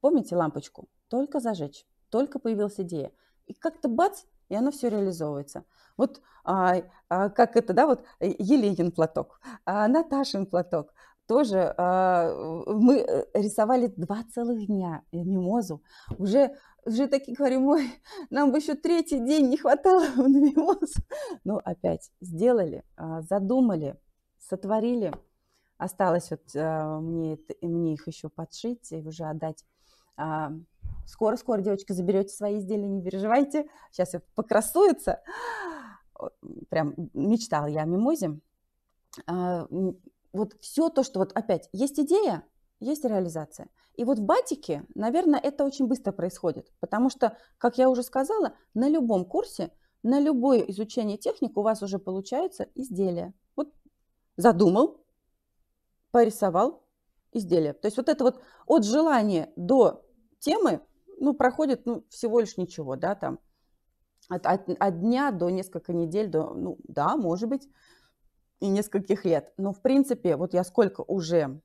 Помните лампочку? Только зажечь только появилась идея. И как-то бац, и оно все реализовывается. Вот а, а, как это, да, вот э, Еленин платок, а, Наташин платок. Тоже а, мы э, рисовали два целых дня мимозу. Уже, уже такие говорим, ой, нам бы еще третий день не хватало на мимозу. Но опять сделали, а, задумали, сотворили. Осталось вот а, мне, мне их еще подшить и уже отдать а, Скоро-скоро, девочки, заберете свои изделия, не переживайте. Сейчас я покрасуется. Прям мечтал я о мимозе. А, вот все то, что вот опять есть идея, есть реализация. И вот в батике, наверное, это очень быстро происходит, потому что, как я уже сказала, на любом курсе, на любое изучение техник у вас уже получается изделия. Вот задумал, порисовал изделия. То есть вот это вот от желания до темы ну, проходит ну, всего лишь ничего, да, там, от, от, от дня до несколько недель, до, ну, да, может быть, и нескольких лет. Но, в принципе, вот я сколько уже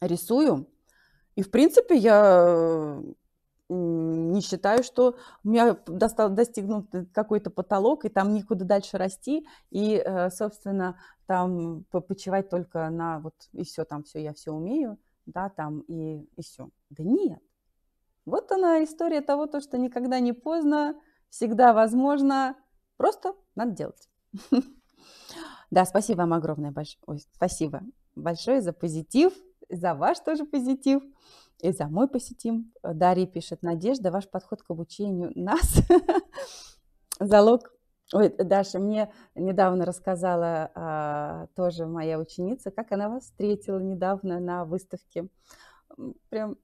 рисую, и, в принципе, я не считаю, что у меня достал, достигнут какой-то потолок, и там никуда дальше расти, и, э, собственно, там почивать только на вот и все, там все, я все умею, да, там и, и все. Да нет, вот она история того, то, что никогда не поздно, всегда возможно, просто надо делать. Да, спасибо вам огромное большое. Спасибо большое за позитив, за ваш тоже позитив и за мой посетим. Дарья пишет, Надежда, ваш подход к обучению нас залог. Ой, Даша, мне недавно рассказала а, тоже моя ученица, как она вас встретила недавно на выставке. Прям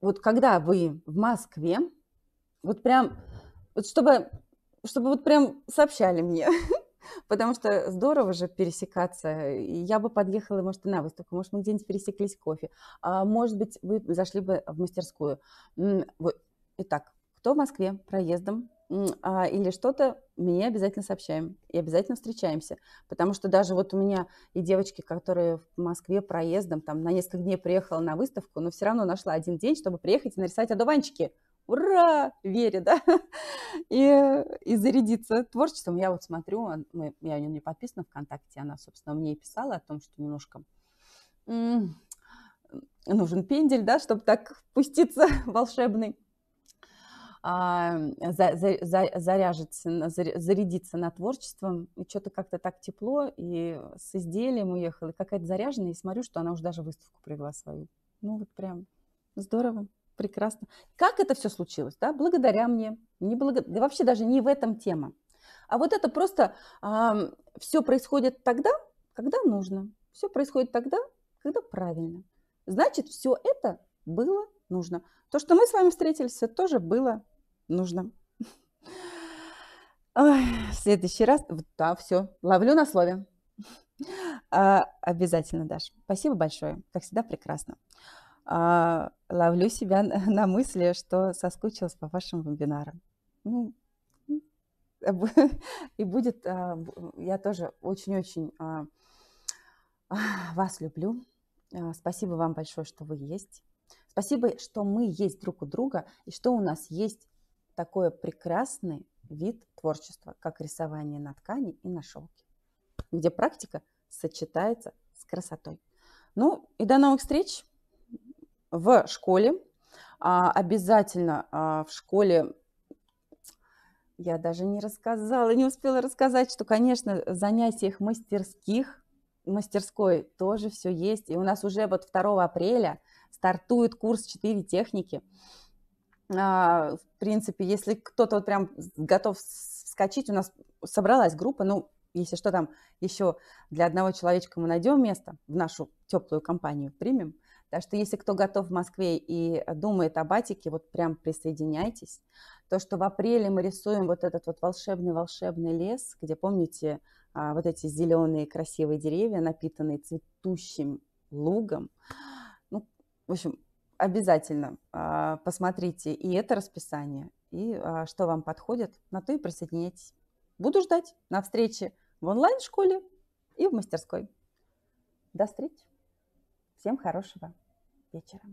вот когда вы в Москве, вот прям, вот чтобы, чтобы вот прям сообщали мне, потому что здорово же пересекаться. Я бы подъехала, может, и на выставку, может, мы где-нибудь пересеклись кофе, а может быть, вы зашли бы в мастерскую. Итак, кто в Москве проездом а, или что-то, мне обязательно сообщаем и обязательно встречаемся. Потому что даже вот у меня и девочки, которые в Москве проездом там на несколько дней приехала на выставку, но все равно нашла один день, чтобы приехать и нарисовать одуванчики. Ура! Вере, да? И, и зарядиться творчеством. Я вот смотрю, мы, я у нее не подписана ВКонтакте, она, собственно, мне и писала о том, что немножко нужен пендель, да, чтобы так пуститься волшебный. А, заряжиться, зарядиться на творчеством. И что-то как-то так тепло, и с изделием уехала, какая-то заряженная, и смотрю, что она уже даже выставку привела свою. Ну вот прям здорово, прекрасно. Как это все случилось, да? Благодаря мне, не благо... да вообще даже не в этом тема. А вот это просто э, а, все происходит тогда, когда нужно. Все происходит тогда, когда правильно. Значит, все это было нужно. То, что мы с вами встретились, это тоже было нужно. Ой, в следующий раз, да, все, ловлю на слове. А, обязательно, Даша. Спасибо большое. Как всегда, прекрасно. А, ловлю себя на, мысли, что соскучилась по вашим вебинарам. Ну, и будет, а, я тоже очень-очень а, вас люблю. А, спасибо вам большое, что вы есть. Спасибо, что мы есть друг у друга и что у нас есть такой прекрасный вид творчества, как рисование на ткани и на шелке, где практика сочетается с красотой. Ну и до новых встреч в школе. А, обязательно а, в школе я даже не рассказала, не успела рассказать, что, конечно, в занятиях мастерских, мастерской тоже все есть. И у нас уже вот 2 апреля стартует курс четыре техники. А, в принципе, если кто-то вот прям готов вскочить, у нас собралась группа, ну, если что, там еще для одного человечка мы найдем место в нашу теплую компанию, примем. Так что если кто готов в Москве и думает о батике, вот прям присоединяйтесь. То, что в апреле мы рисуем вот этот вот волшебный-волшебный лес, где, помните, а, вот эти зеленые красивые деревья, напитанные цветущим лугом. В общем, обязательно э, посмотрите и это расписание, и э, что вам подходит, на то и присоединяйтесь. Буду ждать на встрече в онлайн-школе и в мастерской. До встречи. Всем хорошего вечера.